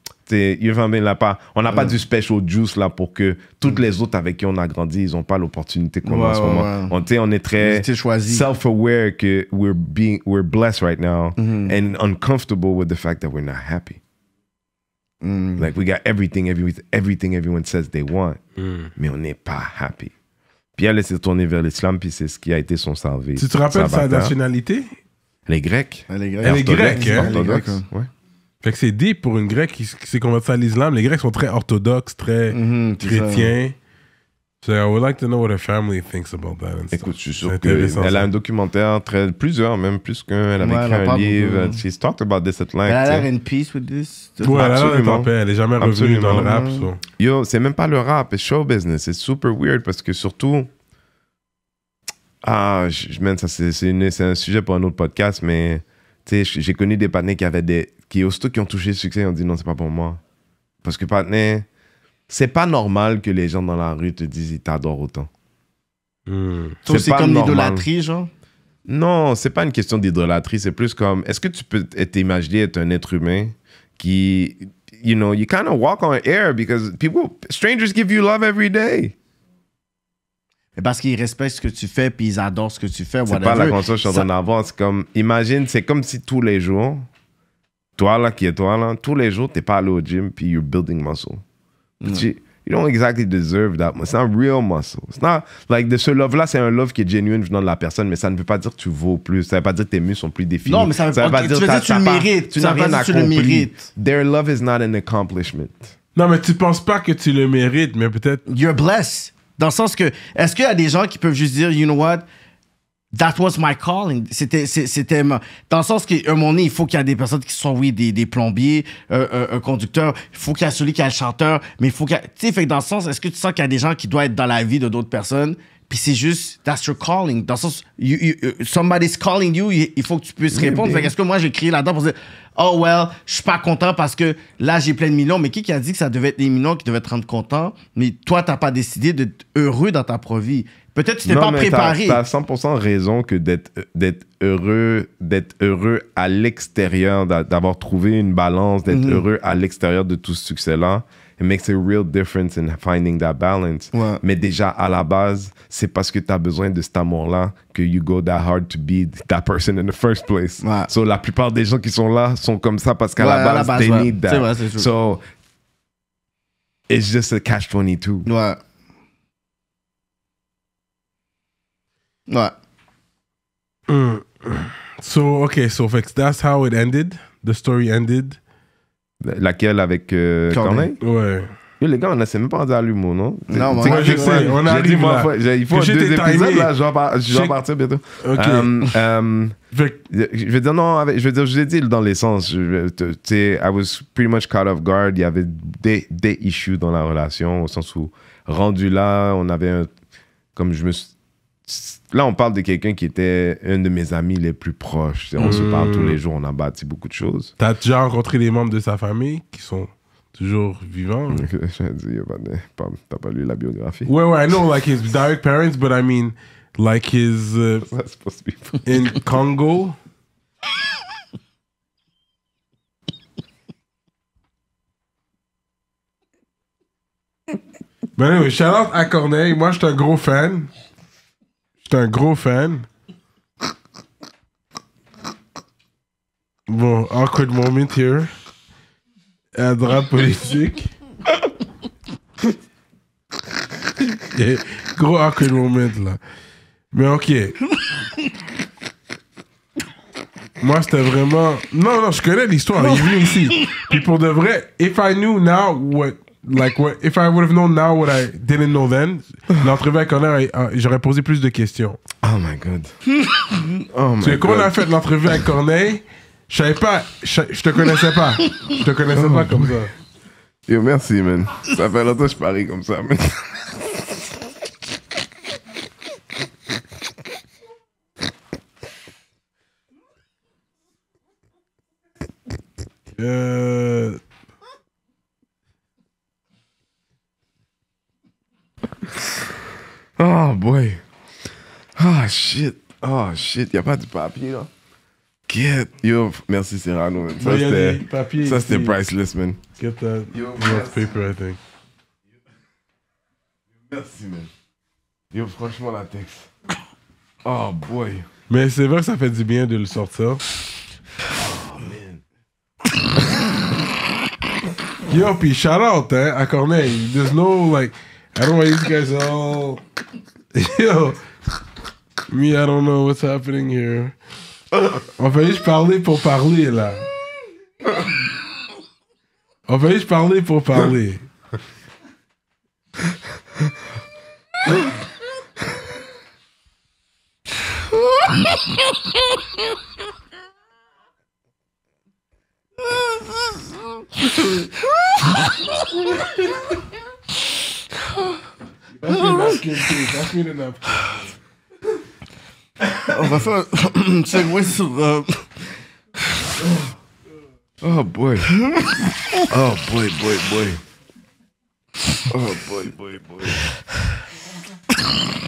Pas, on n'a pas du special juice là pour que toutes mm. les autres avec qui on a grandi, ils n'ont pas l'opportunité qu'on a en ce moment. On, est très self-aware que we're, being, we're blessed right now mm -hmm. and uncomfortable with the fact that we're not happy. Mm. Like we got everything, every, everything everyone says they want, mm. mais on n'est pas happy. Puis elle s'est tournée vers l'islam, puis c'est ce qui a été son salvé. Tu te rappelles sa nationalité Elle est grecque. Elle est grecque. Hein. Elle est grecque. Hein. Fait que c'est dit pour une grecque qui, s'est convertie à l'islam. Les grecs sont très orthodoxes, très mm-hmm, chrétiens. Je I would like to know what her family thinks about that. Écoute, je suis sûr qu'elle a un documentaire, très, plusieurs même, plus qu'un. Elle a écrit un livre. She's talked about this at Elle a l'air in peace with this. absolument. Elle, elle est jamais revenue dans le rap. Mm-hmm. Yo, c'est même pas le rap, c'est show business. C'est super weird parce que surtout. Ah, je mène ça, c'est un sujet pour un autre podcast, mais j'ai connu des partenaires qui avaient des. qui qui ont touché le succès, ils ont dit non, c'est pas pour moi. Parce que partenaires c'est pas normal que les gens dans la rue te disent ils t'adorent autant. Hmm. C'est comme l'idolâtrie, genre Non, c'est pas une question d'idolâtrie, c'est plus comme est-ce que tu peux t'imaginer être un être humain qui, you know, you kind of walk on air because people, strangers give you love every day. Parce qu'ils respectent ce que tu fais, puis ils adorent ce que tu fais. C'est pas la conscience que je suis en C'est comme, imagine, c'est comme si tous les jours, toi là qui es toi là, tous les jours, t'es pas allé au gym, puis you're building muscle. Tu, You, you, don't exactly deserve that. It's not real muscle. It's not like de ce love-là, c'est un love qui est genuine venant de la personne, mais ça ne veut pas dire que tu vaux plus. Ça ne veut pas dire que tes muscles sont plus définis. Non, mais ça veut, pas dire que tu le mérites. Tu n'as rien accompli. Their love is not an accomplishment. Non, mais tu penses pas que tu le mérites, mais peut-être. You're blessed. Dans le sens que, est-ce qu'il y a des gens qui peuvent juste dire, you know what, That was my calling. C'était, c'était dans le sens qu'à un moment donné, il faut qu'il y ait des personnes qui sont oui des, plombiers, euh, un euh, euh, conducteur. Il faut qu'il y a celui qui a le chanteur, mais il faut qu'il, tu sais, fait que dans le sens, est-ce que tu sens qu'il y a des gens qui doivent être dans la vie de d'autres personnes puis c'est juste, that's your calling. Dans le sens, uh, somebody's calling you, il faut que tu puisses répondre. Fait qu'est-ce que moi, j'ai crié là-dedans pour dire, oh well, je suis pas content parce que là, j'ai plein de millions. Mais qui qui a dit que ça devait être des millions qui devaient te rendre content? Mais toi, t'as pas décidé d'être heureux dans ta vie. Peut-être que tu t'es pas préparé. T'as as 100% raison que d'être heureux, d'être heureux à l'extérieur, d'avoir trouvé une balance, d'être mm-hmm. heureux à l'extérieur de tout ce succès-là, it makes a real difference in finding that balance. Ouais. Mais déjà, à la base, c'est parce que tu as besoin de cet amour-là que you go that hard to be that person in the first place. Ouais. So, la plupart des gens qui sont là sont comme ça parce qu'à ouais, la, base, base, they need that. Vrai, so, it's just a catch-22. Ouais. Ouais. Mm. So, okay, so that's how it ended. The story ended. Laquelle avec euh, Ouais. les gars, on ne même pas rendu à l'humour, non? Non, moi, j'essaie. on a dit, là. il faut deux épisodes, là, je vais, par, partir bientôt. Ok. Euh, euh, je vais dire non, je vais dire, je dit dans l'essence. Tu sais, I was pretty much caught off guard. Il y avait des, des issues dans la relation, au sens où, rendu là, on avait un, comme je me suis Là, on parle de quelqu'un qui était un de mes amis les plus proches. On se hmm. parle tous les jours, on a bâti beaucoup de choses. T'as déjà rencontré des membres de sa famille qui sont toujours vivants? J'ai dit, ben, t'as pas lu la biographie? Ouais, ouais, I know, like his direct parents, but I mean, like his. Uh, That's supposed to be in Congo. Ben anyway, shout out à Corneille. Moi, je suis un gros fan un gros fan. Bon, awkward moment here. Un drap politique. gros awkward moment là. Mais ok. Moi, c'était vraiment. Non, non, je connais l'histoire. Il est venu ici. Puis pour de vrai, if I knew now what like what, if I would have known now what I didn't know then, l'entrevue avec Corneille, uh, j'aurais posé plus de questions. Oh my god. oh my god. Comment on a fait l'entrevue avec Corneille Je savais pas, je te connaissais pas. Je te connaissais oh pas comme ça. Yo, merci, man. Ça fait longtemps que je parie comme ça, man. Euh. Oh boy. oh, shit. Oh shit. y'a a pas de papier là. Get. Yo, merci Serrano. Man. Ça c'était. Ça c'était priceless man. Get that. Yo, paper I think. Merci man. Yo, franchement la texte. Oh boy. Mais c'est vrai que ça fait du bien de le sortir. Oh man. Yo, puis shout out hein, à Corneille. There's no like. I don't know why these guys all. Yo, me, I don't know what's happening here. On va juste for pour parler, là. On va juste parler pour parler. On va faire un segway sur. euh, Oh boy. Oh boy, boy, boy. Oh boy, boy, boy.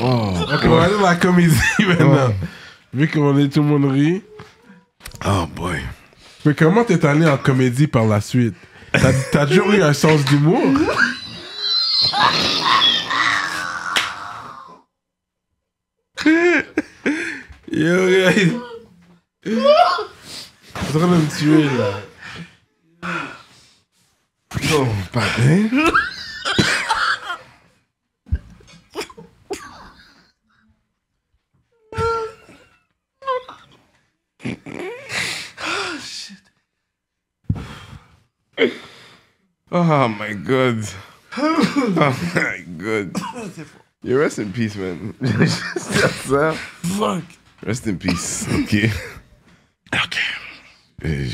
Oh, Ok, on va aller dans la comédie maintenant. Oh. Vu qu'on est tout le monde rit. oh boy. Mais comment t'es allé en comédie par la suite T'as t'as toujours eu un sens d'humour Yo, guys. Je suis en train de me tuer, là. Oh, patin. Oh my god. Oh my god. You rest in peace, man. Just ça. Uh, Fuck. Rest in peace. OK. OK. Euh,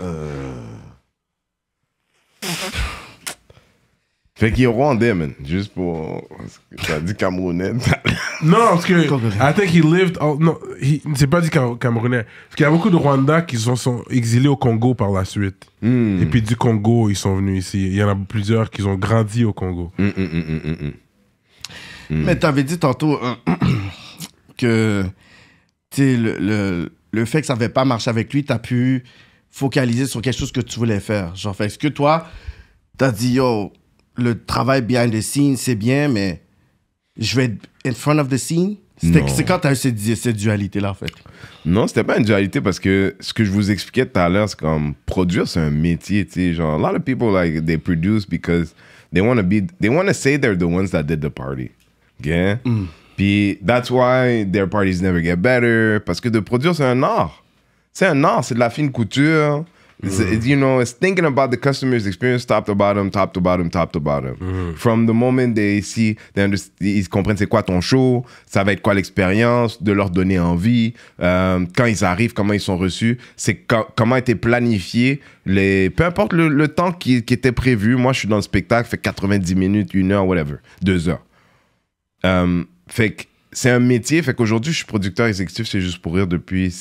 euh. Fait qu'il est rwandais, man. Juste pour. Ça dit camerounais. non, parce que. I think he lived. All... Non, c'est pas dit camerounais. Parce qu'il y a beaucoup de Rwandais qui sont, exilés au Congo par la suite. Hmm. Et puis du Congo, ils sont venus ici. Il y en a plusieurs qui ont grandi au Congo. Mm, mm, Mm. Mais t'avais dit tantôt euh, que le, le, le, fait que ça n'avait pas marché avec lui, t'as pu focaliser sur quelque chose que tu voulais faire. Genre, est-ce que toi, t'as dit, yo, le travail behind the scene, c'est bien, mais je vais être in front of the scene? C'est quand t'as eu cette, dualité-là, en fait? Non, c'était pas une dualité parce que ce que je vous expliquais tout à l'heure, c'est comme produire, c'est un métier, tu sais. Genre, a lot of people, like, they produce because they want to be, they want to say they're the ones that did the party. Yeah. Puis, that's why their parties never get better. Parce que de produire, c'est un art. C'est un art, c'est de la fine couture. It's, mm. you know, it's thinking about the customer's experience top to bottom, top to bottom, top to bottom. Mm. From the moment they see, they ils comprennent c'est quoi ton show, ça va être quoi l'expérience, de leur donner envie, euh, quand ils arrivent, comment ils sont reçus, c'est comment comment été planifié, les, peu importe le, le temps qui, qui, était prévu. Moi, je suis dans le spectacle, fait 90 minutes, une heure, whatever, deux heures. Euh, fait que c'est un métier. Fait qu'aujourd'hui, je suis producteur exécutif, c'est juste pour rire depuis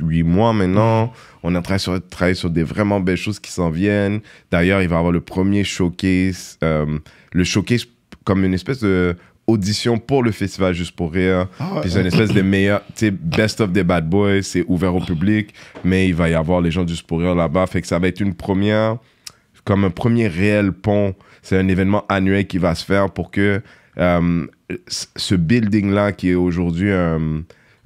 huit mois maintenant. On est en train sur, travailler sur des vraiment belles choses qui s'en viennent. D'ailleurs, il va y avoir le premier showcase, euh, le showcase comme une espèce de audition pour le festival Juste pour Rire. Ah c'est une espèce de meilleur, tu sais, best of the bad boys, c'est ouvert au public, mais il va y avoir les gens du Juste pour Rire là-bas. Fait que ça va être une première, comme un premier réel pont. C'est un événement annuel qui va se faire pour que euh, ce building-là qui est aujourd'hui euh,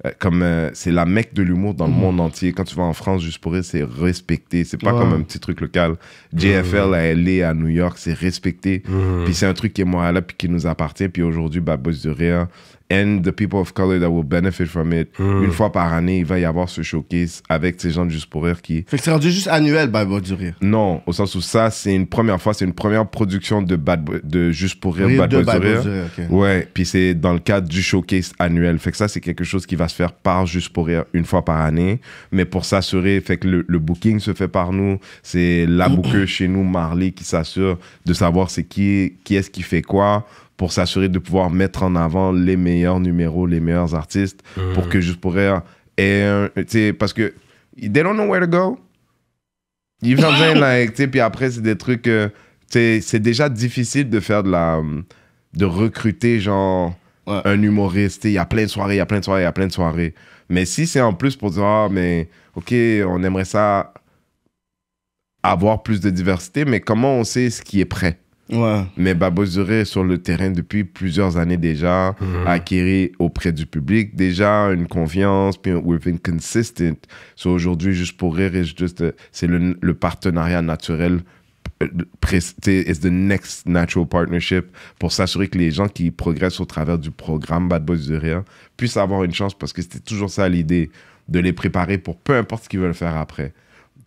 euh, comme c'est la mecque de l'humour dans le mhm. monde entier. Quand tu vas en France, juste pour c'est respecté. C'est pas comme un petit truc local. Mhm. JFL à LA, à New York, c'est respecté. Mhm. Puis c'est un truc qui est moi là, puis qui nous appartient. Puis aujourd'hui, Babos de Rire, and the people of color that will benefit from it. Hmm. Une fois par année, il va y avoir ce showcase avec ces gens de Juste pour Rire qui. Fait que c'est rendu juste annuel, Bad Boy du Rire. Non, au sens où ça, c'est une première fois, c'est une première production de, Bad de Juste pour Rire, Bad, Boy Bad Rire. Ouais, puis c'est dans le cadre du showcase annuel. Fait que ça, c'est quelque chose qui va se faire par Juste pour Rire une fois par année. Mais pour s'assurer, fait que le, booking se fait par nous. C'est la boucle chez nous, Marley, qui s'assure de savoir c'est qui, qui est-ce qui fait quoi pour s'assurer de pouvoir mettre en avant les meilleurs numéros, les meilleurs artistes, mm. pour que je pourrais... et Parce que they don't know where to go. Ils viennent like, tu puis après, c'est des trucs... Euh, c'est déjà difficile de faire de la... de recruter, genre, un humoriste. Il y a plein de soirées, il y a plein de soirées, il y a plein de soirées. Mais si c'est en plus pour dire, ah, mais OK, on aimerait ça avoir plus de diversité, mais comment on sait ce qui est prêt Ouais. Mais Babozuré est sur le terrain depuis plusieurs années déjà, mmh. auprès du public déjà une confiance, puis we've been consistent. aujourd'hui, juste pour rire, euh, c'est le, partenariat naturel. c'est euh, the next natural partnership pour s'assurer que les gens qui progressent au travers du programme Bad Boys de hein, puissent avoir une chance parce que c'était toujours ça l'idée, de les préparer pour peu importe ce qu'ils veulent faire après.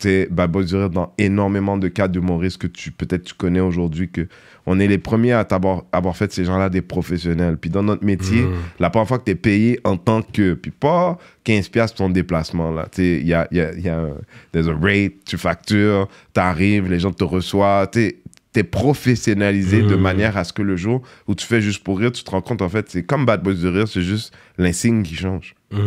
Boys du Rire, dans énormément de cas de d'humoristes que tu peut-être tu connais aujourd'hui que on est les premiers à avoir, fait ces gens-là des professionnels. Puis dans notre métier, mmh. la première fois que tu es payé en tant que puis pas 15 pièces ton déplacement là, tu il y a il y a, des rate, tu factures, tu arrives, les gens te reçoivent, tu t'es professionnalisé de mmh. manière à ce que le jour où tu fais juste pour rire, tu te rends compte en fait, c'est comme Bad Boys de rire, c'est juste l'insigne qui change. Mmh.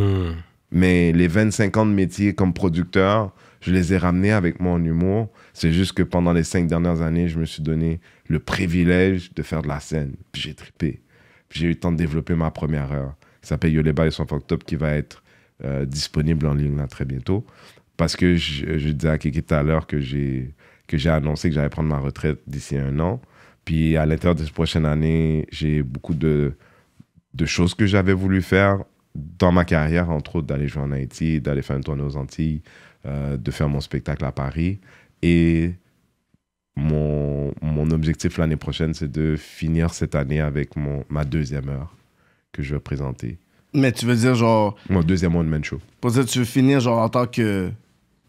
Mais les 25 ans de métier comme producteur, je les ai ramenés avec mon humour. C'est juste que pendant les cinq dernières années, je me suis donné le privilège de faire de la scène. Puis j'ai trippé. Puis j'ai eu le temps de développer ma première heure. Ça s'appelle Yoleba et son fuck top qui va être euh, disponible en ligne très bientôt. Parce que je, disais à Kiki tout à l'heure que j'ai que j'ai annoncé que j'allais prendre ma retraite d'ici un an. Puis à l'intérieur de cette prochaine année, j'ai beaucoup de, de choses que j'avais voulu faire dans ma carrière, entre autres d'aller jouer en Haïti, d'aller faire une tournée aux Antilles, euh, de faire mon spectacle à Paris. Et mon, mon objectif l'année prochaine, c'est de finir cette année avec mon, ma deuxième heure que je vais présenter. Mais tu veux dire genre. Mon deuxième one-man show. Pour tu veux finir genre en tant que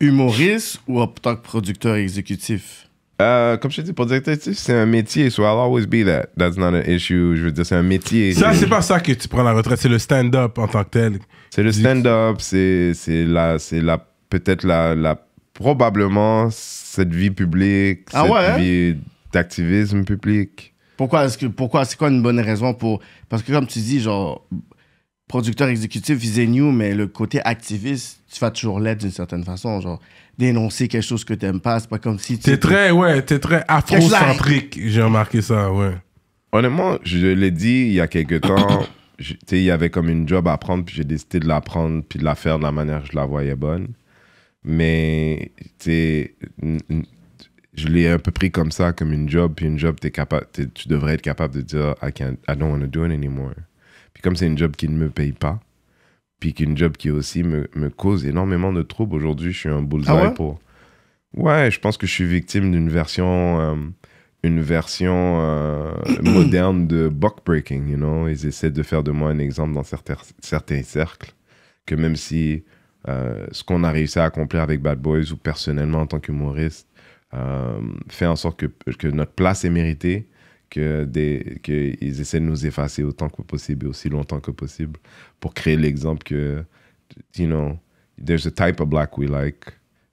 humoriste ou en tant que producteur exécutif? Euh, comme je te dis, producteur exécutif, c'est un métier, so I'll always be that. That's not an issue. Je veux dire, c'est un métier. Ça, c'est pas ça que tu prends la retraite, c'est le stand-up en tant que tel. C'est le stand-up, c'est la, la peut-être la, la, probablement cette vie publique, ah cette vie d'activisme public. Pourquoi est-ce que pourquoi c'est quoi une bonne raison pour parce que comme tu dis genre producteur exécutif visait new mais le côté activiste tu vas toujours l'être d'une certaine façon genre dénoncer quelque chose que t'aimes pas c'est pas comme si tu t'es très ouais t'es très afrocentrique j'ai remarqué ça ouais honnêtement je l'ai dit il y a quelques temps tu sais il y avait comme une job à prendre puis j'ai décidé de la prendre puis de la faire de la manière que je la voyais bonne mais, tu je l'ai un peu pris comme ça, comme une job, puis une job, es capable, tu devrais être capable de dire, I, don't want to do it anymore. Puis comme c'est une job qui ne me paye pas, puis qu'une job qui aussi me, me, cause énormément de troubles, aujourd'hui, je suis un bullseye ah ouais? pour. Ouais, je pense que je suis victime d'une version. Euh, une version euh, moderne de buck breaking, you know. Ils essaient de faire de moi un exemple dans certains, certains cercles, que même si euh, ce qu'on a réussi à accomplir avec Bad Boys ou personnellement en tant qu'humoriste euh, fait en sorte que, notre place est méritée, qu'ils essaient de nous effacer autant que possible et aussi longtemps que possible pour créer l'exemple que, you know, there's a type of black we like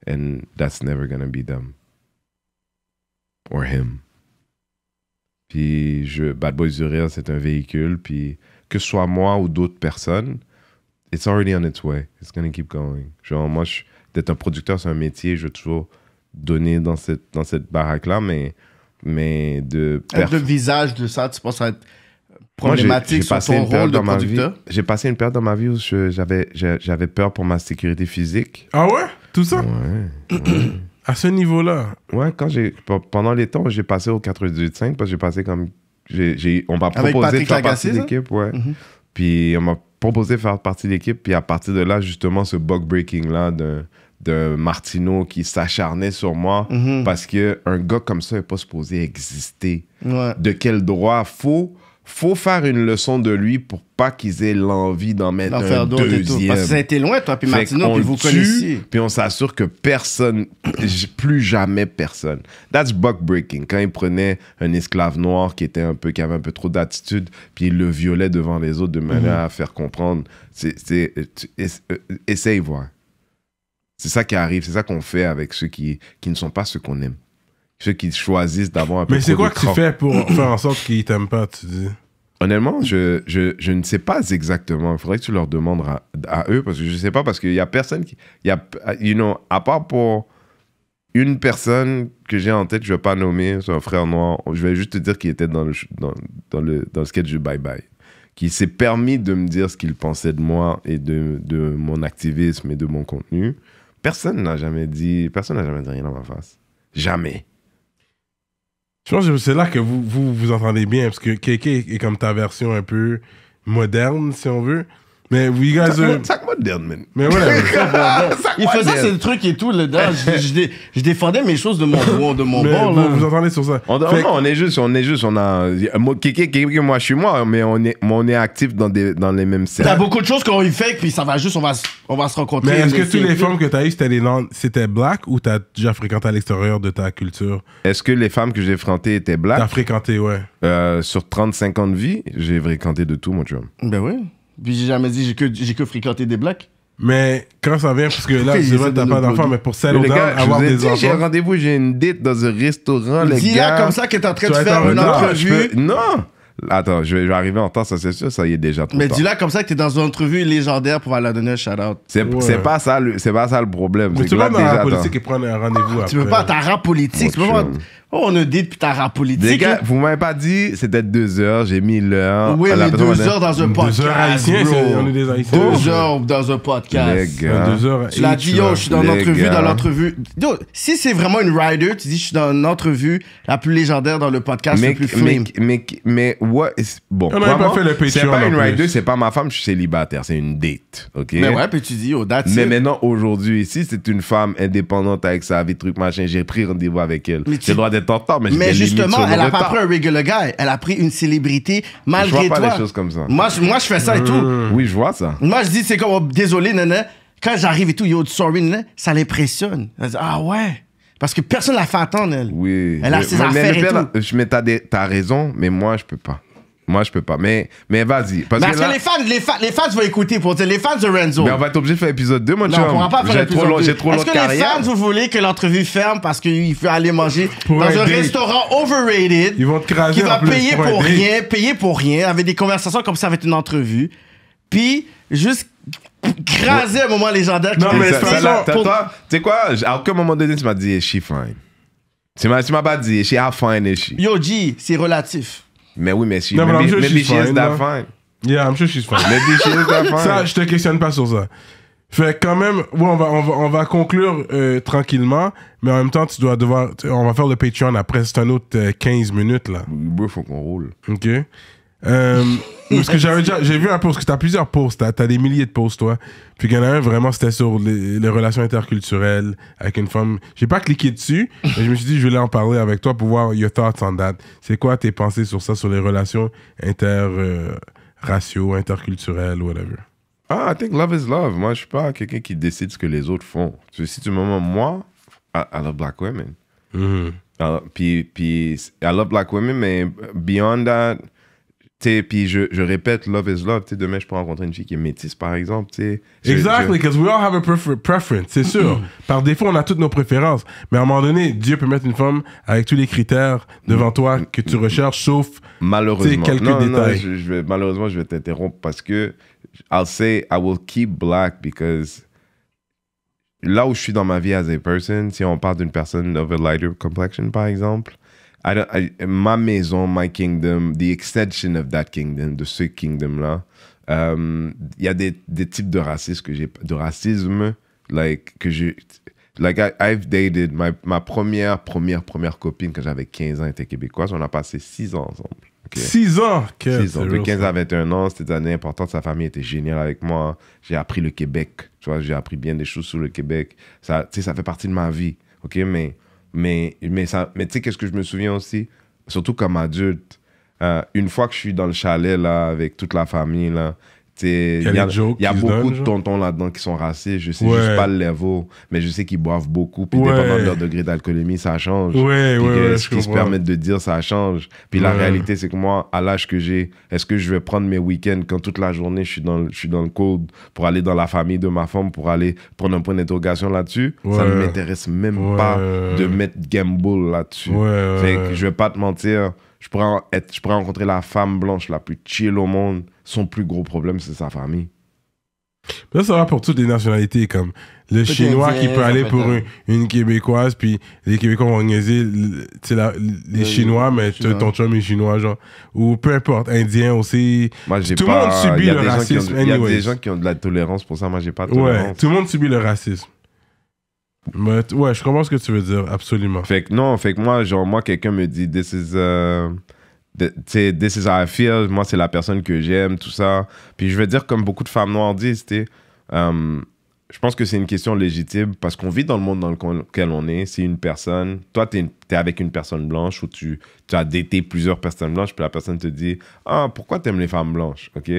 and that's never gonna be them or him. Puis je, Bad Boys du Rire, c'est un véhicule, puis que ce soit moi ou d'autres personnes, it's already on its way. It's gonna keep going. Genre, moi, d'être un producteur, c'est un métier, je veux toujours donner dans cette, dans cette baraque-là, mais, mais de. Le visage de ça, tu penses à être problématique sur ton rôle de producteur? J'ai passé une période dans ma vie où j'avais, j'avais peur pour ma sécurité physique. Ah ouais? Tout ça? Ouais. à ce niveau-là? Ouais, quand j'ai, pendant les temps, j'ai passé au 98.5 parce que j'ai passé comme. j'ai on m'a proposé de faire partie de l'équipe, ouais. Mm-hmm. Puis on m'a proposé de faire partie de l'équipe. Puis à partir de là, justement, ce bug breaking-là de, de Martineau qui s'acharnait sur moi mhm. parce que un gars comme ça n'est pas supposé exister. De quel droit faut faut faire une leçon de lui pour pas qu'ils aient l'envie d'en mettre un deuxième. Parce que ça a été loin, toi, puis Martino, puis vous tue, Puis on s'assure que personne, plus jamais personne. That's buck breaking. Quand il prenait un esclave noir qui était un peu, qui avait un peu trop d'attitude, puis il le violait devant les autres de manière mhm. à faire comprendre. C'est, euh, essaye voir. C'est ça qui arrive, c'est ça qu'on fait avec ceux qui, qui ne sont pas ceux qu'on aime ceux qui choisissent d'avoir un peu Mais c'est quoi que tu fais pour faire en sorte qu'ils t'aiment pas, tu dis Honnêtement, je, je, je, ne sais pas exactement. Il faudrait que tu leur demandes à, eux parce que je ne sais pas, parce qu'il n'y a personne qui. Y a, you know, à part pour une personne que j'ai en tête, je ne vais pas nommer, c'est un frère noir. Je vais juste te dire qu'il était dans le, dans, le, dans le sketch du Bye Bye. Qui s'est permis de me dire ce qu'il pensait de moi et de, de mon activisme et de mon contenu. Personne n'a jamais dit, personne n'a jamais dit rien dans ma face. Jamais. Je pense que c'est là que vous, vous entendez bien, parce que KK est comme ta version un peu moderne, si on veut. Mais you guys are... Sac-moi Mais voilà. Il faisait ces trucs et tout, là. Je, je, défendais mes choses de mon, de mon bon. vous, entendez sur ça. On, non, on est juste, on est juste, on a. Moi, moi, je suis moi, mais on est, est actif dans, des, dans les mêmes T'as beaucoup de choses qu'on y fait, puis ça va juste, on va, on va se rencontrer. mais est-ce que toutes les femmes que t'as eues, c'était c'était black ou t'as déjà fréquenté à l'extérieur de ta culture Est-ce que les femmes que j'ai fréquentées étaient T'as black fréquenté, ouais. Euh, sur 35 ans de vie, j'ai fréquenté de tout, mon chum. Ben oui. Puis j'ai jamais dit j'ai que j'ai que fréquenté des blacks. Mais quand ça vient, parce que là, tu t'as pas d'enfant, mais pour ça là avoir des enfants. J'ai un rendez-vous, j'ai une date dans un restaurant, les Dis gars. comme ça que t'es en train de faire une entrevue. Non! Attends, je vais, arriver en temps, ça c'est sûr, ça y est déjà trop Mais dis-là comme ça que t'es dans une entrevue légendaire pour aller donner un shout-out. C'est pas, ça, le, pas ça le problème. Mais tu peux pas dans la politique et prendre un rendez-vous après. Tu peux pas, ta rap politique. Tu peux pas, Oh, on a dit depuis ta rap politique. Les gars, vous m'avez pas dit, c'était deux heures, j'ai mis l'heure. Oui, mais deux heures dans un podcast. Deux heures on est des haïtiens. Deux heures dans un podcast. Les gars. Deux heures. Tu l'as dit, yo, je suis dans l'entrevue, dans l'entrevue. si c'est vraiment une rider, tu dis, je suis dans l'entrevue la plus légendaire dans le podcast, le plus flame. Mais, mais, mais is... Bon, on n'a pas fait le C'est pas une rider, c'est pas ma femme, je suis célibataire, c'est une date. OK? Mais ouais, puis tu dis, oh, date. Mais maintenant, aujourd'hui, ici, c'est une femme indépendante avec sa vie, truc, machin, j'ai pris rendez-vous avec elle. J'ai le droit mais justement, elle a pas pris un regular guy. Elle a pris une célébrité malgré je toi. Moi, je, moi, je fais ça et tout. Mmh. Oui, je vois ça. Moi, je dis, c'est comme, oh, désolé, nana. Quand j'arrive et tout, yo, sorry, ça l'impressionne. Elle dit, ah ouais. Parce que personne l'a fait attendre, elle. Oui. Elle a ses affaires mais, et t'as raison, mais moi, je peux pas. Moi, je peux pas. Mais, mais vas-y. Parce, que, les, fans, les, fans, les fans vont écouter pour dire, les fans de Renzo. Mais on va être obligé de faire épisode 2, mon chum. Non, on pourra pas faire l'épisode long, 2. J'ai trop Est-ce que les fans, vous voulez que l'entrevue ferme parce qu'il faut aller manger dans un, restaurant overrated Ils vont te craser qui va payer pour, rien, payer pour rien, avec des conversations comme ça avec une entrevue. Puis, juste craser un moment légendaire. Non, mais c'est ça toi, tu sais quoi, à aucun moment donné, tu m'as dit, she fine. Tu m'as pas dit, she how ah, fine et she. Yo, G, c'est relatif. Mais oui, mais si. mais maybe, sure maybe she's Yeah, I'm sure she's fine. Maybe she's that fine. Ça, je te questionne pas sur ça. Fait quand même, ouais, on va, on va, on va conclure euh, tranquillement, mais en même temps, tu dois devoir. On va faire le Patreon après, c'est un autre 15 euh, minutes là. Il faut qu'on roule. Ok. Euh, parce que j'avais déjà, j'ai vu un post, que t'as plusieurs posts, t'as, as des milliers de posts, toi. Puis il y en a un vraiment, c'était sur les, relations interculturelles avec une femme. J'ai pas cliqué dessus, mais je me suis dit, je voulais en parler avec toi pour voir your thoughts on that. C'est quoi tes pensées sur ça, sur les relations inter, euh, interculturelles, whatever? Ah, I think love is love. Moi, je suis pas quelqu'un qui décide ce que les autres font. Si tu me demandes, moi, I, love black women. Mm puis, I love black women, mais beyond that, puis je, répète, love is love. demain, je peux rencontrer une fille qui est métisse, par exemple. T'sais. Exactly, because we all have a preference, c'est sûr. Mm. par défaut, on a toutes nos préférences. Mais à un moment donné, Dieu peut mettre une femme avec tous les critères devant toi que tu recherches, sauf malheureusement. quelques détails. je, vais, malheureusement, je vais t'interrompre parce que I'll say I will keep black because là où je suis dans ma vie as a person, si on parle d'une personne of a lighter complexion, par exemple, ma maison, my kingdom, the extension of that kingdom, de ce kingdom-là, um, il y a des, types de racisme que j'ai, de racisme, like, que je, like, I've dated, ma première, première, première copine quand j'avais 15 ans était québécoise, on a passé 6 ans ensemble. 6 ans! de 15 à 21 ans, c'était des années importantes, sa famille était géniale avec moi, j'ai appris le Québec, tu vois, j'ai appris bien des choses sur le Québec, ça, tu sais, ça fait partie de ma vie, ok, mais mais, mais, mais tu sais, qu'est-ce que je me souviens aussi, surtout comme adulte, euh, une fois que je suis dans le chalet là, avec toute la famille, il y a, beaucoup de tontons là-dedans qui sont rassés. Je sais juste pas le level, mais je sais qu'ils boivent beaucoup. Puis ouais. dépendant de leur degré d'alcoolémie, ça change. Ouais, puis que, ce qu'ils se permettent de dire, ça change. Puis la réalité, c'est que moi, à l'âge que j'ai, est-ce que je vais prendre mes week-ends quand toute la journée je suis dans, je suis dans le code pour aller dans la famille de ma femme, pour aller prendre un point d'interrogation là-dessus Ça ne m'intéresse même pas de mettre gamble là-dessus. je vais pas te mentir je pourrais, être, je pourrais rencontrer la femme blanche la plus chill au monde. Son plus gros problème, c'est sa famille. ça va pour toutes les nationalités, comme le Chinois qui peut aller pour une, Québécoise, puis les Québécois vont c'est la, les Chinois, mais Chinois. ton chum est Chinois, genre. Ou peu importe, Indien aussi. tout le monde subit le racisme. Il y a des gens qui ont de la tolérance pour ça, moi, j'ai pas de tolérance. Ouais, tout le monde subit le racisme ouais, je comprends ce que tu veux dire, absolument. Fait que non, fait que moi, genre, moi, quelqu'un me dit, euh, this is, how I feel, moi, c'est la personne que j'aime, tout ça. Puis je veux dire, comme beaucoup de femmes noires disent, tu euh, je pense que c'est une question légitime parce qu'on vit dans le monde dans lequel on est. Si une personne, toi, tu es, avec une personne blanche ou tu, tu as daté plusieurs personnes blanches, puis la personne te dit, ah, pourquoi t'aimes les femmes blanches, ok?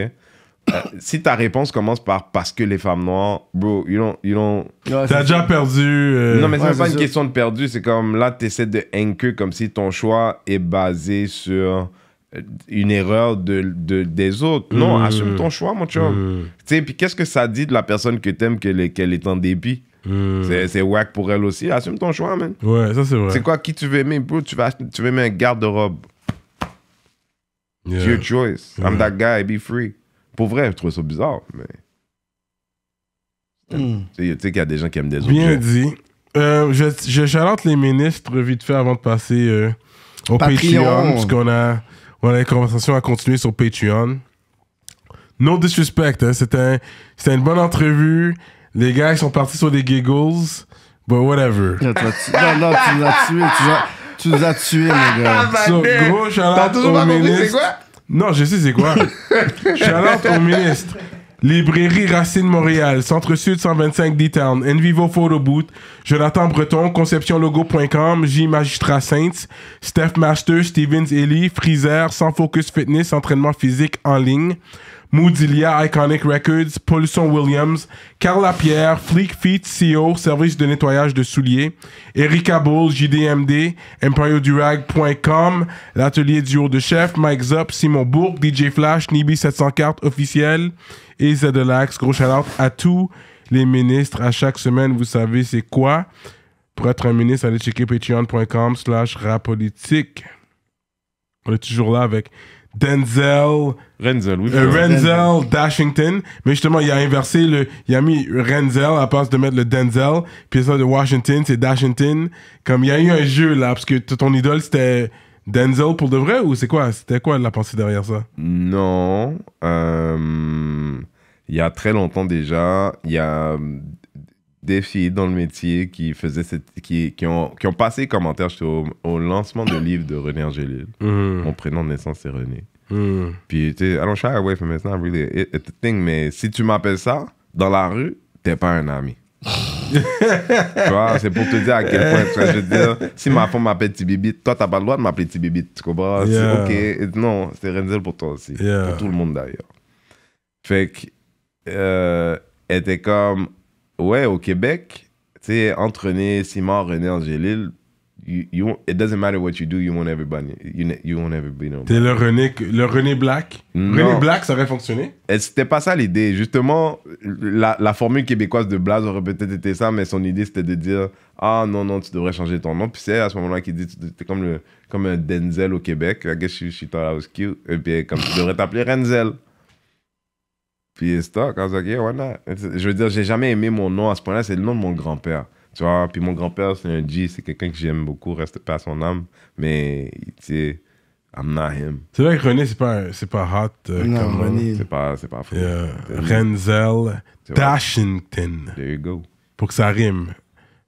Euh, si ta réponse commence par parce que les femmes noires, bro, you don't. You don't... T'as déjà perdu. Euh, non, mais c'est pas une question de perdu. C'est comme là, t'essaies de hanker comme si ton choix est basé sur euh, une erreur de, des autres. Non, hmm. assume ton choix, mon chum. Hmm. Tu sais, puis qu'est-ce que ça dit de la personne que t'aimes qu'elle est en dépit? Hmm. C'est whack pour elle aussi. Assume ton choix, man. Ouais, ça c'est vrai. C'est quoi, qui tu veux aimer, bro? Tu tu veux aimer un garde-robe. your choice. I'm that guy, be free. Pour vrai, je trouvais ça bizarre, mais. Hmm. Tu sais qu'il y a des gens qui aiment des objets. Bien dit. Euh, je, je les ministres vite fait avant de passer euh, au Patreon, Patreon parce qu'on a, on a conversations à continuer sur Patreon. No disrespect, hein, c'était une bonne entrevue. Les gars, ils sont partis sur des giggles, but whatever. non, non, tu nous as tués, tu, nous as tués, les gars. so, gros shout aux ministres. Non, je sais c'est quoi. Chalante au ministre. Librairie Racine Montréal, Centre-Sud 125 D-Town, Envivo Photo Boot, Jonathan Breton, ConceptionLogo.com, J Magistrat Saints, Steph Master, Stevens Ellie, Freezer, Sans Focus Fitness, entraînement physique en ligne, Moodilia, Iconic Records, Paulson Williams, Carla Pierre, Fleek Feet, CEO, service de nettoyage de souliers, Erika Bull, JDMD, EmpireDurag.com, l'atelier du haut de chef, Mike Zop, Simon Bourg, DJ Flash, Nibi704 officiel et Zedelax. Gros shout à tous les ministres. À chaque semaine, vous savez c'est quoi. Pour être un ministre, allez checker patreon.com slash rapolitique. On est toujours là avec Denzel. Renzel, oui. Euh, Renzel Dashington. Mais justement, il a inversé le. Il a mis Renzel à place de mettre le Denzel. Puis ça de Washington, c'est Dashington. Comme il y a eu un jeu là, parce que ton idole c'était Denzel pour de vrai ou c'est quoi C'était quoi la pensée derrière ça Non. Euh, il y a très longtemps déjà, il y a des filles dans le métier qui faisaient cette, qui, qui, ont, qui ont passé commentaire au, au lancement de livre de René Angélil. Mm. Mon prénom de naissance c'est René. Mm. Puis tu sais, I don't shy away from it, it's not really a, thing, mais si tu m'appelles ça dans la rue, t'es pas un ami. tu vois, c'est pour te dire à quel point. Tu vois, je veux dire, si ma femme m'appelle Tibibit, toi, t'as pas le droit de m'appeler Tibibit. Tu comprends? Ok, non, c'est Renzel pour toi aussi. Pour tout le monde d'ailleurs. Fait que, euh, elle était comme, ouais, au Québec, tu sais, René, Simon, René, Angélil, you, it doesn't matter what you do, you want everybody, be you, you won't ever T'es le René, le René Black. Non. René Black, ça aurait fonctionné. C'était pas ça l'idée. Justement, la, formule québécoise de Blaze aurait peut-être été ça, mais son idée c'était de dire ah non non, tu devrais changer ton nom. Puis c'est à ce moment-là qu'il dit t'es comme comme un Denzel au Québec. I guess you, she thought I was cute. Et puis comme tu devrais t'appeler Renzel. Puis stock, I was why not? Je veux dire, j'ai jamais aimé mon nom à ce point-là, c'est le nom de mon grand-père. Tu vois, puis mon grand-père, c'est un G, c'est quelqu'un que j'aime beaucoup, reste pas à son âme, mais tu sais, I'm not him. C'est vrai que René, c'est pas, pas hot euh, comme euh, René. C'est pas, c'est pas fou. Renzel Dashington. There you go. Pour que ça rime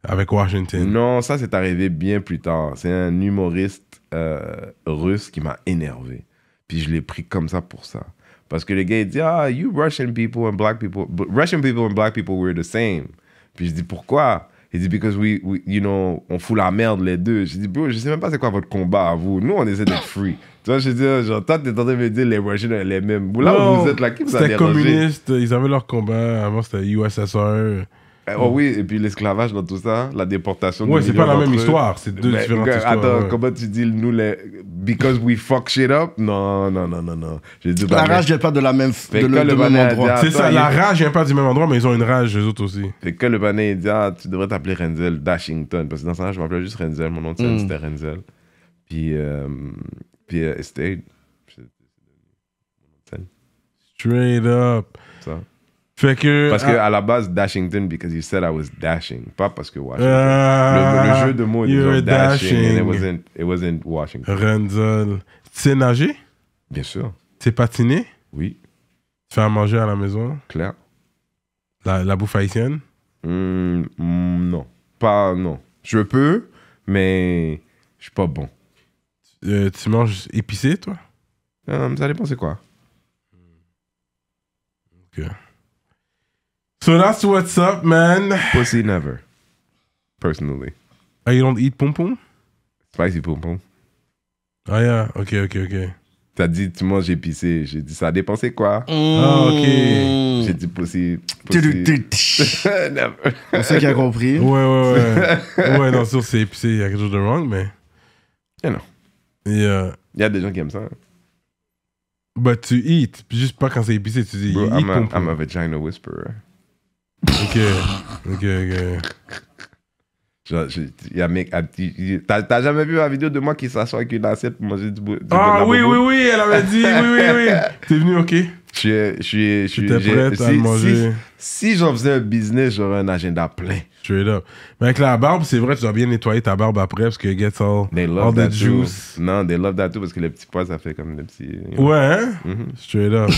avec Washington. Non, ça, c'est arrivé bien plus tard. C'est un humoriste euh, russe qui m'a énervé. Puis je l'ai pris comme ça pour ça. Parce que les gars ils disent Ah, you Russian people and black people. But Russian people and black people were the same. Puis je dis Pourquoi Il dit Because we, we, you know, on fout la merde les deux. Je dis Bro, je sais même pas c'est quoi votre combat à vous. Nous, on essaie d'être free. tu vois, je dis Genre, toi, t'es en train de me dire les Russians les mêmes. Là vous êtes là, qui vous a dérangé C'était communiste, ils avaient leur combat. Avant, c'était USSR. Eh, oh oui, et puis l'esclavage dans tout ça, la déportation. Ouais, c'est pas la même histoire, c'est deux différentes attends, histoires. Attends, comment tu dis nous les because we fuck shit up Non, non, non, non, non. la rage vient pas de la même de le, même endroit. C'est ça, la rage vient pas du même endroit, mais ils ont une rage eux autres aussi. Fait que le banais dit ah, tu devrais t'appeler Renzel Dashington parce que dans ça je m'appelais juste Renzel, mon nom de scène mm. c'était Renzel. Puis euh, puis euh, Straight up parce que ah. à, la base, Dashington, because you said I was dashing. Pas parce que Washington. Ah. le, jeu de mots, you were dashing, dashing. And it, wasn't, Washington. Renzel. Tu sais nager? Bien sûr. Tu sais patiner? Oui. Tu fais à manger à la maison? Claire. La, bouffe haïtienne? Hmm, hmm, non. Pas, non. Je peux, mais je suis pas bon. tu euh, manges épicé, toi? Euh, ça dépend, c'est quoi? Ok. So that's what's up, man. Pussy never. Personally. Oh, you don't eat pom pom? Spicy pom pom. Ah, yeah. Ok, ok, ok. T'as dit, tu manges épicé. J'ai dit, ça a dépensé quoi. Ah, ok. Mm. J'ai dit, pussy. pussy. never. C'est ça qui a compris. Ouais, ouais, ouais. ouais, non, sûr, c'est épicé. Il y a quelque chose de wrong, mais. Yeah, non. Il y a des gens qui aiment ça. But tu eat. Juste pas quand c'est épicé. Tu dis, eat I'm, a, I'm a vagina whisperer. Ok, ok, ok. T'as jamais vu ma vidéo de moi qui s'assoit avec une assiette pour manger du bout Ah oui, oui, oui, elle avait dit, oui, oui, oui. T'es venu, ok. Je suis. Je à si, manger. Si, j'en faisais un business, j'aurais un agenda plein. Straight up. Mais avec la barbe, c'est vrai, tu dois bien nettoyer ta barbe après parce que get all, they love juice. Non, they love that too parce que les petits pois, ça fait comme des petits. Ouais, hein? Mm-hmm. Straight up.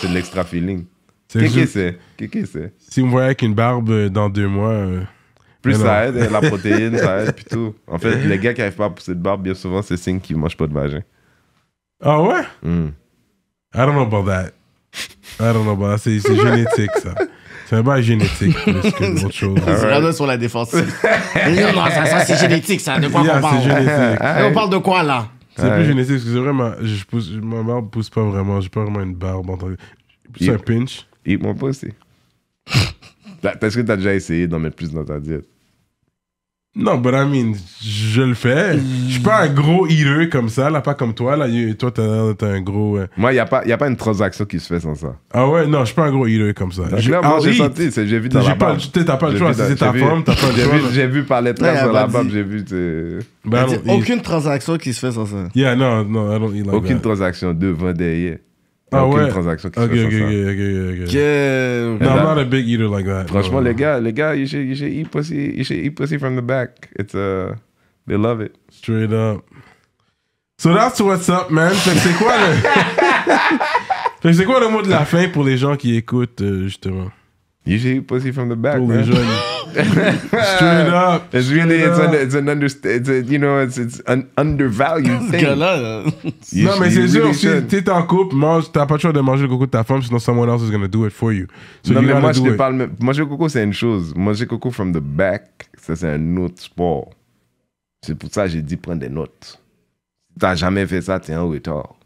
C'est de l'extra feeling quest C'est que c'est Si vous me voyez avec une barbe euh, dans deux mois. Euh, plus ça aide, la protéine, ça aide, puis tout. En fait, les gars qui n'arrivent pas à pousser de barbe, bien souvent, c'est signe qu'ils ne mangent pas de vagin. Ah ouais? Hmm. I don't know about that. I don't know about that. C'est génétique, ça. C'est pas génétique plus que d'autres choses. C'est vraiment sur la défensive. non, non, ça, ça c'est génétique, ça. De quoi on parle? on parle de quoi, là? C'est plus génétique, parce que c'est vrai, ma, je pousse, ma barbe pousse pas vraiment. J'ai pas vraiment une barbe. C'est un pinch. Eat more pussy. Est-ce que t'as déjà essayé d'en mettre plus dans ta diète? Non, but I mean, je le fais. Je suis pas un gros healer comme ça, là, pas comme toi. Là. Toi, t'as un gros. Euh. Moi, il n'y a, pas, y a pas une transaction qui se fait sans ça. Ah ouais, non, je suis pas un gros healer comme ça. moi, bah, j'ai ah senti, j'ai vu dans la barbe. T'as pas le choix, c'est ta forme, t'as pas le choix. J'ai vu par les traces sur la bah, barbe, j'ai vu. Ben, aucune transaction qui se fait sans ça. Yeah, non, non, I don't eat like Aucune transaction devant, derrière. Ah ouais. transaction qui okay, okay, okay, Yeah. No, I'm not a big eater like that. Franchement, les gars, les gars, you should, you should eat pussy, you should eat pussy from the back. It's uh, they love it. Straight up. So that's what's up, man. c'est quoi le, c'est quoi le mot de la fin pour les gens qui écoutent euh, justement? You should eat pussy from the back, Straight up. It's straight really up. it's an it's an under it's a, you know it's it's an undervalued thing. Là, hein. non mais c'est sûr really si t'es en couple, mange t'as pas le choix de manger le coco de ta femme sinon someone else is gonna do it for you. So non you mais moi je te it. parle manger le coco c'est une chose, manger le coco from the back ça c'est un autre sport. C'est pour ça que j'ai dit prendre des notes. Tu t'as jamais fait ça t'es un retard.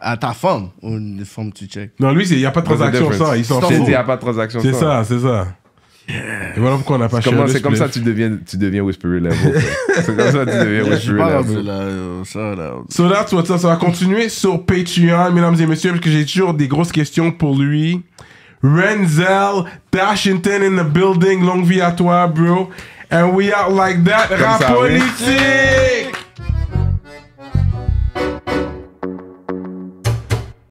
À, ta femme ou une femme tu check Non, lui, il n'y a pas de transaction, ça. Il s'en fout. Il n'y a pas de transaction, C'est ça, c'est ça. Et voilà pourquoi on n'a pas changé. C'est comme ça tu deviens, tu deviens Whisperer level. c'est comme ça tu deviens Whisperer level. Là, ça, So that's ça, ça va continuer sur Patreon, mesdames et messieurs, parce que j'ai toujours des grosses questions pour lui. Renzel Dashington in the building. Longue vie à toi, bro. And we out like that. Rap politique!